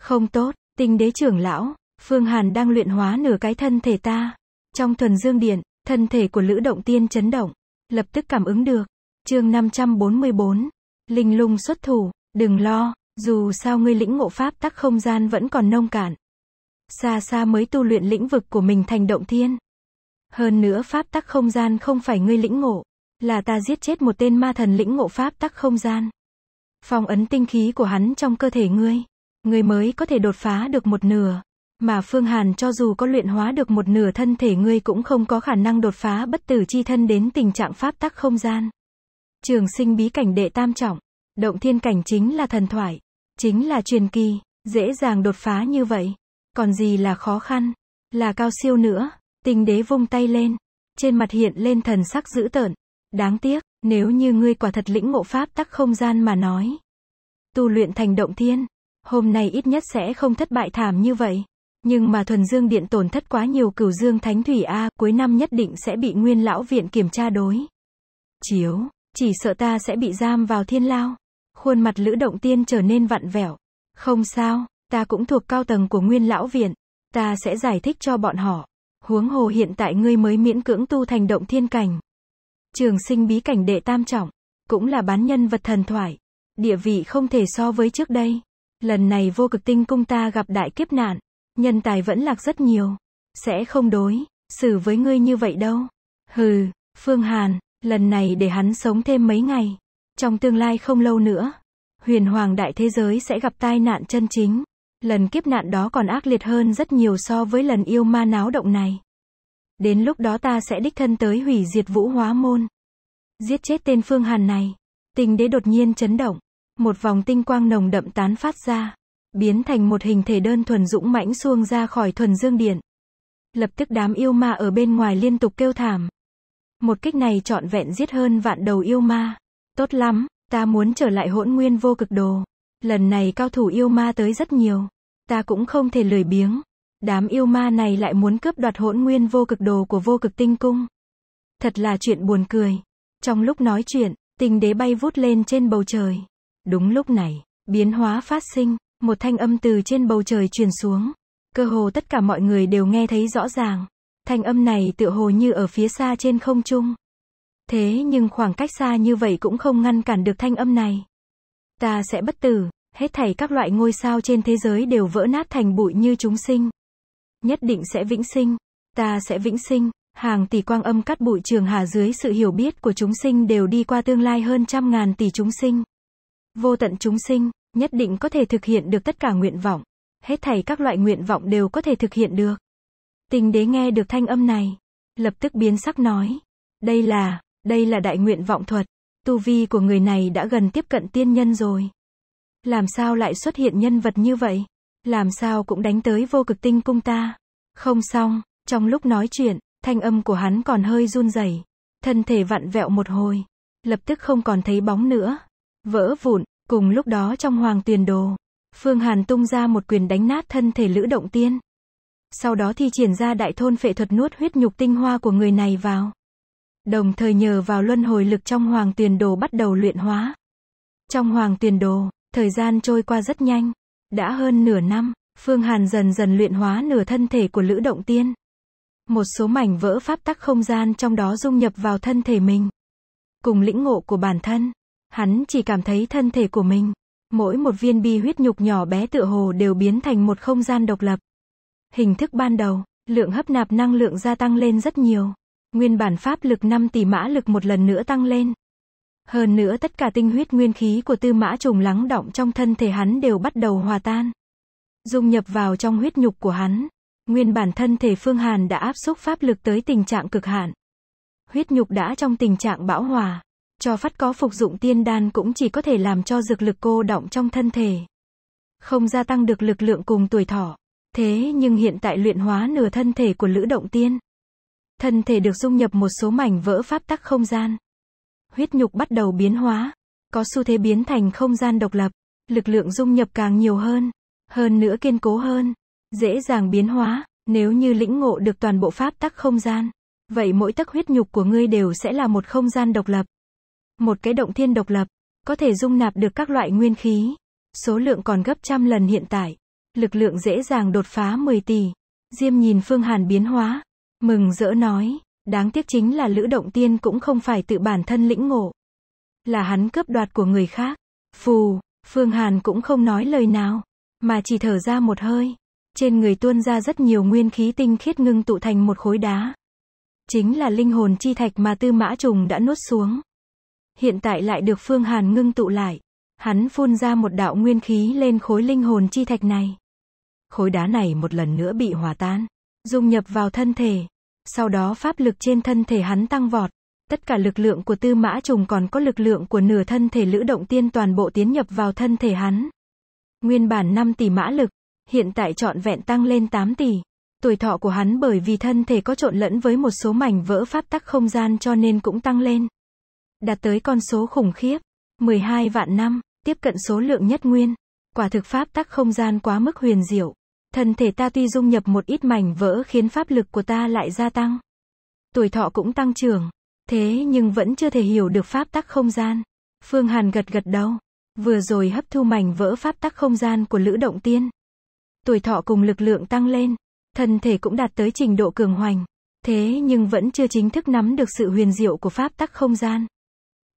Không tốt, tinh đế trưởng lão, Phương Hàn đang luyện hóa nửa cái thân thể ta. Trong thuần dương điện, thân thể của Lữ Động Tiên chấn động, lập tức cảm ứng được. Chương 544. Linh lung xuất thủ, đừng lo, dù sao ngươi lĩnh ngộ pháp tắc không gian vẫn còn nông cạn. Xa xa mới tu luyện lĩnh vực của mình thành động thiên. Hơn nữa pháp tắc không gian không phải ngươi lĩnh ngộ, là ta giết chết một tên ma thần lĩnh ngộ pháp tắc không gian. Phong ấn tinh khí của hắn trong cơ thể ngươi, ngươi mới có thể đột phá được một nửa mà Phương Hàn cho dù có luyện hóa được một nửa thân thể ngươi cũng không có khả năng đột phá bất tử chi thân đến tình trạng pháp tắc không gian. Trường sinh bí cảnh đệ tam trọng, động thiên cảnh chính là thần thoại, chính là truyền kỳ, dễ dàng đột phá như vậy. Còn gì là khó khăn, là cao siêu nữa, tình đế vung tay lên, trên mặt hiện lên thần sắc dữ tợn. Đáng tiếc, nếu như ngươi quả thật lĩnh ngộ pháp tắc không gian mà nói. Tu luyện thành động thiên, hôm nay ít nhất sẽ không thất bại thảm như vậy. Nhưng mà thuần dương điện tổn thất quá nhiều cửu dương thánh thủy A, cuối năm nhất định sẽ bị nguyên lão viện kiểm tra đối. Chiếu, chỉ sợ ta sẽ bị giam vào thiên lao. Khuôn mặt lữ động tiên trở nên vặn vẹo. Không sao, ta cũng thuộc cao tầng của nguyên lão viện. Ta sẽ giải thích cho bọn họ. Huống hồ hiện tại ngươi mới miễn cưỡng tu thành động thiên cảnh. Trường sinh bí cảnh đệ tam trọng, cũng là bán nhân vật thần thoại. Địa vị không thể so với trước đây. Lần này vô cực tinh cung ta gặp đại kiếp nạn, Nhân tài vẫn lạc rất nhiều. Sẽ không đối, xử với ngươi như vậy đâu. Hừ, Phương Hàn, lần này để hắn sống thêm mấy ngày. Trong tương lai không lâu nữa, huyền hoàng đại thế giới sẽ gặp tai nạn chân chính. Lần kiếp nạn đó còn ác liệt hơn rất nhiều so với lần yêu ma náo động này. Đến lúc đó ta sẽ đích thân tới hủy diệt vũ hóa môn. Giết chết tên Phương Hàn này. Tình đế đột nhiên chấn động. Một vòng tinh quang nồng đậm tán phát ra biến thành một hình thể đơn thuần dũng mãnh xuông ra khỏi thuần dương điện. Lập tức đám yêu ma ở bên ngoài liên tục kêu thảm. Một kích này trọn vẹn giết hơn vạn đầu yêu ma. Tốt lắm, ta muốn trở lại hỗn nguyên vô cực đồ. Lần này cao thủ yêu ma tới rất nhiều. Ta cũng không thể lười biếng. Đám yêu ma này lại muốn cướp đoạt hỗn nguyên vô cực đồ của vô cực tinh cung. Thật là chuyện buồn cười. Trong lúc nói chuyện, tình đế bay vút lên trên bầu trời. Đúng lúc này, biến hóa phát sinh, một thanh âm từ trên bầu trời truyền xuống. Cơ hồ tất cả mọi người đều nghe thấy rõ ràng. Thanh âm này tựa hồ như ở phía xa trên không trung. Thế nhưng khoảng cách xa như vậy cũng không ngăn cản được thanh âm này. Ta sẽ bất tử, hết thảy các loại ngôi sao trên thế giới đều vỡ nát thành bụi như chúng sinh. Nhất định sẽ vĩnh sinh, ta sẽ vĩnh sinh, hàng tỷ quang âm cắt bụi trường hà dưới sự hiểu biết của chúng sinh đều đi qua tương lai hơn trăm ngàn tỷ chúng sinh. Vô tận chúng sinh, nhất định có thể thực hiện được tất cả nguyện vọng. Hết thảy các loại nguyện vọng đều có thể thực hiện được. Tình đế nghe được thanh âm này, lập tức biến sắc nói. Đây là, đây là đại nguyện vọng thuật. Tu vi của người này đã gần tiếp cận tiên nhân rồi. Làm sao lại xuất hiện nhân vật như vậy? Làm sao cũng đánh tới vô cực tinh cung ta? Không xong, trong lúc nói chuyện, thanh âm của hắn còn hơi run rẩy, thân thể vặn vẹo một hồi, lập tức không còn thấy bóng nữa, vỡ vụn, Cùng lúc đó trong hoàng tiền đồ, Phương Hàn tung ra một quyền đánh nát thân thể Lữ Động Tiên. Sau đó thi triển ra đại thôn phệ thuật nuốt huyết nhục tinh hoa của người này vào. Đồng thời nhờ vào luân hồi lực trong hoàng tiền đồ bắt đầu luyện hóa. Trong hoàng tiền đồ, thời gian trôi qua rất nhanh. Đã hơn nửa năm, Phương Hàn dần dần luyện hóa nửa thân thể của Lữ Động Tiên. Một số mảnh vỡ pháp tắc không gian trong đó dung nhập vào thân thể mình. Cùng lĩnh ngộ của bản thân, Hắn chỉ cảm thấy thân thể của mình. Mỗi một viên bi huyết nhục nhỏ bé tựa hồ đều biến thành một không gian độc lập. Hình thức ban đầu, lượng hấp nạp năng lượng gia tăng lên rất nhiều. Nguyên bản pháp lực 5 tỷ mã lực một lần nữa tăng lên. Hơn nữa tất cả tinh huyết nguyên khí của tư mã trùng lắng động trong thân thể hắn đều bắt đầu hòa tan. Dung nhập vào trong huyết nhục của hắn. Nguyên bản thân thể Phương Hàn đã áp xúc pháp lực tới tình trạng cực hạn. Huyết nhục đã trong tình trạng bão hòa. Cho phát có phục dụng tiên đan cũng chỉ có thể làm cho dược lực cô động trong thân thể. Không gia tăng được lực lượng cùng tuổi thọ. Thế nhưng hiện tại luyện hóa nửa thân thể của lữ động tiên. Thân thể được dung nhập một số mảnh vỡ pháp tắc không gian. Huyết nhục bắt đầu biến hóa. Có xu thế biến thành không gian độc lập. Lực lượng dung nhập càng nhiều hơn. Hơn nữa kiên cố hơn. Dễ dàng biến hóa. Nếu như lĩnh ngộ được toàn bộ pháp tắc không gian. Vậy mỗi tấc huyết nhục của ngươi đều sẽ là một không gian độc lập. Một cái động thiên độc lập, có thể dung nạp được các loại nguyên khí. Số lượng còn gấp trăm lần hiện tại. Lực lượng dễ dàng đột phá 10 tỷ. Diêm nhìn Phương Hàn biến hóa. Mừng rỡ nói, đáng tiếc chính là Lữ Động Tiên cũng không phải tự bản thân lĩnh ngộ. Là hắn cướp đoạt của người khác. Phù, Phương Hàn cũng không nói lời nào, mà chỉ thở ra một hơi. Trên người tuôn ra rất nhiều nguyên khí tinh khiết ngưng tụ thành một khối đá. Chính là linh hồn chi thạch mà tư mã trùng đã nuốt xuống. Hiện tại lại được Phương Hàn ngưng tụ lại. Hắn phun ra một đạo nguyên khí lên khối linh hồn chi thạch này. Khối đá này một lần nữa bị hòa tan, dung nhập vào thân thể. Sau đó pháp lực trên thân thể hắn tăng vọt. Tất cả lực lượng của tư mã trùng còn có lực lượng của nửa thân thể lữ động tiên toàn bộ tiến nhập vào thân thể hắn. Nguyên bản 5 tỷ mã lực, hiện tại trọn vẹn tăng lên 8 tỷ. Tuổi thọ của hắn bởi vì thân thể có trộn lẫn với một số mảnh vỡ pháp tắc không gian cho nên cũng tăng lên đạt tới con số khủng khiếp, 12 vạn năm, tiếp cận số lượng nhất nguyên. Quả thực pháp tắc không gian quá mức huyền diệu. Thân thể ta tuy dung nhập một ít mảnh vỡ khiến pháp lực của ta lại gia tăng. Tuổi thọ cũng tăng trưởng. Thế nhưng vẫn chưa thể hiểu được pháp tắc không gian. Phương Hàn gật gật đầu. Vừa rồi hấp thu mảnh vỡ pháp tắc không gian của Lữ Động Tiên. Tuổi thọ cùng lực lượng tăng lên. Thân thể cũng đạt tới trình độ cường hoành. Thế nhưng vẫn chưa chính thức nắm được sự huyền diệu của pháp tắc không gian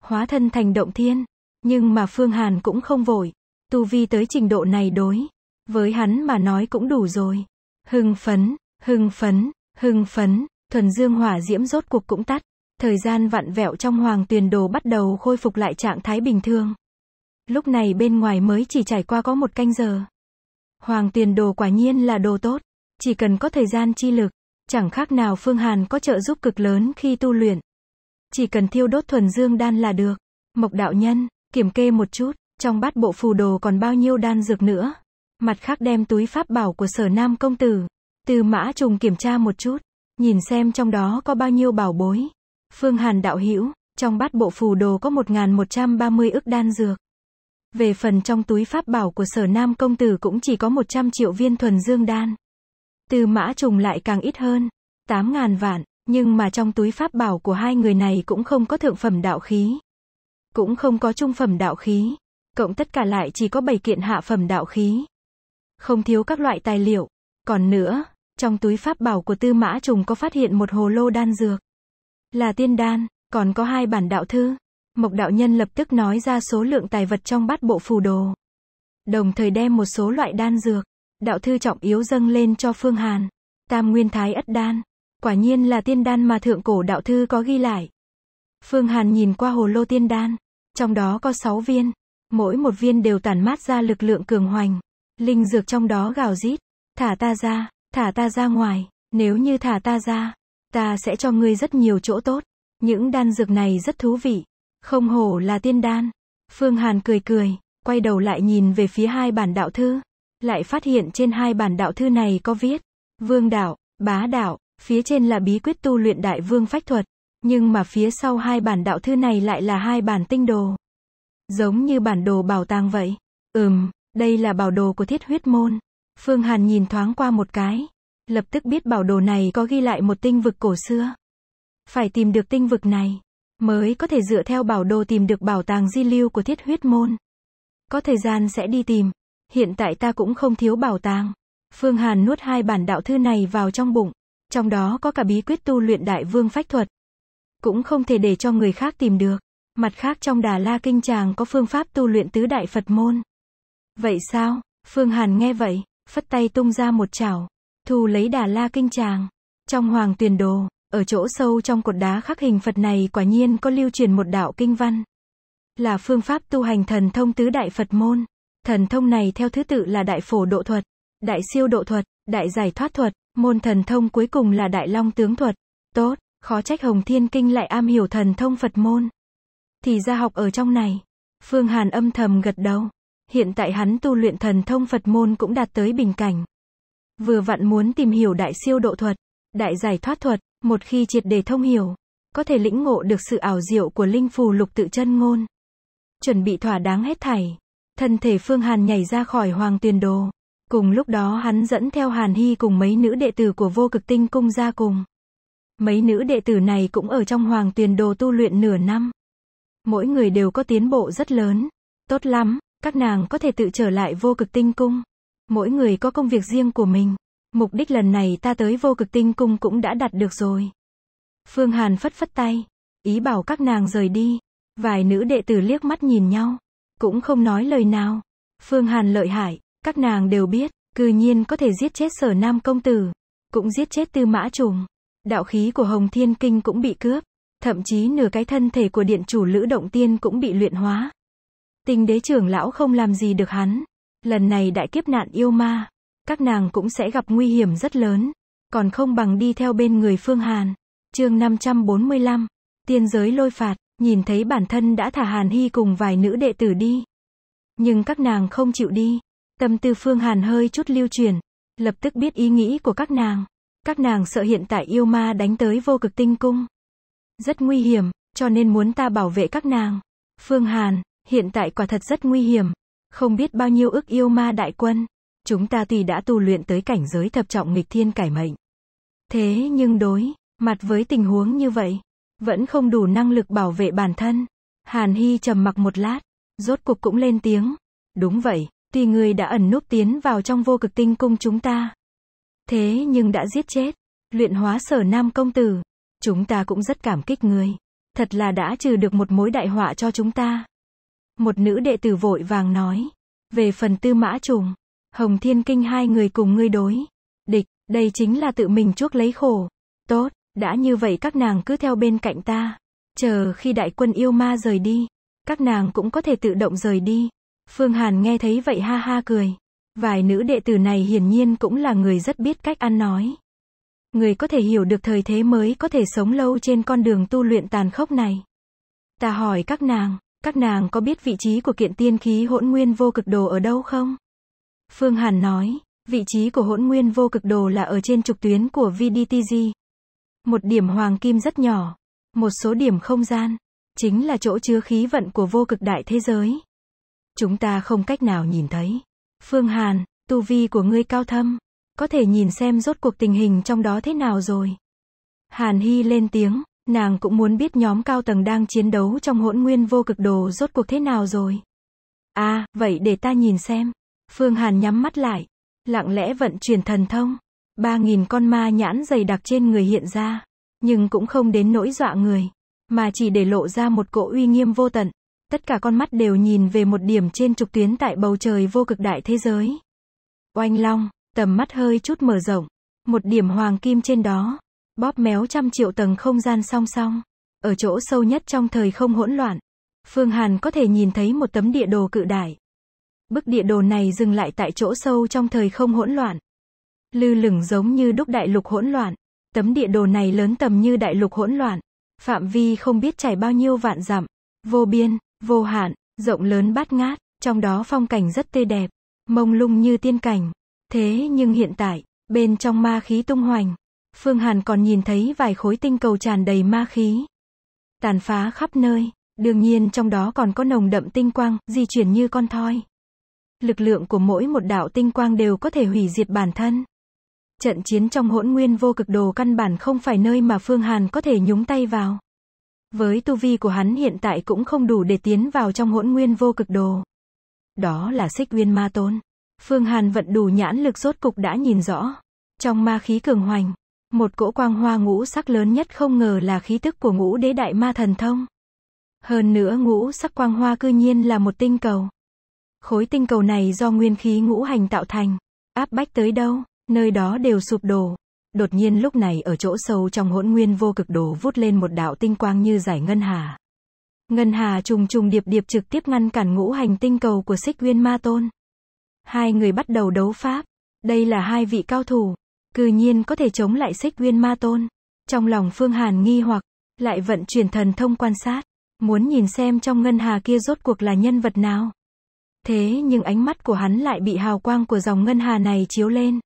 hóa thân thành động thiên. Nhưng mà Phương Hàn cũng không vội, tu vi tới trình độ này đối. Với hắn mà nói cũng đủ rồi. Hưng phấn, hưng phấn, hưng phấn, thuần dương hỏa diễm rốt cuộc cũng tắt. Thời gian vặn vẹo trong hoàng tuyền đồ bắt đầu khôi phục lại trạng thái bình thường. Lúc này bên ngoài mới chỉ trải qua có một canh giờ. Hoàng tuyền đồ quả nhiên là đồ tốt. Chỉ cần có thời gian chi lực, chẳng khác nào Phương Hàn có trợ giúp cực lớn khi tu luyện, chỉ cần thiêu đốt thuần dương đan là được. Mộc đạo nhân, kiểm kê một chút, trong bát bộ phù đồ còn bao nhiêu đan dược nữa. Mặt khác đem túi pháp bảo của sở nam công tử. Từ mã trùng kiểm tra một chút, nhìn xem trong đó có bao nhiêu bảo bối. Phương Hàn đạo hữu trong bát bộ phù đồ có 1.130 ức đan dược. Về phần trong túi pháp bảo của sở nam công tử cũng chỉ có 100 triệu viên thuần dương đan. Từ mã trùng lại càng ít hơn, 8.000 vạn. Nhưng mà trong túi pháp bảo của hai người này cũng không có thượng phẩm đạo khí. Cũng không có trung phẩm đạo khí. Cộng tất cả lại chỉ có bảy kiện hạ phẩm đạo khí. Không thiếu các loại tài liệu. Còn nữa, trong túi pháp bảo của tư mã trùng có phát hiện một hồ lô đan dược. Là tiên đan, còn có hai bản đạo thư. Mộc đạo nhân lập tức nói ra số lượng tài vật trong bát bộ phù đồ. Đồng thời đem một số loại đan dược, đạo thư trọng yếu dâng lên cho Phương Hàn. Tam Nguyên Thái Ất Đan, Quả nhiên là tiên đan mà thượng cổ đạo thư có ghi lại. Phương Hàn nhìn qua hồ lô tiên đan, trong đó có 6 viên, mỗi một viên đều tản mát ra lực lượng cường hoành. Linh dược trong đó gào rít, thả ta ra, thả ta ra ngoài, nếu như thả ta ra, ta sẽ cho ngươi rất nhiều chỗ tốt. Những đan dược này rất thú vị, không hổ là tiên đan. Phương Hàn cười cười, quay đầu lại nhìn về phía hai bản đạo thư, lại phát hiện trên hai bản đạo thư này có viết, vương đạo, bá đạo, Phía trên là bí quyết tu luyện đại vương phách thuật. Nhưng mà phía sau hai bản đạo thư này lại là hai bản tinh đồ. Giống như bản đồ bảo tàng vậy. Ừm, đây là bảo đồ của thiết huyết môn. Phương Hàn nhìn thoáng qua một cái. Lập tức biết bảo đồ này có ghi lại một tinh vực cổ xưa. Phải tìm được tinh vực này. Mới có thể dựa theo bảo đồ tìm được bảo tàng di lưu của thiết huyết môn. Có thời gian sẽ đi tìm. Hiện tại ta cũng không thiếu bảo tàng. Phương Hàn nuốt hai bản đạo thư này vào trong bụng. Trong đó có cả bí quyết tu luyện đại vương phách thuật. Cũng không thể để cho người khác tìm được. Mặt khác trong Đà La Kinh chàng có phương pháp tu luyện tứ đại Phật môn. Vậy sao? Phương Hàn nghe vậy, phất tay tung ra một chảo, thu lấy Đà La Kinh chàng. Trong Hoàng Tuyền Đồ, ở chỗ sâu trong cột đá khắc hình Phật này quả nhiên có lưu truyền một đạo kinh văn. Là phương pháp tu hành thần thông tứ đại Phật môn. Thần thông này theo thứ tự là đại phổ độ thuật, đại siêu độ thuật, đại giải thoát thuật, Môn thần thông cuối cùng là Đại Long tướng thuật. Tốt, khó trách Hồng Thiên Kinh lại am hiểu thần thông Phật môn. Thì ra học ở trong này. Phương Hàn âm thầm gật đầu. Hiện tại hắn tu luyện thần thông Phật môn cũng đạt tới bình cảnh. Vừa vặn muốn tìm hiểu đại siêu độ thuật, đại giải thoát thuật, một khi triệt đề thông hiểu, có thể lĩnh ngộ được sự ảo diệu của linh phù lục tự chân ngôn. Chuẩn bị thỏa đáng hết thảy, thân thể Phương Hàn nhảy ra khỏi hoàng tuyền đồ. Cùng lúc đó hắn dẫn theo Hàn Hy cùng mấy nữ đệ tử của vô cực tinh cung ra cùng. Mấy nữ đệ tử này cũng ở trong hoàng tuyền đồ tu luyện nửa năm. Mỗi người đều có tiến bộ rất lớn. Tốt lắm, các nàng có thể tự trở lại vô cực tinh cung. Mỗi người có công việc riêng của mình. Mục đích lần này ta tới vô cực tinh cung cũng đã đạt được rồi. Phương Hàn phất phất tay. Ý bảo các nàng rời đi. Vài nữ đệ tử liếc mắt nhìn nhau. Cũng không nói lời nào. Phương Hàn lợi hại. Các nàng đều biết, cư nhiên có thể giết chết sở nam công tử, cũng giết chết tư mã trùng. Đạo khí của Hồng Thiên Kinh cũng bị cướp, thậm chí nửa cái thân thể của điện chủ Lữ Động Tiên cũng bị luyện hóa. Tình đế trưởng lão không làm gì được hắn. Lần này đại kiếp nạn yêu ma, các nàng cũng sẽ gặp nguy hiểm rất lớn, còn không bằng đi theo bên người Phương Hàn. Chương 545, tiên giới lôi phạt, nhìn thấy bản thân đã thả Hàn Hy cùng vài nữ đệ tử đi. Nhưng các nàng không chịu đi, Tâm tư Phương Hàn hơi chút lưu chuyển, lập tức biết ý nghĩ của các nàng. Các nàng sợ hiện tại yêu ma đánh tới vô cực tinh cung. Rất nguy hiểm, cho nên muốn ta bảo vệ các nàng. Phương Hàn, hiện tại quả thật rất nguy hiểm. Không biết bao nhiêu ức yêu ma đại quân. Chúng ta tuy đã tu luyện tới cảnh giới thập trọng nghịch thiên cải mệnh. Thế nhưng đối, mặt với tình huống như vậy, vẫn không đủ năng lực bảo vệ bản thân. Hàn Hy trầm mặc một lát, rốt cuộc cũng lên tiếng. Đúng vậy, tuy người đã ẩn núp tiến vào trong vô cực tinh cung chúng ta. Thế nhưng đã giết chết, luyện hóa sở nam công tử. Chúng ta cũng rất cảm kích người. Thật là đã trừ được một mối đại họa cho chúng ta. Một nữ đệ tử vội vàng nói. Về phần tư mã trùng, hồng thiên kinh hai người cùng ngươi đối. Địch, đây chính là tự mình chuốc lấy khổ. Tốt, đã như vậy các nàng cứ theo bên cạnh ta. Chờ khi đại quân yêu ma rời đi, các nàng cũng có thể tự động rời đi. Phương Hàn nghe thấy vậy ha ha cười. Vài nữ đệ tử này hiển nhiên cũng là người rất biết cách ăn nói. Người có thể hiểu được thời thế mới có thể sống lâu trên con đường tu luyện tàn khốc này. Ta hỏi các nàng, các nàng có biết vị trí của kiện tiên khí hỗn nguyên vô cực đồ ở đâu không? Phương Hàn nói, vị trí của hỗn nguyên vô cực đồ là ở trên trục tuyến của VDTG. Một điểm hoàng kim rất nhỏ, một số điểm không gian, chính là chỗ chứa khí vận của vô cực đại thế giới. Chúng ta không cách nào nhìn thấy. Phương Hàn, tu vi của ngươi cao thâm, có thể nhìn xem rốt cuộc tình hình trong đó thế nào rồi. Hàn Hy lên tiếng, nàng cũng muốn biết nhóm cao tầng đang chiến đấu trong hỗn nguyên vô cực đồ rốt cuộc thế nào rồi. À, vậy để ta nhìn xem. Phương Hàn nhắm mắt lại, lặng lẽ vận chuyển thần thông. Ba nghìn con ma nhãn dày đặc trên người hiện ra, nhưng cũng không đến nỗi dọa người, mà chỉ để lộ ra một cỗ uy nghiêm vô tận tất cả con mắt đều nhìn về một điểm trên trục tuyến tại bầu trời vô cực đại thế giới. Oanh long, tầm mắt hơi chút mở rộng, một điểm hoàng kim trên đó, bóp méo trăm triệu tầng không gian song song, ở chỗ sâu nhất trong thời không hỗn loạn. Phương Hàn có thể nhìn thấy một tấm địa đồ cự đại. Bức địa đồ này dừng lại tại chỗ sâu trong thời không hỗn loạn. Lư lửng giống như đúc đại lục hỗn loạn. Tấm địa đồ này lớn tầm như đại lục hỗn loạn. Phạm vi không biết trải bao nhiêu vạn dặm. Vô biên, vô hạn, rộng lớn bát ngát, trong đó phong cảnh rất tươi đẹp, mông lung như tiên cảnh. Thế nhưng hiện tại, bên trong ma khí tung hoành, Phương Hàn còn nhìn thấy vài khối tinh cầu tràn đầy ma khí, tàn phá khắp nơi, đương nhiên trong đó còn có nồng đậm tinh quang, di chuyển như con thoi. Lực lượng của mỗi một đạo tinh quang đều có thể hủy diệt bản thân. Trận chiến trong hỗn nguyên vô cực đồ căn bản không phải nơi mà Phương Hàn có thể nhúng tay vào. Với tu vi của hắn hiện tại cũng không đủ để tiến vào trong hỗn nguyên vô cực đồ. Đó là xích nguyên ma tôn. Phương Hàn vận đủ nhãn lực rốt cục đã nhìn rõ. Trong ma khí cường hoành, một cỗ quang hoa ngũ sắc lớn nhất không ngờ là khí tức của ngũ đế đại ma thần thông. Hơn nữa ngũ sắc quang hoa cư nhiên là một tinh cầu. Khối tinh cầu này do nguyên khí ngũ hành tạo thành. Áp bách tới đâu, nơi đó đều sụp đổ, Đột nhiên lúc này ở chỗ sâu trong hỗn nguyên vô cực đồ vút lên một đạo tinh quang như giải ngân hà. Ngân hà trùng trùng điệp điệp trực tiếp ngăn cản ngũ hành tinh cầu của xích nguyên ma tôn. Hai người bắt đầu đấu pháp. Đây là hai vị cao thủ. Cư nhiên có thể chống lại xích nguyên ma tôn. Trong lòng Phương Hàn nghi hoặc, lại vận chuyển thần thông quan sát. Muốn nhìn xem trong ngân hà kia rốt cuộc là nhân vật nào. Thế nhưng ánh mắt của hắn lại bị hào quang của dòng ngân hà này chiếu lên.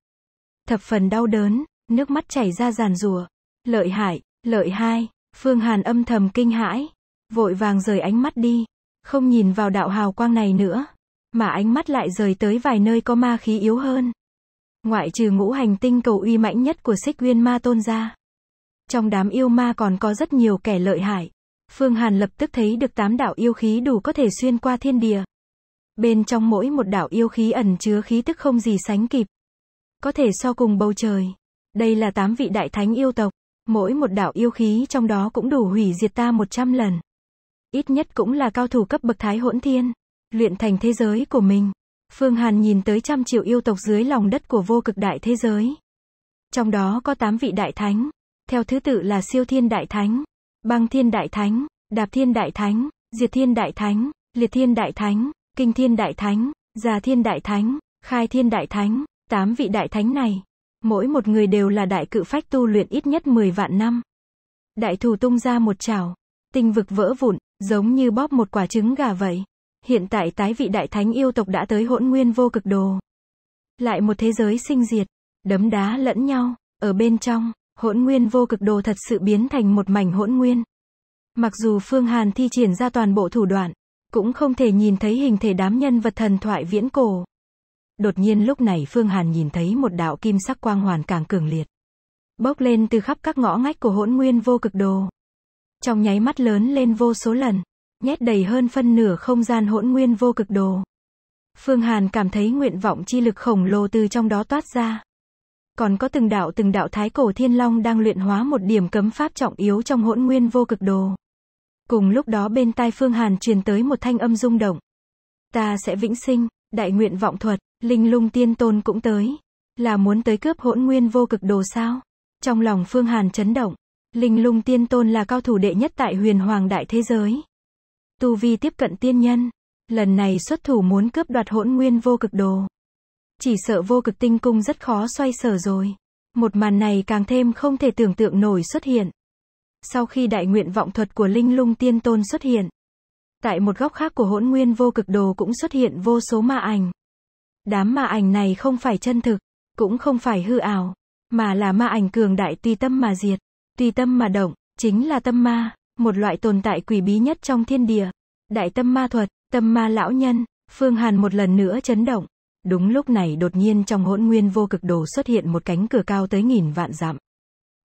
Thập phần đau đớn, nước mắt chảy ra giàn rùa. Lợi hại, lợi hai, Phương Hàn âm thầm kinh hãi, vội vàng rời ánh mắt đi, không nhìn vào đạo hào quang này nữa, mà ánh mắt lại rời tới vài nơi có ma khí yếu hơn. Ngoại trừ ngũ hành tinh cầu uy mãnh nhất của xích nguyên ma tôn ra. Trong đám yêu ma còn có rất nhiều kẻ lợi hại. Phương Hàn lập tức thấy được tám đạo yêu khí đủ có thể xuyên qua thiên địa. Bên trong mỗi một đạo yêu khí ẩn chứa khí tức không gì sánh kịp. Có thể so cùng bầu trời. Đây là tám vị đại thánh yêu tộc, mỗi một đạo yêu khí trong đó cũng đủ hủy diệt ta 100 lần. Ít nhất cũng là cao thủ cấp bậc thái hỗn thiên, luyện thành thế giới của mình. Phương Hàn nhìn tới trăm triệu yêu tộc dưới lòng đất của vô cực đại thế giới. Trong đó có tám vị đại thánh, theo thứ tự là siêu thiên đại thánh, băng thiên đại thánh, đạp thiên đại thánh, diệt thiên đại thánh, liệt thiên đại thánh, kinh thiên đại thánh, già thiên đại thánh, khai thiên đại thánh, tám vị đại thánh này, Mỗi một người đều là đại cự phách tu luyện ít nhất 10 vạn năm. Đại thủ tung ra một chảo, tinh vực vỡ vụn, giống như bóp một quả trứng gà vậy. Hiện tại tái vị đại thánh yêu tộc đã tới hỗn nguyên vô cực đồ. Lại một thế giới sinh diệt, đấm đá lẫn nhau, ở bên trong, hỗn nguyên vô cực đồ thật sự biến thành một mảnh hỗn nguyên. Mặc dù Phương Hàn thi triển ra toàn bộ thủ đoạn, cũng không thể nhìn thấy hình thể đám nhân vật thần thoại viễn cổ. Đột nhiên lúc này Phương Hàn nhìn thấy một đạo kim sắc quang hoàn càng cường liệt. Bốc lên từ khắp các ngõ ngách của hỗn nguyên vô cực đồ. Trong nháy mắt lớn lên vô số lần, nhét đầy hơn phân nửa không gian hỗn nguyên vô cực đồ. Phương Hàn cảm thấy nguyện vọng chi lực khổng lồ từ trong đó toát ra. Còn có từng đạo từng đạo thái cổ thiên long đang luyện hóa một điểm cấm pháp trọng yếu trong hỗn nguyên vô cực đồ. Cùng lúc đó bên tai Phương Hàn truyền tới một thanh âm rung động. Ta sẽ vĩnh sinh, đại nguyện vọng thuật. Linh lung tiên tôn cũng tới. Là muốn tới cướp hỗn nguyên vô cực đồ sao? Trong lòng Phương Hàn chấn động. Linh lung tiên tôn là cao thủ đệ nhất tại huyền hoàng đại thế giới. Tu vi tiếp cận tiên nhân. Lần này xuất thủ muốn cướp đoạt hỗn nguyên vô cực đồ. Chỉ sợ vô cực tinh cung rất khó xoay sở rồi. Một màn này càng thêm không thể tưởng tượng nổi xuất hiện. Sau khi đại nguyện vọng thuật của Linh Lung Tiên Tôn xuất hiện, tại một góc khác của hỗn nguyên vô cực đồ cũng xuất hiện vô số ma ảnh. Đám ma ảnh này không phải chân thực, cũng không phải hư ảo, mà là ma ảnh cường đại tùy tâm mà diệt, tùy tâm mà động, chính là tâm ma, một loại tồn tại quỷ bí nhất trong thiên địa. Đại tâm ma thuật, tâm ma lão nhân, Phương Hàn một lần nữa chấn động. Đúng lúc này đột nhiên trong hỗn nguyên vô cực đồ xuất hiện một cánh cửa cao tới nghìn vạn dặm.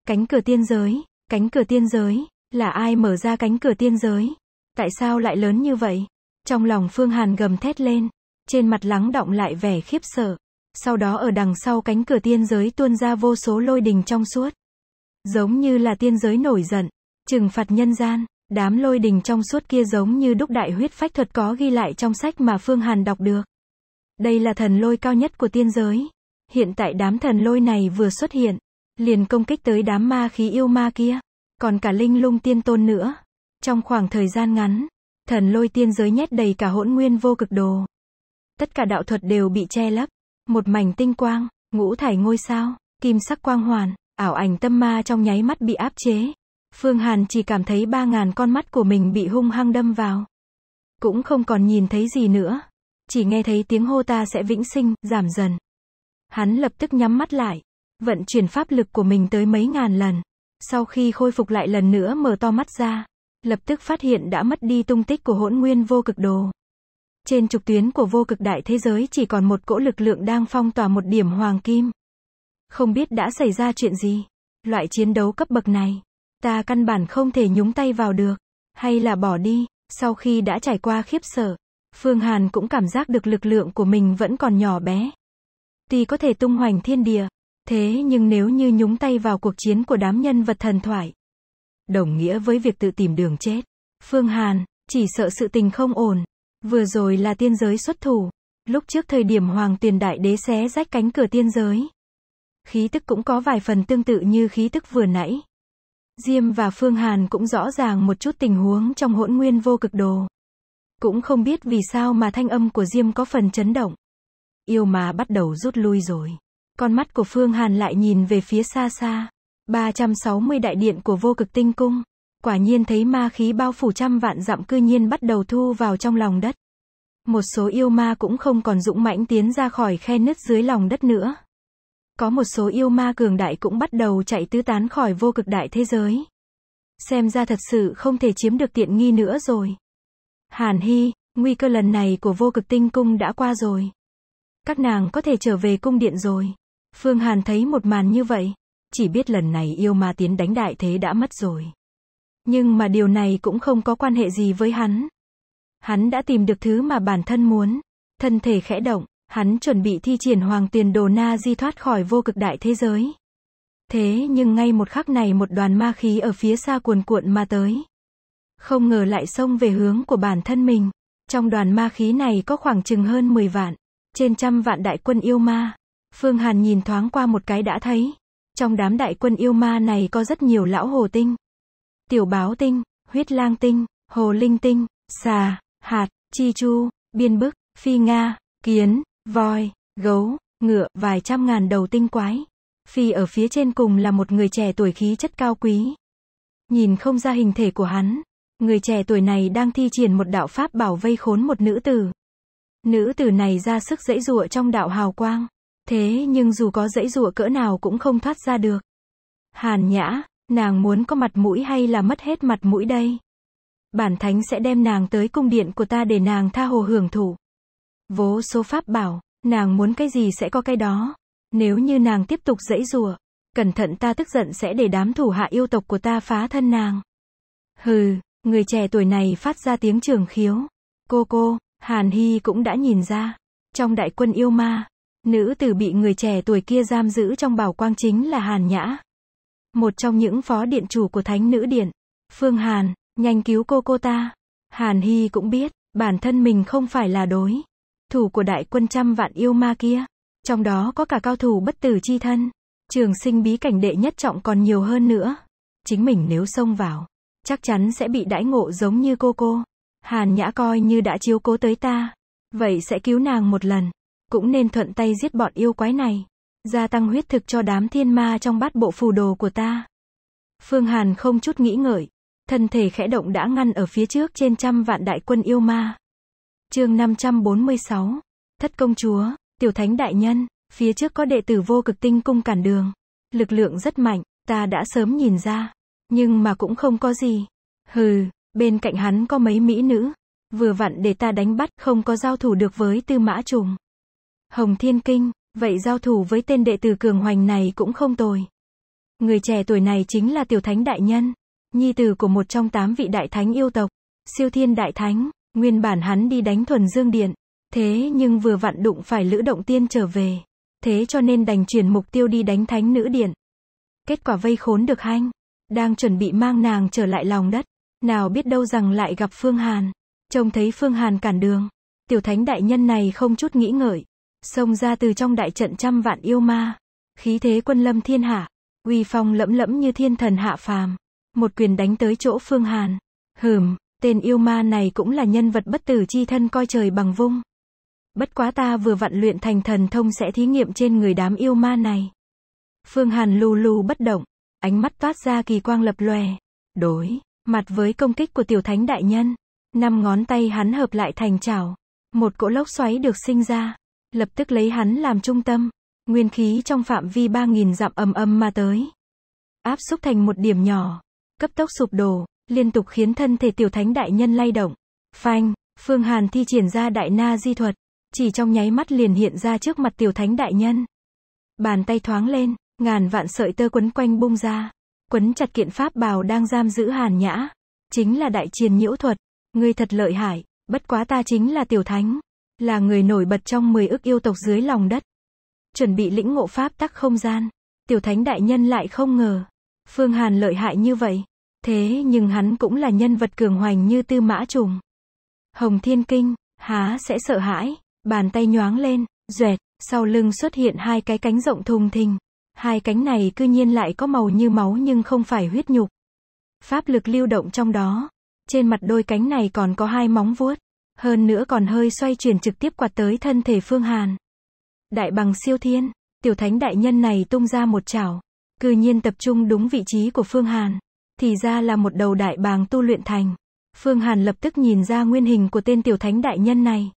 Cánh cửa tiên giới, cánh cửa tiên giới, là ai mở ra cánh cửa tiên giới? Tại sao lại lớn như vậy? Trong lòng Phương Hàn gầm thét lên, trên mặt lắng động lại vẻ khiếp sợ. Sau đó ở đằng sau cánh cửa tiên giới tuôn ra vô số lôi đình trong suốt. Giống như là tiên giới nổi giận, trừng phạt nhân gian, đám lôi đình trong suốt kia giống như đúc đại huyết phách thuật có ghi lại trong sách mà Phương Hàn đọc được. Đây là thần lôi cao nhất của tiên giới. Hiện tại đám thần lôi này vừa xuất hiện, liền công kích tới đám ma khí yêu ma kia, còn cả linh lung tiên tôn nữa. Trong khoảng thời gian ngắn, thần lôi tiên giới nhét đầy cả hỗn nguyên vô cực đồ tất cả đạo thuật đều bị che lấp. Một mảnh tinh quang, ngũ thải ngôi sao, kim sắc quang hoàn, ảo ảnh tâm ma trong nháy mắt bị áp chế. Phương Hàn chỉ cảm thấy ba ngàn con mắt của mình bị hung hăng đâm vào. Cũng không còn nhìn thấy gì nữa. Chỉ nghe thấy tiếng hô ta sẽ vĩnh sinh, giảm dần. Hắn lập tức nhắm mắt lại. Vận chuyển pháp lực của mình tới mấy ngàn lần. Sau khi khôi phục lại lần nữa mở to mắt ra. Lập tức phát hiện đã mất đi tung tích của hỗn nguyên vô cực đồ. Trên trục tuyến của vô cực đại thế giới chỉ còn một cỗ lực lượng đang phong tỏa một điểm hoàng kim. Không biết đã xảy ra chuyện gì. Loại chiến đấu cấp bậc này, ta căn bản không thể nhúng tay vào được, hay là bỏ đi. Sau khi đã trải qua khiếp sợ, Phương Hàn cũng cảm giác được lực lượng của mình vẫn còn nhỏ bé. Tuy có thể tung hoành thiên địa, thế nhưng nếu như nhúng tay vào cuộc chiến của đám nhân vật thần thoại, đồng nghĩa với việc tự tìm đường chết. Phương Hàn, chỉ sợ sự tình không ổn. Vừa rồi là tiên giới xuất thủ. Lúc trước thời điểm Hoàng Tuyền Đại Đế xé rách cánh cửa tiên giới. Khí tức cũng có vài phần tương tự như khí tức vừa nãy. Diêm và Phương Hàn cũng rõ ràng một chút tình huống trong hỗn nguyên vô cực đồ. Cũng không biết vì sao mà thanh âm của Diêm có phần chấn động. Yêu mà bắt đầu rút lui rồi. Con mắt của Phương Hàn lại nhìn về phía xa xa. 360 đại điện của vô cực tinh cung. Quả nhiên thấy ma khí bao phủ trăm vạn dặm cư nhiên bắt đầu thu vào trong lòng đất. Một số yêu ma cũng không còn dũng mãnh tiến ra khỏi khe nứt dưới lòng đất nữa. Có một số yêu ma cường đại cũng bắt đầu chạy tứ tán khỏi vô cực đại thế giới. Xem ra thật sự không thể chiếm được tiện nghi nữa rồi. Hàn Hy, nguy cơ lần này của vô cực tinh cung đã qua rồi. Các nàng có thể trở về cung điện rồi. Phương Hàn thấy một màn như vậy. Chỉ biết lần này yêu ma tiến đánh đại thế đã mất rồi. Nhưng mà điều này cũng không có quan hệ gì với hắn. Hắn đã tìm được thứ mà bản thân muốn. Thân thể khẽ động, hắn chuẩn bị thi triển hoàng tiền đồ na di thoát khỏi vô cực đại thế giới. Thế nhưng ngay một khắc này một đoàn ma khí ở phía xa cuồn cuộn mà tới. Không ngờ lại xông về hướng của bản thân mình. Trong đoàn ma khí này có khoảng chừng hơn 10 vạn, trên trăm vạn đại quân yêu ma. Phương Hàn nhìn thoáng qua một cái đã thấy. Trong đám đại quân yêu ma này có rất nhiều lão hồ tinh tiểu báo tinh, huyết lang tinh, hồ linh tinh, xà, hạt, chi chu, biên bức, phi nga, kiến, voi, gấu, ngựa, vài trăm ngàn đầu tinh quái. Phi ở phía trên cùng là một người trẻ tuổi khí chất cao quý. Nhìn không ra hình thể của hắn. Người trẻ tuổi này đang thi triển một đạo pháp bảo vây khốn một nữ tử. Nữ tử này ra sức dãy dụa trong đạo hào quang. Thế nhưng dù có dãy dụa cỡ nào cũng không thoát ra được. Hàn nhã, Nàng muốn có mặt mũi hay là mất hết mặt mũi đây? Bản thánh sẽ đem nàng tới cung điện của ta để nàng tha hồ hưởng thụ. Vô số pháp bảo, nàng muốn cái gì sẽ có cái đó. Nếu như nàng tiếp tục dãy rùa, cẩn thận ta tức giận sẽ để đám thủ hạ yêu tộc của ta phá thân nàng. Hừ, người trẻ tuổi này phát ra tiếng trường khiếu. Cô cô, Hàn Hy cũng đã nhìn ra. Trong đại quân yêu ma, nữ tử bị người trẻ tuổi kia giam giữ trong bảo quang chính là Hàn Nhã một trong những phó điện chủ của Thánh Nữ Điện. Phương Hàn, nhanh cứu cô cô ta. Hàn Hy cũng biết, bản thân mình không phải là đối. Thủ của đại quân trăm vạn yêu ma kia. Trong đó có cả cao thủ bất tử chi thân. Trường sinh bí cảnh đệ nhất trọng còn nhiều hơn nữa. Chính mình nếu xông vào, chắc chắn sẽ bị đãi ngộ giống như cô cô. Hàn Nhã coi như đã chiếu cố tới ta. Vậy sẽ cứu nàng một lần. Cũng nên thuận tay giết bọn yêu quái này. Gia tăng huyết thực cho đám thiên ma trong bát bộ phù đồ của ta. Phương Hàn không chút nghĩ ngợi. Thân thể khẽ động đã ngăn ở phía trước trên trăm vạn đại quân yêu ma. chương 546. Thất công chúa, tiểu thánh đại nhân, phía trước có đệ tử vô cực tinh cung cản đường. Lực lượng rất mạnh, ta đã sớm nhìn ra. Nhưng mà cũng không có gì. Hừ, bên cạnh hắn có mấy mỹ nữ. Vừa vặn để ta đánh bắt không có giao thủ được với tư mã trùng. Hồng Thiên Kinh, Vậy giao thủ với tên đệ tử cường hoành này cũng không tồi. Người trẻ tuổi này chính là tiểu thánh đại nhân, nhi tử của một trong tám vị đại thánh yêu tộc, siêu thiên đại thánh, nguyên bản hắn đi đánh thuần dương điện, thế nhưng vừa vặn đụng phải lữ động tiên trở về, thế cho nên đành chuyển mục tiêu đi đánh thánh nữ điện. Kết quả vây khốn được hanh, đang chuẩn bị mang nàng trở lại lòng đất, nào biết đâu rằng lại gặp Phương Hàn, trông thấy Phương Hàn cản đường, tiểu thánh đại nhân này không chút nghĩ ngợi, Xông ra từ trong đại trận trăm vạn yêu ma. Khí thế quân lâm thiên hạ. Uy phong lẫm lẫm như thiên thần hạ phàm. Một quyền đánh tới chỗ Phương Hàn. Hừm, tên yêu ma này cũng là nhân vật bất tử chi thân coi trời bằng vung. Bất quá ta vừa vặn luyện thành thần thông sẽ thí nghiệm trên người đám yêu ma này. Phương Hàn lù lù bất động, ánh mắt toát ra kỳ quang lập lòe. Đối, mặt với công kích của tiểu thánh đại nhân, năm ngón tay hắn hợp lại thành chảo, một cỗ lốc xoáy được sinh ra lập tức lấy hắn làm trung tâm, nguyên khí trong phạm vi 3.000 dặm ầm ầm mà tới. Áp xúc thành một điểm nhỏ, cấp tốc sụp đổ, liên tục khiến thân thể tiểu thánh đại nhân lay động. Phanh, Phương Hàn thi triển ra đại na di thuật, chỉ trong nháy mắt liền hiện ra trước mặt tiểu thánh đại nhân. Bàn tay thoáng lên, ngàn vạn sợi tơ quấn quanh bung ra, quấn chặt kiện pháp bào đang giam giữ Hàn Nhã, chính là đại triền nhiễu thuật, ngươi thật lợi hại, bất quá ta chính là tiểu thánh là người nổi bật trong 10 ức yêu tộc dưới lòng đất. Chuẩn bị lĩnh ngộ pháp tắc không gian, tiểu thánh đại nhân lại không ngờ, Phương Hàn lợi hại như vậy. Thế nhưng hắn cũng là nhân vật cường hoành như tư mã trùng. Hồng Thiên Kinh, há sẽ sợ hãi, bàn tay nhoáng lên, duệt, sau lưng xuất hiện hai cái cánh rộng thùng thình. Hai cánh này cư nhiên lại có màu như máu nhưng không phải huyết nhục. Pháp lực lưu động trong đó. Trên mặt đôi cánh này còn có hai móng vuốt. Hơn nữa còn hơi xoay chuyển trực tiếp quạt tới thân thể Phương Hàn. Đại bằng siêu thiên, tiểu thánh đại nhân này tung ra một chảo. Cư nhiên tập trung đúng vị trí của Phương Hàn. Thì ra là một đầu đại bàng tu luyện thành. Phương Hàn lập tức nhìn ra nguyên hình của tên tiểu thánh đại nhân này.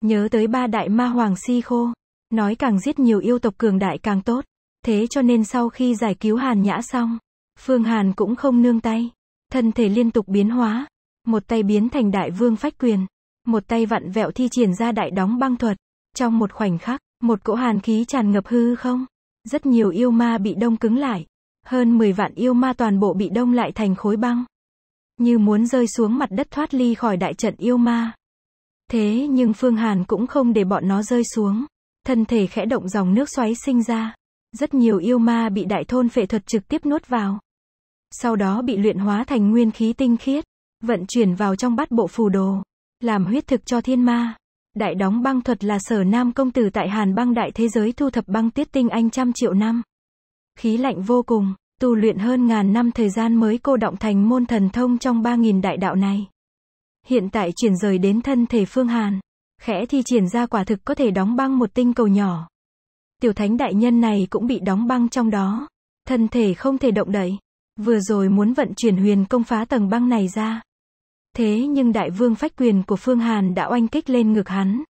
Nhớ tới ba đại ma hoàng si khô. Nói càng giết nhiều yêu tộc cường đại càng tốt. Thế cho nên sau khi giải cứu Hàn Nhã xong, Phương Hàn cũng không nương tay. Thân thể liên tục biến hóa. Một tay biến thành đại vương phách quyền một tay vặn vẹo thi triển ra đại đóng băng thuật. Trong một khoảnh khắc, một cỗ hàn khí tràn ngập hư không. Rất nhiều yêu ma bị đông cứng lại. Hơn 10 vạn yêu ma toàn bộ bị đông lại thành khối băng. Như muốn rơi xuống mặt đất thoát ly khỏi đại trận yêu ma. Thế nhưng Phương Hàn cũng không để bọn nó rơi xuống. Thân thể khẽ động dòng nước xoáy sinh ra. Rất nhiều yêu ma bị đại thôn phệ thuật trực tiếp nuốt vào. Sau đó bị luyện hóa thành nguyên khí tinh khiết. Vận chuyển vào trong bát bộ phù đồ làm huyết thực cho thiên ma. Đại đóng băng thuật là sở nam công tử tại Hàn băng đại thế giới thu thập băng tiết tinh anh trăm triệu năm. Khí lạnh vô cùng, tu luyện hơn ngàn năm thời gian mới cô động thành môn thần thông trong ba nghìn đại đạo này. Hiện tại chuyển rời đến thân thể phương Hàn. Khẽ thì triển ra quả thực có thể đóng băng một tinh cầu nhỏ. Tiểu thánh đại nhân này cũng bị đóng băng trong đó. Thân thể không thể động đậy. Vừa rồi muốn vận chuyển huyền công phá tầng băng này ra. Thế nhưng đại vương phách quyền của Phương Hàn đã oanh kích lên ngực hắn.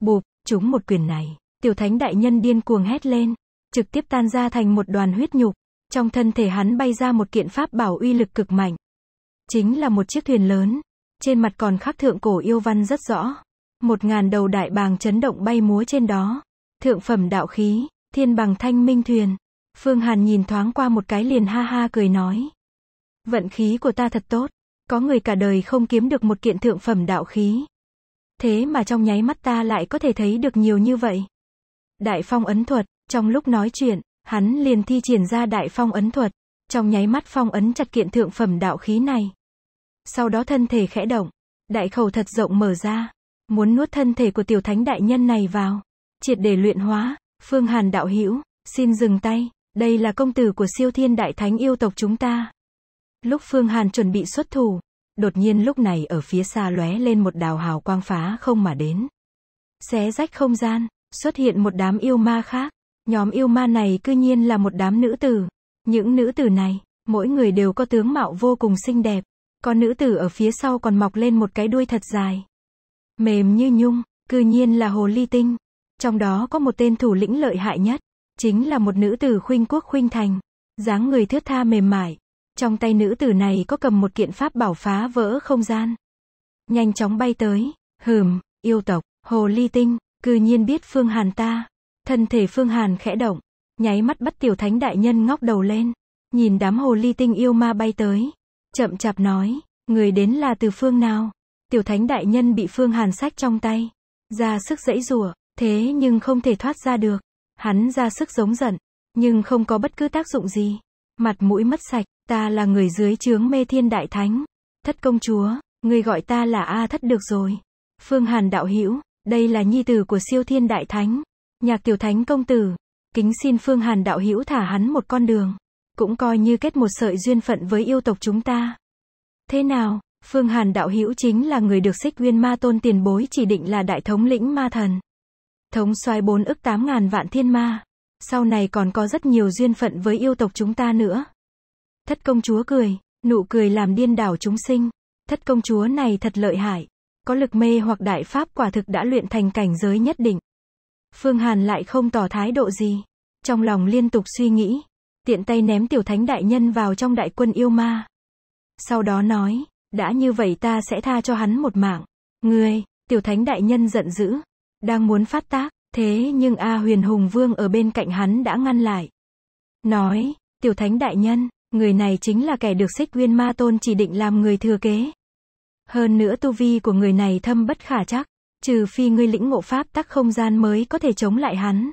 Bụp, trúng một quyền này, tiểu thánh đại nhân điên cuồng hét lên, trực tiếp tan ra thành một đoàn huyết nhục, trong thân thể hắn bay ra một kiện pháp bảo uy lực cực mạnh. Chính là một chiếc thuyền lớn, trên mặt còn khắc thượng cổ yêu văn rất rõ. Một ngàn đầu đại bàng chấn động bay múa trên đó. Thượng phẩm đạo khí, thiên bằng thanh minh thuyền. Phương Hàn nhìn thoáng qua một cái liền ha ha cười nói. Vận khí của ta thật tốt. Có người cả đời không kiếm được một kiện thượng phẩm đạo khí. Thế mà trong nháy mắt ta lại có thể thấy được nhiều như vậy. Đại phong ấn thuật, trong lúc nói chuyện, hắn liền thi triển ra đại phong ấn thuật, trong nháy mắt phong ấn chặt kiện thượng phẩm đạo khí này. Sau đó thân thể khẽ động, đại khẩu thật rộng mở ra, muốn nuốt thân thể của tiểu thánh đại nhân này vào, triệt để luyện hóa, Phương Hàn đạo hữu, xin dừng tay, đây là công tử của siêu thiên đại thánh yêu tộc chúng ta. Lúc Phương Hàn chuẩn bị xuất thủ, đột nhiên lúc này ở phía xa lóe lên một đào hào quang phá không mà đến. Xé rách không gian, xuất hiện một đám yêu ma khác. Nhóm yêu ma này cư nhiên là một đám nữ tử. Những nữ tử này, mỗi người đều có tướng mạo vô cùng xinh đẹp. Còn nữ tử ở phía sau còn mọc lên một cái đuôi thật dài. Mềm như nhung, cư nhiên là hồ ly tinh. Trong đó có một tên thủ lĩnh lợi hại nhất, chính là một nữ tử khuynh quốc khuynh thành. dáng người thướt tha mềm mại, trong tay nữ tử này có cầm một kiện pháp bảo phá vỡ không gian. Nhanh chóng bay tới, hừm, yêu tộc, hồ ly tinh, cư nhiên biết Phương Hàn ta. Thân thể Phương Hàn khẽ động, nháy mắt bắt tiểu thánh đại nhân ngóc đầu lên. Nhìn đám hồ ly tinh yêu ma bay tới. Chậm chạp nói, người đến là từ phương nào? Tiểu thánh đại nhân bị Phương Hàn sách trong tay. Ra sức dãy rủa thế nhưng không thể thoát ra được. Hắn ra sức giống giận, nhưng không có bất cứ tác dụng gì mặt mũi mất sạch, ta là người dưới chướng mê thiên đại thánh. Thất công chúa, người gọi ta là A thất được rồi. Phương Hàn đạo hữu đây là nhi tử của siêu thiên đại thánh. Nhạc tiểu thánh công tử, kính xin Phương Hàn đạo hữu thả hắn một con đường. Cũng coi như kết một sợi duyên phận với yêu tộc chúng ta. Thế nào, Phương Hàn đạo hữu chính là người được xích nguyên ma tôn tiền bối chỉ định là đại thống lĩnh ma thần. Thống xoay bốn ức tám ngàn vạn thiên ma. Sau này còn có rất nhiều duyên phận với yêu tộc chúng ta nữa. Thất công chúa cười, nụ cười làm điên đảo chúng sinh. Thất công chúa này thật lợi hại. Có lực mê hoặc đại pháp quả thực đã luyện thành cảnh giới nhất định. Phương Hàn lại không tỏ thái độ gì. Trong lòng liên tục suy nghĩ. Tiện tay ném tiểu thánh đại nhân vào trong đại quân yêu ma. Sau đó nói, đã như vậy ta sẽ tha cho hắn một mạng. Ngươi, tiểu thánh đại nhân giận dữ. Đang muốn phát tác, Thế nhưng A huyền hùng vương ở bên cạnh hắn đã ngăn lại. Nói, tiểu thánh đại nhân, người này chính là kẻ được xích uyên ma tôn chỉ định làm người thừa kế. Hơn nữa tu vi của người này thâm bất khả chắc, trừ phi ngươi lĩnh ngộ pháp tắc không gian mới có thể chống lại hắn.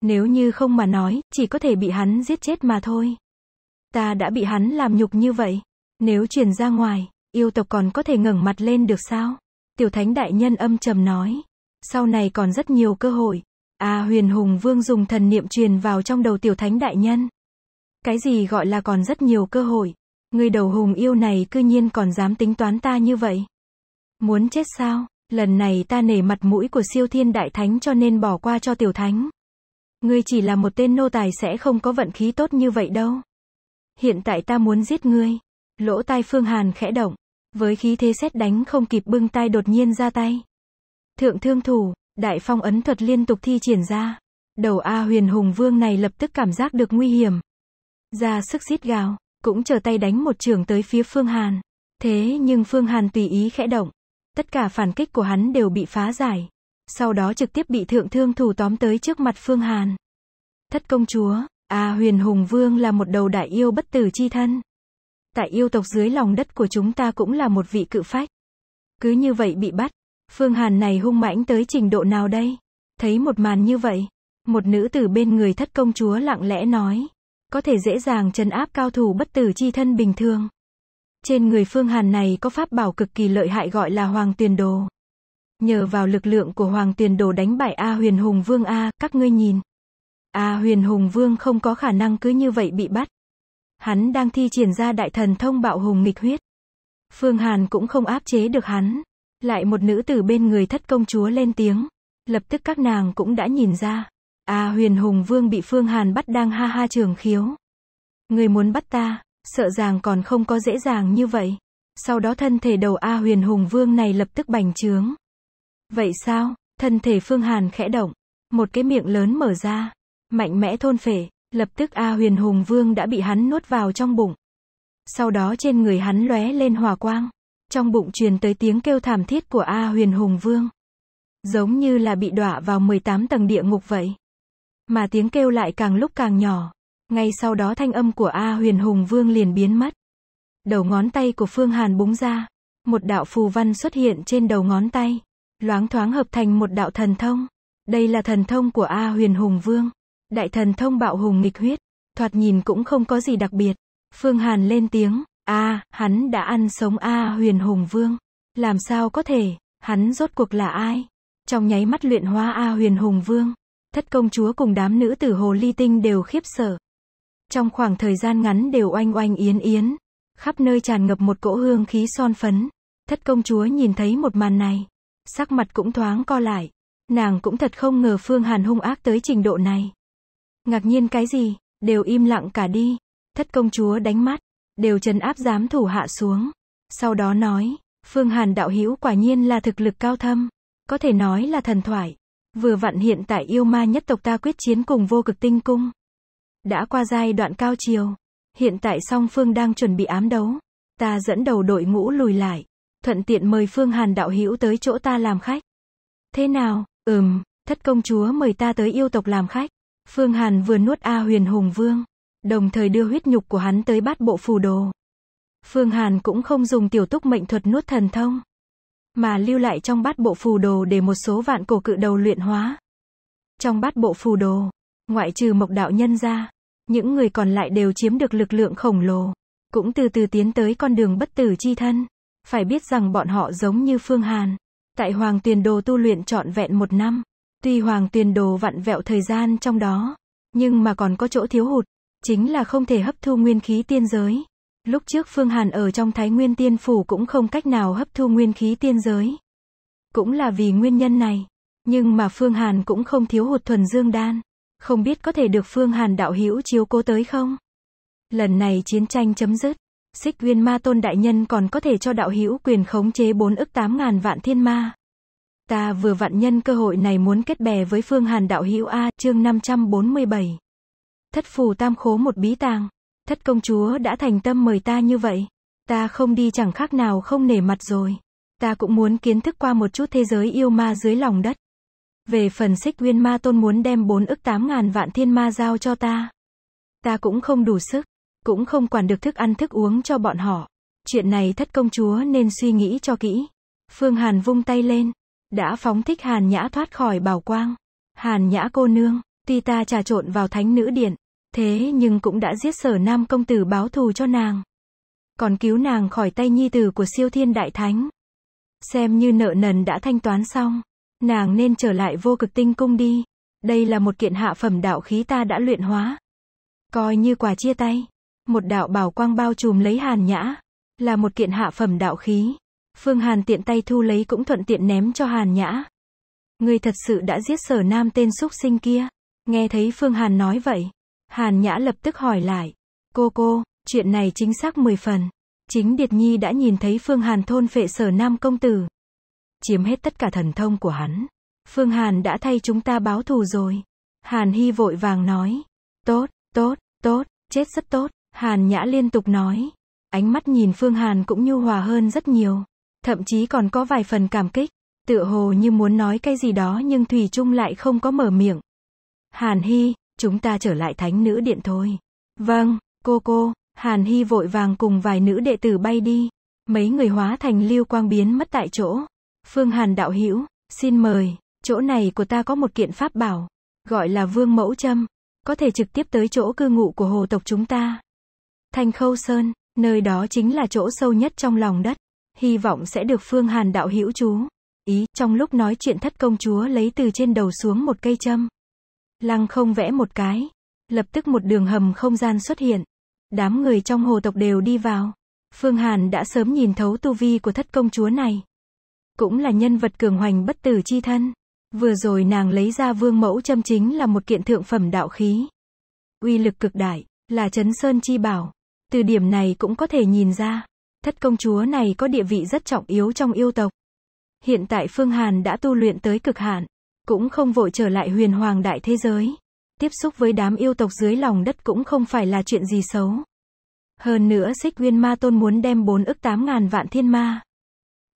Nếu như không mà nói, chỉ có thể bị hắn giết chết mà thôi. Ta đã bị hắn làm nhục như vậy. Nếu truyền ra ngoài, yêu tộc còn có thể ngẩng mặt lên được sao? Tiểu thánh đại nhân âm trầm nói sau này còn rất nhiều cơ hội. À huyền hùng vương dùng thần niệm truyền vào trong đầu tiểu thánh đại nhân. Cái gì gọi là còn rất nhiều cơ hội? Người đầu hùng yêu này cư nhiên còn dám tính toán ta như vậy. Muốn chết sao? Lần này ta nể mặt mũi của siêu thiên đại thánh cho nên bỏ qua cho tiểu thánh. Ngươi chỉ là một tên nô tài sẽ không có vận khí tốt như vậy đâu. Hiện tại ta muốn giết ngươi. Lỗ tai Phương Hàn khẽ động. Với khí thế xét đánh không kịp bưng tay đột nhiên ra tay. Thượng thương thủ, đại phong ấn thuật liên tục thi triển ra. Đầu A huyền hùng vương này lập tức cảm giác được nguy hiểm. Ra sức xít gào, cũng chờ tay đánh một trường tới phía Phương Hàn. Thế nhưng Phương Hàn tùy ý khẽ động. Tất cả phản kích của hắn đều bị phá giải. Sau đó trực tiếp bị thượng thương thủ tóm tới trước mặt Phương Hàn. Thất công chúa, A huyền hùng vương là một đầu đại yêu bất tử chi thân. Tại yêu tộc dưới lòng đất của chúng ta cũng là một vị cự phách. Cứ như vậy bị bắt, Phương Hàn này hung mãnh tới trình độ nào đây? Thấy một màn như vậy, một nữ tử bên người thất công chúa lặng lẽ nói, có thể dễ dàng trấn áp cao thủ bất tử chi thân bình thường. Trên người Phương Hàn này có pháp bảo cực kỳ lợi hại gọi là Hoàng Tuyền Đồ. Nhờ vào lực lượng của Hoàng Tuyền Đồ đánh bại A Huyền Hùng Vương A, các ngươi nhìn. A Huyền Hùng Vương không có khả năng cứ như vậy bị bắt. Hắn đang thi triển ra đại thần thông bạo hùng nghịch huyết. Phương Hàn cũng không áp chế được hắn. Lại một nữ tử bên người thất công chúa lên tiếng. Lập tức các nàng cũng đã nhìn ra. À huyền hùng vương bị Phương Hàn bắt đang ha ha trường khiếu. Người muốn bắt ta, sợ rằng còn không có dễ dàng như vậy. Sau đó thân thể đầu A huyền hùng vương này lập tức bành trướng. Vậy sao, thân thể Phương Hàn khẽ động. Một cái miệng lớn mở ra, mạnh mẽ thôn phể, lập tức A huyền hùng vương đã bị hắn nuốt vào trong bụng. Sau đó trên người hắn lóe lên hòa quang. Trong bụng truyền tới tiếng kêu thảm thiết của A huyền hùng vương. Giống như là bị đọa vào 18 tầng địa ngục vậy. Mà tiếng kêu lại càng lúc càng nhỏ. Ngay sau đó thanh âm của A huyền hùng vương liền biến mất. Đầu ngón tay của Phương Hàn búng ra. Một đạo phù văn xuất hiện trên đầu ngón tay. Loáng thoáng hợp thành một đạo thần thông. Đây là thần thông của A huyền hùng vương. Đại thần thông bạo hùng nghịch huyết. Thoạt nhìn cũng không có gì đặc biệt. Phương Hàn lên tiếng a à, hắn đã ăn sống a à, huyền hùng vương. Làm sao có thể, hắn rốt cuộc là ai? Trong nháy mắt luyện hóa a à, huyền hùng vương, thất công chúa cùng đám nữ tử hồ ly tinh đều khiếp sợ. Trong khoảng thời gian ngắn đều oanh oanh yến yến, khắp nơi tràn ngập một cỗ hương khí son phấn. Thất công chúa nhìn thấy một màn này, sắc mặt cũng thoáng co lại. Nàng cũng thật không ngờ Phương Hàn hung ác tới trình độ này. Ngạc nhiên cái gì, đều im lặng cả đi. Thất công chúa đánh mắt, đều trấn áp giám thủ hạ xuống. Sau đó nói, Phương Hàn đạo hữu quả nhiên là thực lực cao thâm, có thể nói là thần thoại. Vừa vặn hiện tại yêu ma nhất tộc ta quyết chiến cùng vô cực tinh cung. Đã qua giai đoạn cao chiều, hiện tại song phương đang chuẩn bị ám đấu. Ta dẫn đầu đội ngũ lùi lại, thuận tiện mời Phương Hàn đạo hữu tới chỗ ta làm khách. Thế nào, ừm, thất công chúa mời ta tới yêu tộc làm khách. Phương Hàn vừa nuốt A huyền hùng vương đồng thời đưa huyết nhục của hắn tới bát bộ phù đồ. Phương Hàn cũng không dùng tiểu túc mệnh thuật nuốt thần thông, mà lưu lại trong bát bộ phù đồ để một số vạn cổ cự đầu luyện hóa. Trong bát bộ phù đồ, ngoại trừ mộc đạo nhân ra, những người còn lại đều chiếm được lực lượng khổng lồ, cũng từ từ tiến tới con đường bất tử chi thân. Phải biết rằng bọn họ giống như Phương Hàn, tại Hoàng Tuyền Đồ tu luyện trọn vẹn một năm, tuy Hoàng Tuyền Đồ vặn vẹo thời gian trong đó, nhưng mà còn có chỗ thiếu hụt, chính là không thể hấp thu nguyên khí tiên giới. Lúc trước Phương Hàn ở trong Thái Nguyên Tiên Phủ cũng không cách nào hấp thu nguyên khí tiên giới. Cũng là vì nguyên nhân này. Nhưng mà Phương Hàn cũng không thiếu hụt thuần dương đan. Không biết có thể được Phương Hàn đạo hữu chiếu cố tới không? Lần này chiến tranh chấm dứt. Xích Uyên Ma Tôn Đại Nhân còn có thể cho đạo hữu quyền khống chế 4 ức 8 ngàn vạn thiên ma. Ta vừa vạn nhân cơ hội này muốn kết bè với Phương Hàn đạo hữu A, chương 547 thất phù tam khố một bí tàng. Thất công chúa đã thành tâm mời ta như vậy. Ta không đi chẳng khác nào không nể mặt rồi. Ta cũng muốn kiến thức qua một chút thế giới yêu ma dưới lòng đất. Về phần xích nguyên ma tôn muốn đem bốn ức tám ngàn vạn thiên ma giao cho ta. Ta cũng không đủ sức, cũng không quản được thức ăn thức uống cho bọn họ. Chuyện này thất công chúa nên suy nghĩ cho kỹ. Phương Hàn vung tay lên, đã phóng thích Hàn Nhã thoát khỏi bảo quang. Hàn Nhã cô nương, tuy ta trà trộn vào thánh nữ điện, thế nhưng cũng đã giết sở nam công tử báo thù cho nàng. Còn cứu nàng khỏi tay nhi tử của siêu thiên đại thánh. Xem như nợ nần đã thanh toán xong, nàng nên trở lại vô cực tinh cung đi. Đây là một kiện hạ phẩm đạo khí ta đã luyện hóa. Coi như quà chia tay. Một đạo bảo quang bao trùm lấy hàn nhã. Là một kiện hạ phẩm đạo khí. Phương Hàn tiện tay thu lấy cũng thuận tiện ném cho hàn nhã. Người thật sự đã giết sở nam tên xúc sinh kia. Nghe thấy Phương Hàn nói vậy, Hàn Nhã lập tức hỏi lại. Cô cô, chuyện này chính xác 10 phần. Chính Điệt Nhi đã nhìn thấy Phương Hàn thôn phệ sở nam công tử. Chiếm hết tất cả thần thông của hắn. Phương Hàn đã thay chúng ta báo thù rồi. Hàn Hy vội vàng nói. Tốt, tốt, tốt, chết rất tốt. Hàn Nhã liên tục nói. Ánh mắt nhìn Phương Hàn cũng nhu hòa hơn rất nhiều. Thậm chí còn có vài phần cảm kích. Tựa hồ như muốn nói cái gì đó nhưng Thủy Trung lại không có mở miệng. Hàn Hy, chúng ta trở lại thánh nữ điện thôi. Vâng, cô cô, Hàn Hy vội vàng cùng vài nữ đệ tử bay đi. Mấy người hóa thành lưu quang biến mất tại chỗ. Phương Hàn đạo hữu xin mời, chỗ này của ta có một kiện pháp bảo, gọi là vương mẫu châm, có thể trực tiếp tới chỗ cư ngụ của hồ tộc chúng ta. thanh Khâu Sơn, nơi đó chính là chỗ sâu nhất trong lòng đất, hy vọng sẽ được Phương Hàn đạo hữu chú. Ý, trong lúc nói chuyện thất công chúa lấy từ trên đầu xuống một cây châm. Lăng không vẽ một cái. Lập tức một đường hầm không gian xuất hiện. Đám người trong hồ tộc đều đi vào. Phương Hàn đã sớm nhìn thấu tu vi của thất công chúa này. Cũng là nhân vật cường hoành bất tử chi thân. Vừa rồi nàng lấy ra vương mẫu châm chính là một kiện thượng phẩm đạo khí. Uy lực cực đại, là chấn sơn chi bảo. Từ điểm này cũng có thể nhìn ra, thất công chúa này có địa vị rất trọng yếu trong yêu tộc. Hiện tại Phương Hàn đã tu luyện tới cực hạn cũng không vội trở lại huyền hoàng đại thế giới. Tiếp xúc với đám yêu tộc dưới lòng đất cũng không phải là chuyện gì xấu. Hơn nữa xích nguyên ma tôn muốn đem bốn ức tám ngàn vạn thiên ma.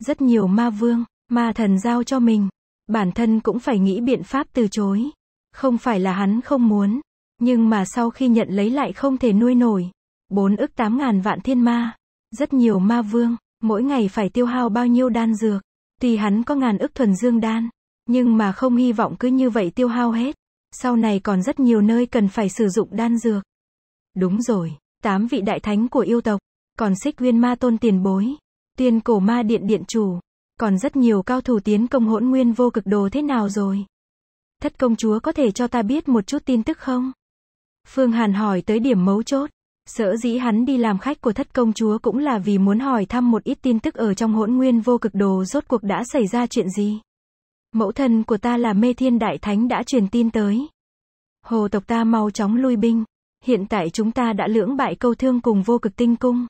Rất nhiều ma vương, ma thần giao cho mình. Bản thân cũng phải nghĩ biện pháp từ chối. Không phải là hắn không muốn. Nhưng mà sau khi nhận lấy lại không thể nuôi nổi. Bốn ức tám ngàn vạn thiên ma. Rất nhiều ma vương, mỗi ngày phải tiêu hao bao nhiêu đan dược. Tùy hắn có ngàn ức thuần dương đan. Nhưng mà không hy vọng cứ như vậy tiêu hao hết. Sau này còn rất nhiều nơi cần phải sử dụng đan dược. Đúng rồi, tám vị đại thánh của yêu tộc, còn xích nguyên ma tôn tiền bối, tiên cổ ma điện điện chủ, còn rất nhiều cao thủ tiến công hỗn nguyên vô cực đồ thế nào rồi? Thất công chúa có thể cho ta biết một chút tin tức không? Phương Hàn hỏi tới điểm mấu chốt. Sở dĩ hắn đi làm khách của thất công chúa cũng là vì muốn hỏi thăm một ít tin tức ở trong hỗn nguyên vô cực đồ rốt cuộc đã xảy ra chuyện gì. Mẫu thân của ta là mê thiên đại thánh đã truyền tin tới. Hồ tộc ta mau chóng lui binh. Hiện tại chúng ta đã lưỡng bại câu thương cùng vô cực tinh cung.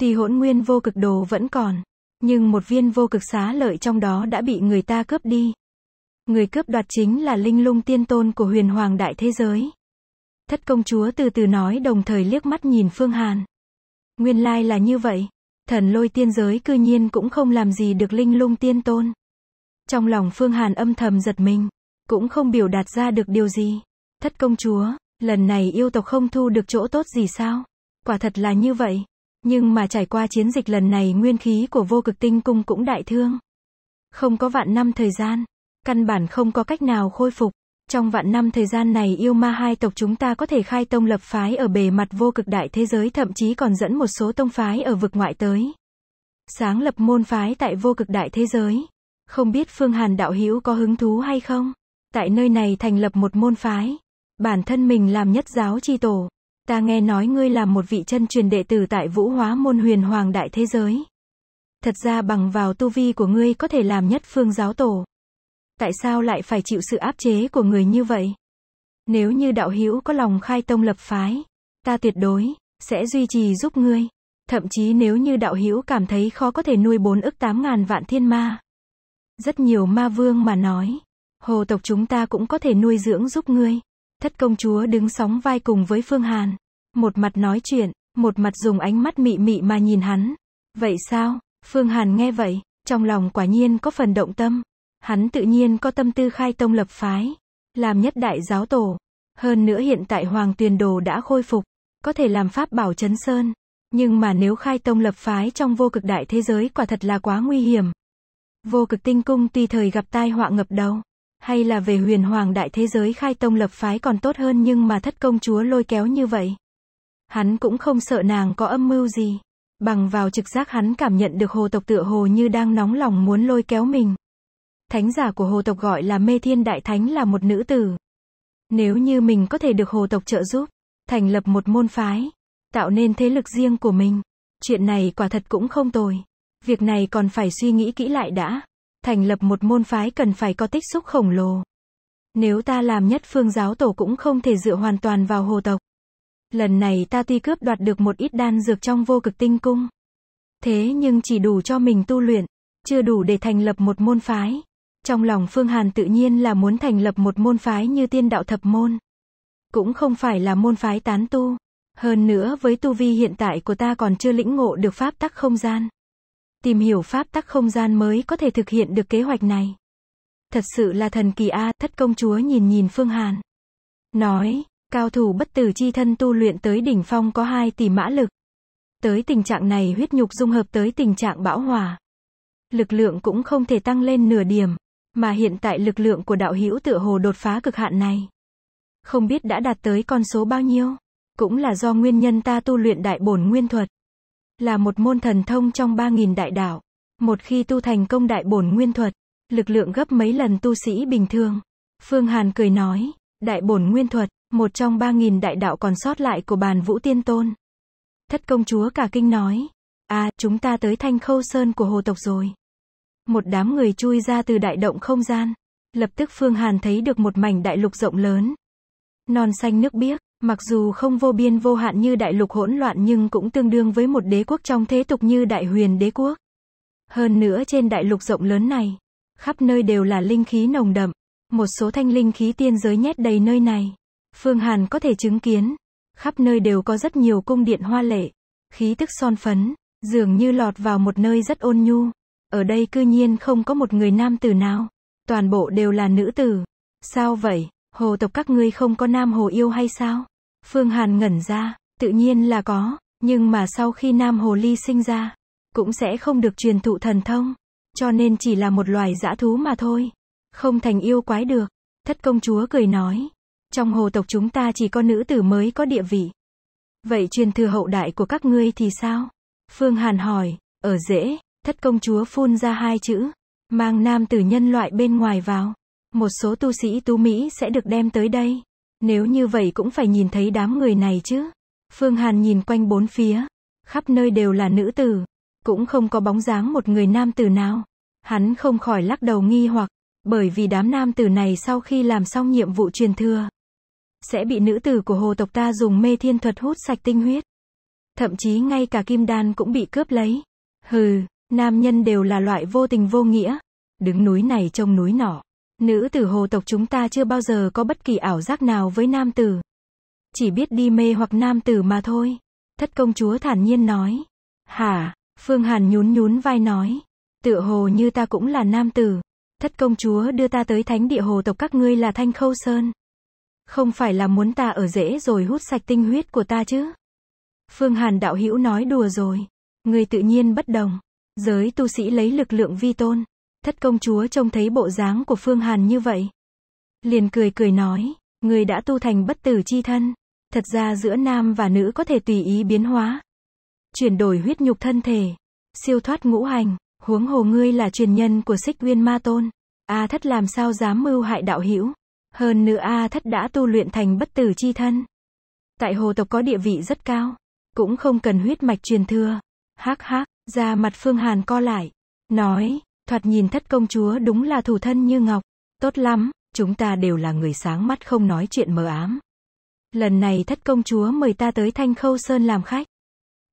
Tùy hỗn nguyên vô cực đồ vẫn còn. Nhưng một viên vô cực xá lợi trong đó đã bị người ta cướp đi. Người cướp đoạt chính là linh lung tiên tôn của huyền hoàng đại thế giới. Thất công chúa từ từ nói đồng thời liếc mắt nhìn Phương Hàn. Nguyên lai là như vậy. Thần lôi tiên giới cư nhiên cũng không làm gì được linh lung tiên tôn. Trong lòng Phương Hàn âm thầm giật mình, cũng không biểu đạt ra được điều gì. Thất công chúa, lần này yêu tộc không thu được chỗ tốt gì sao? Quả thật là như vậy. Nhưng mà trải qua chiến dịch lần này nguyên khí của vô cực tinh cung cũng đại thương. Không có vạn năm thời gian, căn bản không có cách nào khôi phục. Trong vạn năm thời gian này yêu ma hai tộc chúng ta có thể khai tông lập phái ở bề mặt vô cực đại thế giới thậm chí còn dẫn một số tông phái ở vực ngoại tới. Sáng lập môn phái tại vô cực đại thế giới. Không biết Phương Hàn đạo hữu có hứng thú hay không? Tại nơi này thành lập một môn phái. Bản thân mình làm nhất giáo chi tổ. Ta nghe nói ngươi làm một vị chân truyền đệ tử tại vũ hóa môn huyền hoàng đại thế giới. Thật ra bằng vào tu vi của ngươi có thể làm nhất phương giáo tổ. Tại sao lại phải chịu sự áp chế của người như vậy? Nếu như đạo hữu có lòng khai tông lập phái, ta tuyệt đối sẽ duy trì giúp ngươi. Thậm chí nếu như đạo hữu cảm thấy khó có thể nuôi bốn ức tám ngàn vạn thiên ma, rất nhiều ma vương mà nói. Hồ tộc chúng ta cũng có thể nuôi dưỡng giúp ngươi. Thất công chúa đứng sóng vai cùng với Phương Hàn. Một mặt nói chuyện, một mặt dùng ánh mắt mị mị mà nhìn hắn. Vậy sao? Phương Hàn nghe vậy, trong lòng quả nhiên có phần động tâm. Hắn tự nhiên có tâm tư khai tông lập phái, làm nhất đại giáo tổ. Hơn nữa hiện tại Hoàng Tuyền Đồ đã khôi phục, có thể làm pháp bảo chấn sơn. Nhưng mà nếu khai tông lập phái trong vô cực đại thế giới quả thật là quá nguy hiểm. Vô cực tinh cung tùy thời gặp tai họa ngập đầu. Hay là về huyền hoàng đại thế giới khai tông lập phái còn tốt hơn nhưng mà thất công chúa lôi kéo như vậy. Hắn cũng không sợ nàng có âm mưu gì. Bằng vào trực giác hắn cảm nhận được hồ tộc tựa hồ như đang nóng lòng muốn lôi kéo mình. Thánh giả của hồ tộc gọi là mê thiên đại thánh là một nữ tử. Nếu như mình có thể được hồ tộc trợ giúp, thành lập một môn phái, tạo nên thế lực riêng của mình, chuyện này quả thật cũng không tồi. Việc này còn phải suy nghĩ kỹ lại đã. Thành lập một môn phái cần phải có tích xúc khổng lồ. Nếu ta làm nhất phương giáo tổ cũng không thể dựa hoàn toàn vào hồ tộc. Lần này ta tuy cướp đoạt được một ít đan dược trong vô cực tinh cung. Thế nhưng chỉ đủ cho mình tu luyện, chưa đủ để thành lập một môn phái. Trong lòng Phương Hàn tự nhiên là muốn thành lập một môn phái như tiên đạo thập môn. Cũng không phải là môn phái tán tu. Hơn nữa với tu vi hiện tại của ta còn chưa lĩnh ngộ được pháp tắc không gian tìm hiểu pháp tắc không gian mới có thể thực hiện được kế hoạch này. Thật sự là thần kỳ a, thất công chúa nhìn nhìn Phương Hàn. Nói, cao thủ bất tử chi thân tu luyện tới đỉnh phong có 2 tỷ mã lực. Tới tình trạng này huyết nhục dung hợp tới tình trạng bão hòa. Lực lượng cũng không thể tăng lên nửa điểm, mà hiện tại lực lượng của đạo hữu tựa hồ đột phá cực hạn này. Không biết đã đạt tới con số bao nhiêu, cũng là do nguyên nhân ta tu luyện đại bổn nguyên thuật là một môn thần thông trong 3.000 đại đạo. Một khi tu thành công đại bổn nguyên thuật, lực lượng gấp mấy lần tu sĩ bình thường. Phương Hàn cười nói, đại bổn nguyên thuật, một trong 3.000 đại đạo còn sót lại của bàn vũ tiên tôn. Thất công chúa cả kinh nói, à, chúng ta tới thanh khâu sơn của hồ tộc rồi. Một đám người chui ra từ đại động không gian. Lập tức Phương Hàn thấy được một mảnh đại lục rộng lớn. Non xanh nước biếc, Mặc dù không vô biên vô hạn như đại lục hỗn loạn nhưng cũng tương đương với một đế quốc trong thế tục như đại huyền đế quốc. Hơn nữa trên đại lục rộng lớn này, khắp nơi đều là linh khí nồng đậm, một số thanh linh khí tiên giới nhét đầy nơi này. Phương Hàn có thể chứng kiến, khắp nơi đều có rất nhiều cung điện hoa lệ, khí tức son phấn, dường như lọt vào một nơi rất ôn nhu. Ở đây cư nhiên không có một người nam tử nào, toàn bộ đều là nữ tử. Sao vậy? hồ tộc các ngươi không có nam hồ yêu hay sao? Phương Hàn ngẩn ra, tự nhiên là có, nhưng mà sau khi nam hồ ly sinh ra, cũng sẽ không được truyền thụ thần thông, cho nên chỉ là một loài dã thú mà thôi, không thành yêu quái được. Thất công chúa cười nói, trong hồ tộc chúng ta chỉ có nữ tử mới có địa vị. Vậy truyền thừa hậu đại của các ngươi thì sao? Phương Hàn hỏi, ở dễ, thất công chúa phun ra hai chữ, mang nam tử nhân loại bên ngoài vào một số tu sĩ tú Mỹ sẽ được đem tới đây. Nếu như vậy cũng phải nhìn thấy đám người này chứ. Phương Hàn nhìn quanh bốn phía, khắp nơi đều là nữ tử, cũng không có bóng dáng một người nam tử nào. Hắn không khỏi lắc đầu nghi hoặc, bởi vì đám nam tử này sau khi làm xong nhiệm vụ truyền thừa, sẽ bị nữ tử của hồ tộc ta dùng mê thiên thuật hút sạch tinh huyết. Thậm chí ngay cả kim đan cũng bị cướp lấy. Hừ, nam nhân đều là loại vô tình vô nghĩa. Đứng núi này trông núi nọ. Nữ tử hồ tộc chúng ta chưa bao giờ có bất kỳ ảo giác nào với nam tử. Chỉ biết đi mê hoặc nam tử mà thôi. Thất công chúa thản nhiên nói. Hả, Phương Hàn nhún nhún vai nói. Tựa hồ như ta cũng là nam tử. Thất công chúa đưa ta tới thánh địa hồ tộc các ngươi là Thanh Khâu Sơn. Không phải là muốn ta ở dễ rồi hút sạch tinh huyết của ta chứ. Phương Hàn đạo hữu nói đùa rồi. Người tự nhiên bất đồng. Giới tu sĩ lấy lực lượng vi tôn. Thất công chúa trông thấy bộ dáng của Phương Hàn như vậy. Liền cười cười nói, người đã tu thành bất tử chi thân. Thật ra giữa nam và nữ có thể tùy ý biến hóa. Chuyển đổi huyết nhục thân thể. Siêu thoát ngũ hành, huống hồ ngươi là truyền nhân của xích Nguyên ma tôn. A thất làm sao dám mưu hại đạo hữu Hơn nữa A thất đã tu luyện thành bất tử chi thân. Tại hồ tộc có địa vị rất cao. Cũng không cần huyết mạch truyền thừa. Hắc hắc, ra mặt Phương Hàn co lại. Nói, thoạt nhìn thất công chúa đúng là thủ thân như ngọc. Tốt lắm, chúng ta đều là người sáng mắt không nói chuyện mờ ám. Lần này thất công chúa mời ta tới Thanh Khâu Sơn làm khách.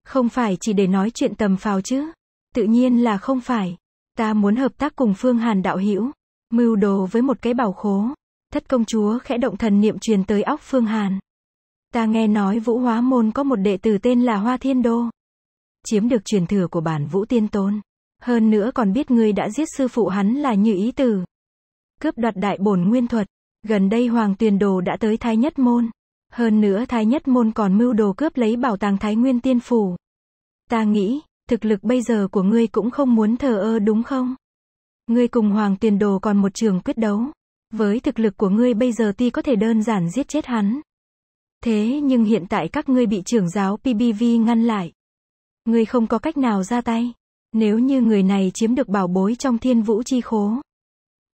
Không phải chỉ để nói chuyện tầm phào chứ? Tự nhiên là không phải. Ta muốn hợp tác cùng Phương Hàn đạo hữu mưu đồ với một cái bảo khố. Thất công chúa khẽ động thần niệm truyền tới óc Phương Hàn. Ta nghe nói Vũ Hóa Môn có một đệ tử tên là Hoa Thiên Đô. Chiếm được truyền thừa của bản Vũ Tiên Tôn. Hơn nữa còn biết ngươi đã giết sư phụ hắn là Như Ý Tử. Cướp đoạt đại bổn nguyên thuật. Gần đây Hoàng Tuyền Đồ đã tới Thái Nhất Môn. Hơn nữa Thái Nhất Môn còn mưu đồ cướp lấy bảo tàng Thái Nguyên Tiên Phủ. Ta nghĩ, thực lực bây giờ của ngươi cũng không muốn thờ ơ đúng không? Ngươi cùng Hoàng Tuyền Đồ còn một trường quyết đấu. Với thực lực của ngươi bây giờ ti có thể đơn giản giết chết hắn. Thế nhưng hiện tại các ngươi bị trưởng giáo PBV ngăn lại. Ngươi không có cách nào ra tay. Nếu như người này chiếm được bảo bối trong thiên vũ chi khố.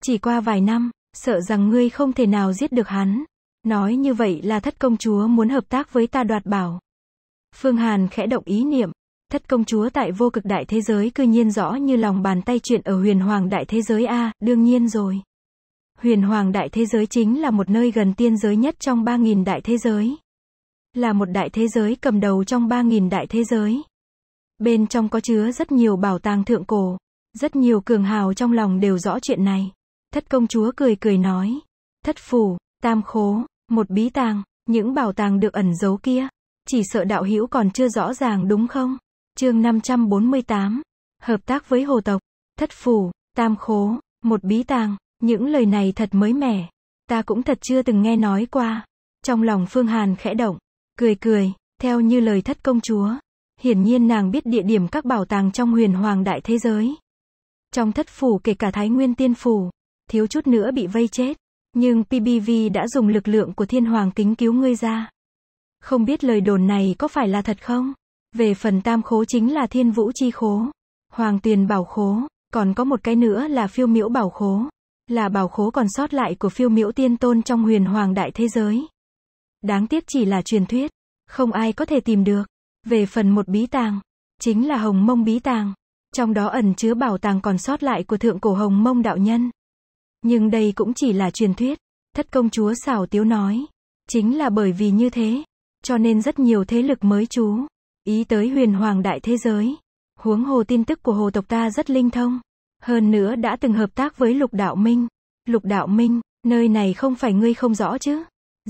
Chỉ qua vài năm, sợ rằng ngươi không thể nào giết được hắn. Nói như vậy là thất công chúa muốn hợp tác với ta đoạt bảo. Phương Hàn khẽ động ý niệm. Thất công chúa tại vô cực đại thế giới cư nhiên rõ như lòng bàn tay chuyện ở huyền hoàng đại thế giới A, đương nhiên rồi. Huyền hoàng đại thế giới chính là một nơi gần tiên giới nhất trong 3.000 đại thế giới. Là một đại thế giới cầm đầu trong 3.000 đại thế giới. Bên trong có chứa rất nhiều bảo tàng thượng cổ. Rất nhiều cường hào trong lòng đều rõ chuyện này. Thất công chúa cười cười nói. Thất phủ, tam khố, một bí tàng, những bảo tàng được ẩn giấu kia. Chỉ sợ đạo hữu còn chưa rõ ràng đúng không? chương 548. Hợp tác với hồ tộc. Thất phủ, tam khố, một bí tàng. Những lời này thật mới mẻ. Ta cũng thật chưa từng nghe nói qua. Trong lòng Phương Hàn khẽ động. Cười cười, theo như lời thất công chúa hiển nhiên nàng biết địa điểm các bảo tàng trong huyền hoàng đại thế giới. Trong thất phủ kể cả thái nguyên tiên phủ, thiếu chút nữa bị vây chết. Nhưng PBV đã dùng lực lượng của thiên hoàng kính cứu ngươi ra. Không biết lời đồn này có phải là thật không? Về phần tam khố chính là thiên vũ chi khố, hoàng tuyền bảo khố, còn có một cái nữa là phiêu miễu bảo khố. Là bảo khố còn sót lại của phiêu miễu tiên tôn trong huyền hoàng đại thế giới. Đáng tiếc chỉ là truyền thuyết, không ai có thể tìm được. Về phần một bí tàng, chính là Hồng Mông bí tàng, trong đó ẩn chứa bảo tàng còn sót lại của thượng cổ Hồng Mông đạo nhân. Nhưng đây cũng chỉ là truyền thuyết, thất công chúa xảo tiếu nói. Chính là bởi vì như thế, cho nên rất nhiều thế lực mới chú ý tới huyền hoàng đại thế giới. Huống hồ tin tức của hồ tộc ta rất linh thông. Hơn nữa đã từng hợp tác với lục đạo minh. Lục đạo minh, nơi này không phải ngươi không rõ chứ.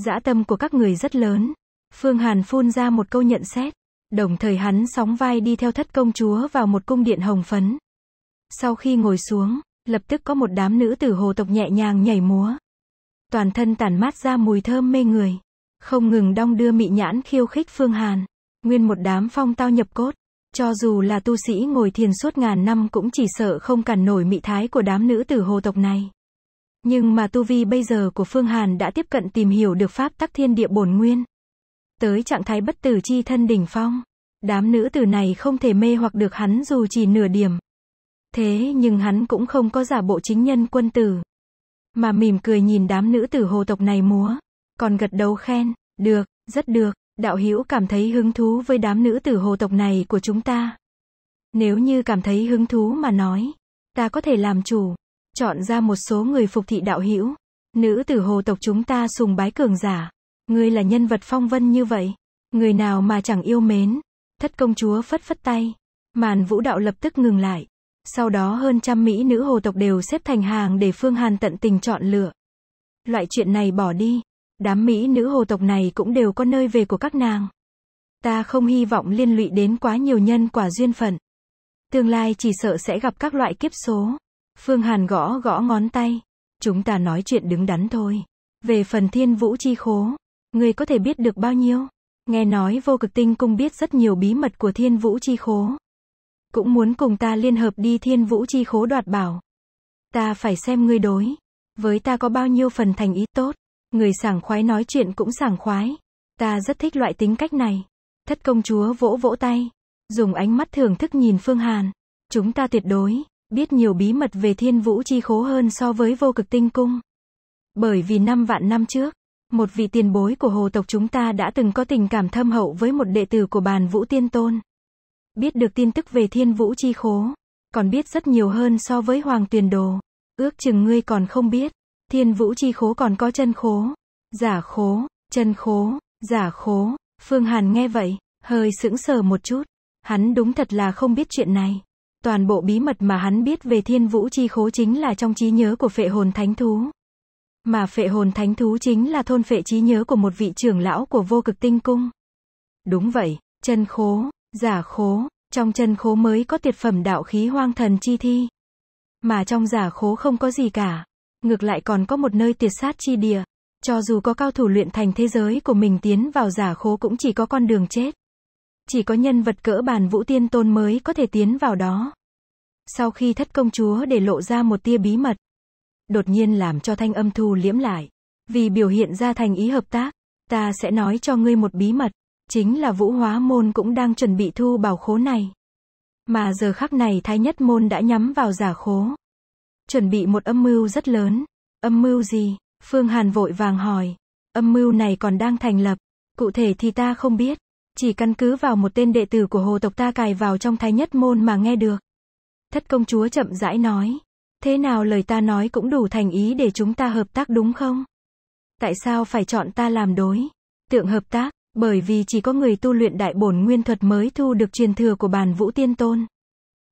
Dã tâm của các người rất lớn. Phương Hàn phun ra một câu nhận xét. Đồng thời hắn sóng vai đi theo thất công chúa vào một cung điện hồng phấn. Sau khi ngồi xuống, lập tức có một đám nữ tử hồ tộc nhẹ nhàng nhảy múa. Toàn thân tản mát ra mùi thơm mê người. Không ngừng đong đưa mị nhãn khiêu khích Phương Hàn. Nguyên một đám phong tao nhập cốt. Cho dù là tu sĩ ngồi thiền suốt ngàn năm cũng chỉ sợ không cản nổi mị thái của đám nữ tử hồ tộc này. Nhưng mà tu vi bây giờ của Phương Hàn đã tiếp cận tìm hiểu được pháp tắc thiên địa bổn nguyên, tới trạng thái bất tử chi thân đỉnh phong. Đám nữ tử này không thể mê hoặc được hắn dù chỉ nửa điểm. Thế nhưng hắn cũng không có giả bộ chính nhân quân tử. Mà mỉm cười nhìn đám nữ tử hồ tộc này múa. Còn gật đầu khen, được, rất được, đạo hữu cảm thấy hứng thú với đám nữ tử hồ tộc này của chúng ta. Nếu như cảm thấy hứng thú mà nói, ta có thể làm chủ, chọn ra một số người phục thị đạo hữu. Nữ tử hồ tộc chúng ta sùng bái cường giả, Ngươi là nhân vật phong vân như vậy. Người nào mà chẳng yêu mến. Thất công chúa phất phất tay. Màn vũ đạo lập tức ngừng lại. Sau đó hơn trăm mỹ nữ hồ tộc đều xếp thành hàng để Phương Hàn tận tình chọn lựa. Loại chuyện này bỏ đi. Đám mỹ nữ hồ tộc này cũng đều có nơi về của các nàng. Ta không hy vọng liên lụy đến quá nhiều nhân quả duyên phận. Tương lai chỉ sợ sẽ gặp các loại kiếp số. Phương Hàn gõ gõ ngón tay. Chúng ta nói chuyện đứng đắn thôi. Về phần thiên vũ chi khố. Người có thể biết được bao nhiêu? Nghe nói vô cực tinh cung biết rất nhiều bí mật của thiên vũ chi khố. Cũng muốn cùng ta liên hợp đi thiên vũ chi khố đoạt bảo. Ta phải xem ngươi đối. Với ta có bao nhiêu phần thành ý tốt. Người sảng khoái nói chuyện cũng sảng khoái. Ta rất thích loại tính cách này. Thất công chúa vỗ vỗ tay. Dùng ánh mắt thưởng thức nhìn Phương Hàn. Chúng ta tuyệt đối, biết nhiều bí mật về thiên vũ chi khố hơn so với vô cực tinh cung. Bởi vì năm vạn năm trước, một vị tiền bối của hồ tộc chúng ta đã từng có tình cảm thâm hậu với một đệ tử của bàn vũ tiên tôn. Biết được tin tức về thiên vũ chi khố, còn biết rất nhiều hơn so với hoàng tuyền đồ. Ước chừng ngươi còn không biết, thiên vũ chi khố còn có chân khố, giả khố, chân khố, giả khố. Phương Hàn nghe vậy, hơi sững sờ một chút. Hắn đúng thật là không biết chuyện này. Toàn bộ bí mật mà hắn biết về thiên vũ chi khố chính là trong trí nhớ của phệ hồn thánh thú. Mà phệ hồn thánh thú chính là thôn phệ trí nhớ của một vị trưởng lão của vô cực tinh cung. Đúng vậy, chân khố, giả khố, trong chân khố mới có tuyệt phẩm đạo khí hoang thần chi thi. Mà trong giả khố không có gì cả. Ngược lại còn có một nơi tuyệt sát chi địa. Cho dù có cao thủ luyện thành thế giới của mình tiến vào giả khố cũng chỉ có con đường chết. Chỉ có nhân vật cỡ bàn vũ tiên tôn mới có thể tiến vào đó. Sau khi thất công chúa để lộ ra một tia bí mật, đột nhiên làm cho thanh âm thu liễm lại. Vì biểu hiện ra thành ý hợp tác, ta sẽ nói cho ngươi một bí mật, chính là vũ hóa môn cũng đang chuẩn bị thu bảo khố này. Mà giờ khắc này thái nhất môn đã nhắm vào giả khố. Chuẩn bị một âm mưu rất lớn. Âm mưu gì? Phương Hàn vội vàng hỏi. Âm mưu này còn đang thành lập. Cụ thể thì ta không biết. Chỉ căn cứ vào một tên đệ tử của hồ tộc ta cài vào trong thái nhất môn mà nghe được. Thất công chúa chậm rãi nói. Thế nào lời ta nói cũng đủ thành ý để chúng ta hợp tác đúng không? Tại sao phải chọn ta làm đối? Tượng hợp tác, bởi vì chỉ có người tu luyện đại bổn nguyên thuật mới thu được truyền thừa của bàn vũ tiên tôn.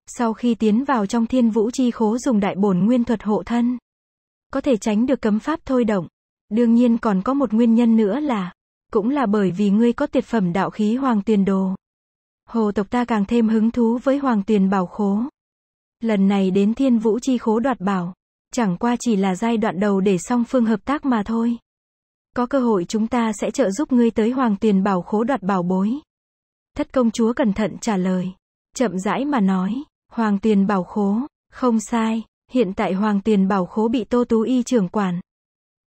Sau khi tiến vào trong thiên vũ chi khố dùng đại bổn nguyên thuật hộ thân, có thể tránh được cấm pháp thôi động. Đương nhiên còn có một nguyên nhân nữa là, cũng là bởi vì ngươi có tuyệt phẩm đạo khí hoàng tuyền đồ. Hồ tộc ta càng thêm hứng thú với hoàng tuyền bảo khố. Lần này đến thiên vũ chi khố đoạt bảo. Chẳng qua chỉ là giai đoạn đầu để song phương hợp tác mà thôi. Có cơ hội chúng ta sẽ trợ giúp ngươi tới hoàng tuyền bảo khố đoạt bảo bối. Thất công chúa cẩn thận trả lời. Chậm rãi mà nói. Hoàng tuyền bảo khố. Không sai. Hiện tại hoàng tuyền bảo khố bị tô tú y trưởng quản.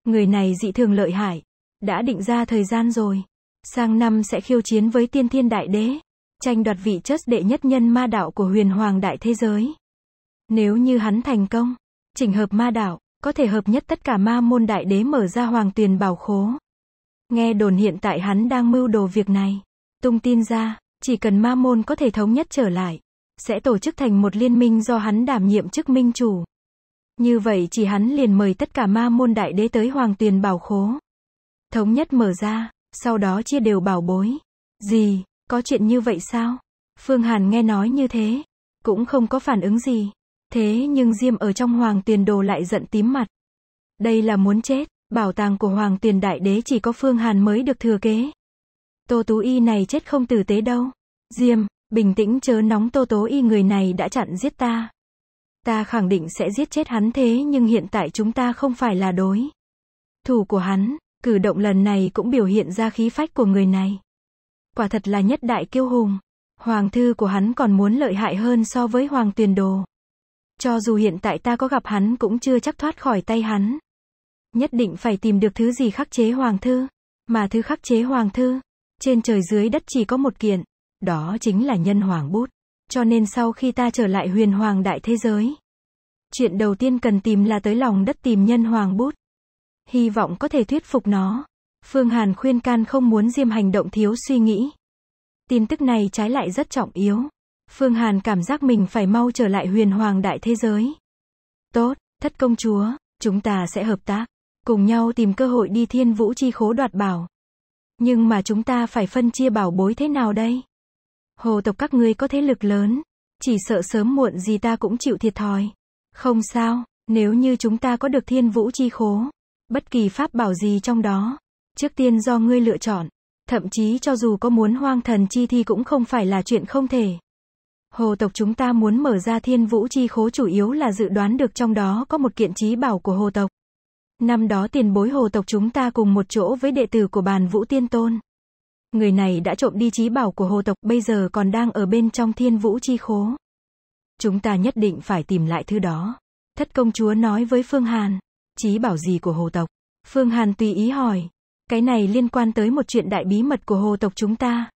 Người này dị thường lợi hại. Đã định ra thời gian rồi. Sang năm sẽ khiêu chiến với tiên thiên đại đế. Tranh đoạt vị chất đệ nhất nhân ma đạo của huyền hoàng đại thế giới. Nếu như hắn thành công, chỉnh hợp ma đạo, có thể hợp nhất tất cả ma môn đại đế mở ra hoàng tuyền bảo khố. Nghe đồn hiện tại hắn đang mưu đồ việc này. Tung tin ra, chỉ cần ma môn có thể thống nhất trở lại, sẽ tổ chức thành một liên minh do hắn đảm nhiệm chức minh chủ. Như vậy chỉ hắn liền mời tất cả ma môn đại đế tới hoàng tuyền bảo khố. Thống nhất mở ra, sau đó chia đều bảo bối. Gì, có chuyện như vậy sao? Phương Hàn nghe nói như thế, cũng không có phản ứng gì. Thế nhưng Diêm ở trong Hoàng Tiền Đồ lại giận tím mặt. Đây là muốn chết, bảo tàng của Hoàng Tiền Đại Đế chỉ có Phương Hàn mới được thừa kế. Tô Tú Y này chết không tử tế đâu. Diêm, bình tĩnh chớ nóng Tô Tố Y người này đã chặn giết ta. Ta khẳng định sẽ giết chết hắn thế nhưng hiện tại chúng ta không phải là đối. Thủ của hắn, cử động lần này cũng biểu hiện ra khí phách của người này. Quả thật là nhất đại kiêu hùng. Hoàng thư của hắn còn muốn lợi hại hơn so với hoàng tiền đồ. Cho dù hiện tại ta có gặp hắn cũng chưa chắc thoát khỏi tay hắn. Nhất định phải tìm được thứ gì khắc chế hoàng thư. Mà thứ khắc chế hoàng thư, trên trời dưới đất chỉ có một kiện. Đó chính là nhân hoàng bút. Cho nên sau khi ta trở lại huyền hoàng đại thế giới. Chuyện đầu tiên cần tìm là tới lòng đất tìm nhân hoàng bút. Hy vọng có thể thuyết phục nó. Phương Hàn khuyên can không muốn Diêm hành động thiếu suy nghĩ. Tin tức này trái lại rất trọng yếu. Phương Hàn cảm giác mình phải mau trở lại huyền hoàng đại thế giới. Tốt, thất công chúa, chúng ta sẽ hợp tác, cùng nhau tìm cơ hội đi thiên vũ chi khố đoạt bảo. Nhưng mà chúng ta phải phân chia bảo bối thế nào đây? Hồ tộc các ngươi có thế lực lớn, chỉ sợ sớm muộn gì ta cũng chịu thiệt thòi. Không sao, nếu như chúng ta có được thiên vũ chi khố, bất kỳ pháp bảo gì trong đó, trước tiên do ngươi lựa chọn, thậm chí cho dù có muốn hoang thần chi thì cũng không phải là chuyện không thể. Hồ tộc chúng ta muốn mở ra thiên vũ chi khố chủ yếu là dự đoán được trong đó có một kiện trí bảo của hồ tộc. Năm đó tiền bối hồ tộc chúng ta cùng một chỗ với đệ tử của bàn vũ tiên tôn. Người này đã trộm đi trí bảo của hồ tộc bây giờ còn đang ở bên trong thiên vũ chi khố. Chúng ta nhất định phải tìm lại thứ đó. Thất công chúa nói với Phương Hàn. Trí bảo gì của hồ tộc? Phương Hàn tùy ý hỏi. Cái này liên quan tới một chuyện đại bí mật của hồ tộc chúng ta.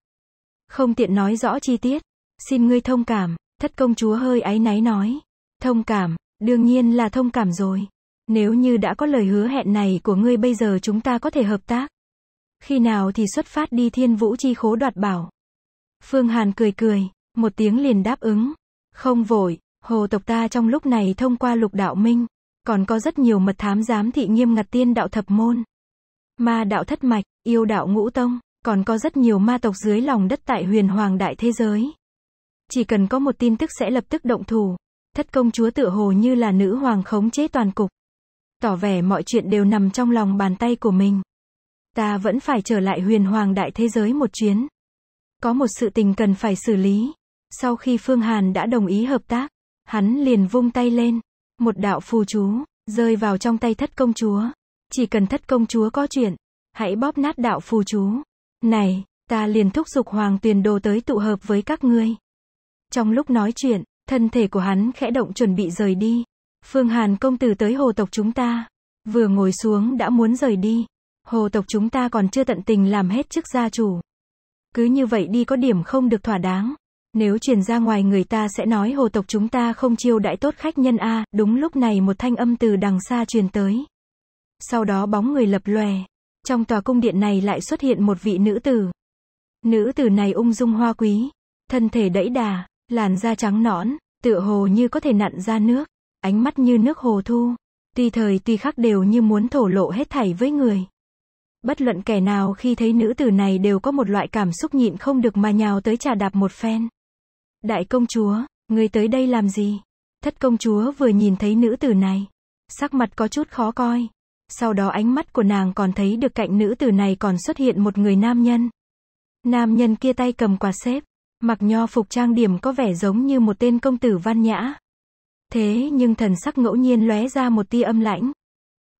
Không tiện nói rõ chi tiết. Xin ngươi thông cảm, thất công chúa hơi áy náy nói. Thông cảm, đương nhiên là thông cảm rồi. Nếu như đã có lời hứa hẹn này của ngươi bây giờ chúng ta có thể hợp tác. Khi nào thì xuất phát đi thiên vũ chi khố đoạt bảo. Phương Hàn cười cười, một tiếng liền đáp ứng. Không vội, hồ tộc ta trong lúc này thông qua lục đạo minh, còn có rất nhiều mật thám giám thị nghiêm ngặt tiên đạo thập môn. Ma đạo thất mạch, yêu đạo ngũ tông, còn có rất nhiều ma tộc dưới lòng đất tại huyền hoàng đại thế giới. Chỉ cần có một tin tức sẽ lập tức động thủ. Thất công chúa tựa hồ như là nữ hoàng khống chế toàn cục. Tỏ vẻ mọi chuyện đều nằm trong lòng bàn tay của mình. Ta vẫn phải trở lại huyền hoàng đại thế giới một chuyến. Có một sự tình cần phải xử lý. Sau khi Phương Hàn đã đồng ý hợp tác, hắn liền vung tay lên. Một đạo phù chú, rơi vào trong tay thất công chúa. Chỉ cần thất công chúa có chuyện, hãy bóp nát đạo phù chú. Này, ta liền thúc giục hoàng tuyền đồ tới tụ hợp với các ngươi. Trong lúc nói chuyện, thân thể của hắn khẽ động chuẩn bị rời đi. Phương Hàn công tử tới hồ tộc chúng ta. Vừa ngồi xuống đã muốn rời đi. Hồ tộc chúng ta còn chưa tận tình làm hết chức gia chủ. Cứ như vậy đi có điểm không được thỏa đáng. Nếu truyền ra ngoài người ta sẽ nói hồ tộc chúng ta không chiêu đãi tốt khách nhân A, đúng lúc này một thanh âm từ đằng xa truyền tới. Sau đó bóng người lập lòe. Trong tòa cung điện này lại xuất hiện một vị nữ tử. Nữ tử này ung dung hoa quý, thân thể đẫy đà, Làn da trắng nõn, tựa hồ như có thể nặn ra nước, ánh mắt như nước hồ thu, tuy thời tuy khắc đều như muốn thổ lộ hết thảy với người. Bất luận kẻ nào khi thấy nữ tử này đều có một loại cảm xúc nhịn không được mà nhào tới trà đạp một phen. Đại công chúa, người tới đây làm gì? Thất công chúa vừa nhìn thấy nữ tử này, sắc mặt có chút khó coi. Sau đó ánh mắt của nàng còn thấy được cạnh nữ tử này còn xuất hiện một người nam nhân. Nam nhân kia tay cầm quạt xếp, Mặc nho phục trang điểm có vẻ giống như một tên công tử văn nhã. Thế nhưng thần sắc ngẫu nhiên lóe ra một tia âm lãnh.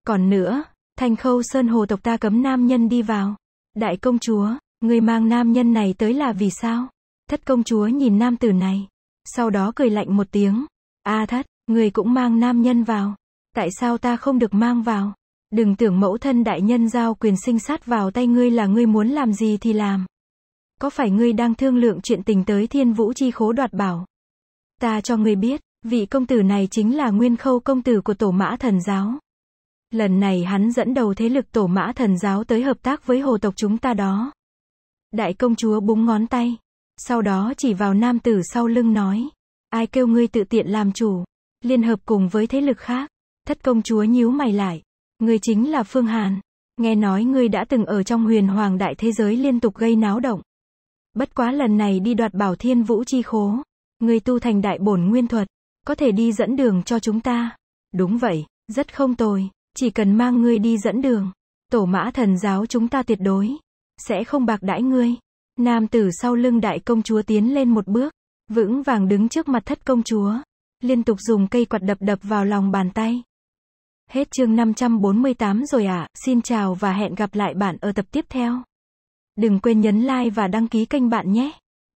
Còn nữa, thành khâu sơn hồ tộc ta cấm nam nhân đi vào. Đại công chúa, người mang nam nhân này tới là vì sao? Thất công chúa nhìn nam tử này. Sau đó cười lạnh một tiếng. A thất, người cũng mang nam nhân vào. Tại sao ta không được mang vào? Đừng tưởng mẫu thân đại nhân giao quyền sinh sát vào tay ngươi là ngươi muốn làm gì thì làm. Có phải ngươi đang thương lượng chuyện tình tới thiên vũ chi khố đoạt bảo? Ta cho ngươi biết, vị công tử này chính là nguyên khâu công tử của tổ mã thần giáo. Lần này hắn dẫn đầu thế lực tổ mã thần giáo tới hợp tác với hồ tộc chúng ta đó. Đại công chúa búng ngón tay. Sau đó chỉ vào nam tử sau lưng nói. Ai kêu ngươi tự tiện làm chủ. Liên hợp cùng với thế lực khác. Thất công chúa nhíu mày lại. Ngươi chính là Phương Hàn. Nghe nói ngươi đã từng ở trong huyền hoàng đại thế giới liên tục gây náo động. Bất quá lần này đi đoạt bảo thiên vũ chi khố. Người tu thành đại bổn nguyên thuật, có thể đi dẫn đường cho chúng ta. Đúng vậy, rất không tồi, chỉ cần mang ngươi đi dẫn đường. Tổ mã thần giáo chúng ta tuyệt đối, sẽ không bạc đãi ngươi. Nam tử sau lưng đại công chúa tiến lên một bước, vững vàng đứng trước mặt thất công chúa, liên tục dùng cây quạt đập đập vào lòng bàn tay. Hết chương 548 rồi ạ, à, xin chào và hẹn gặp lại bạn ở tập tiếp theo. Đừng quên nhấn like và đăng ký kênh bạn nhé.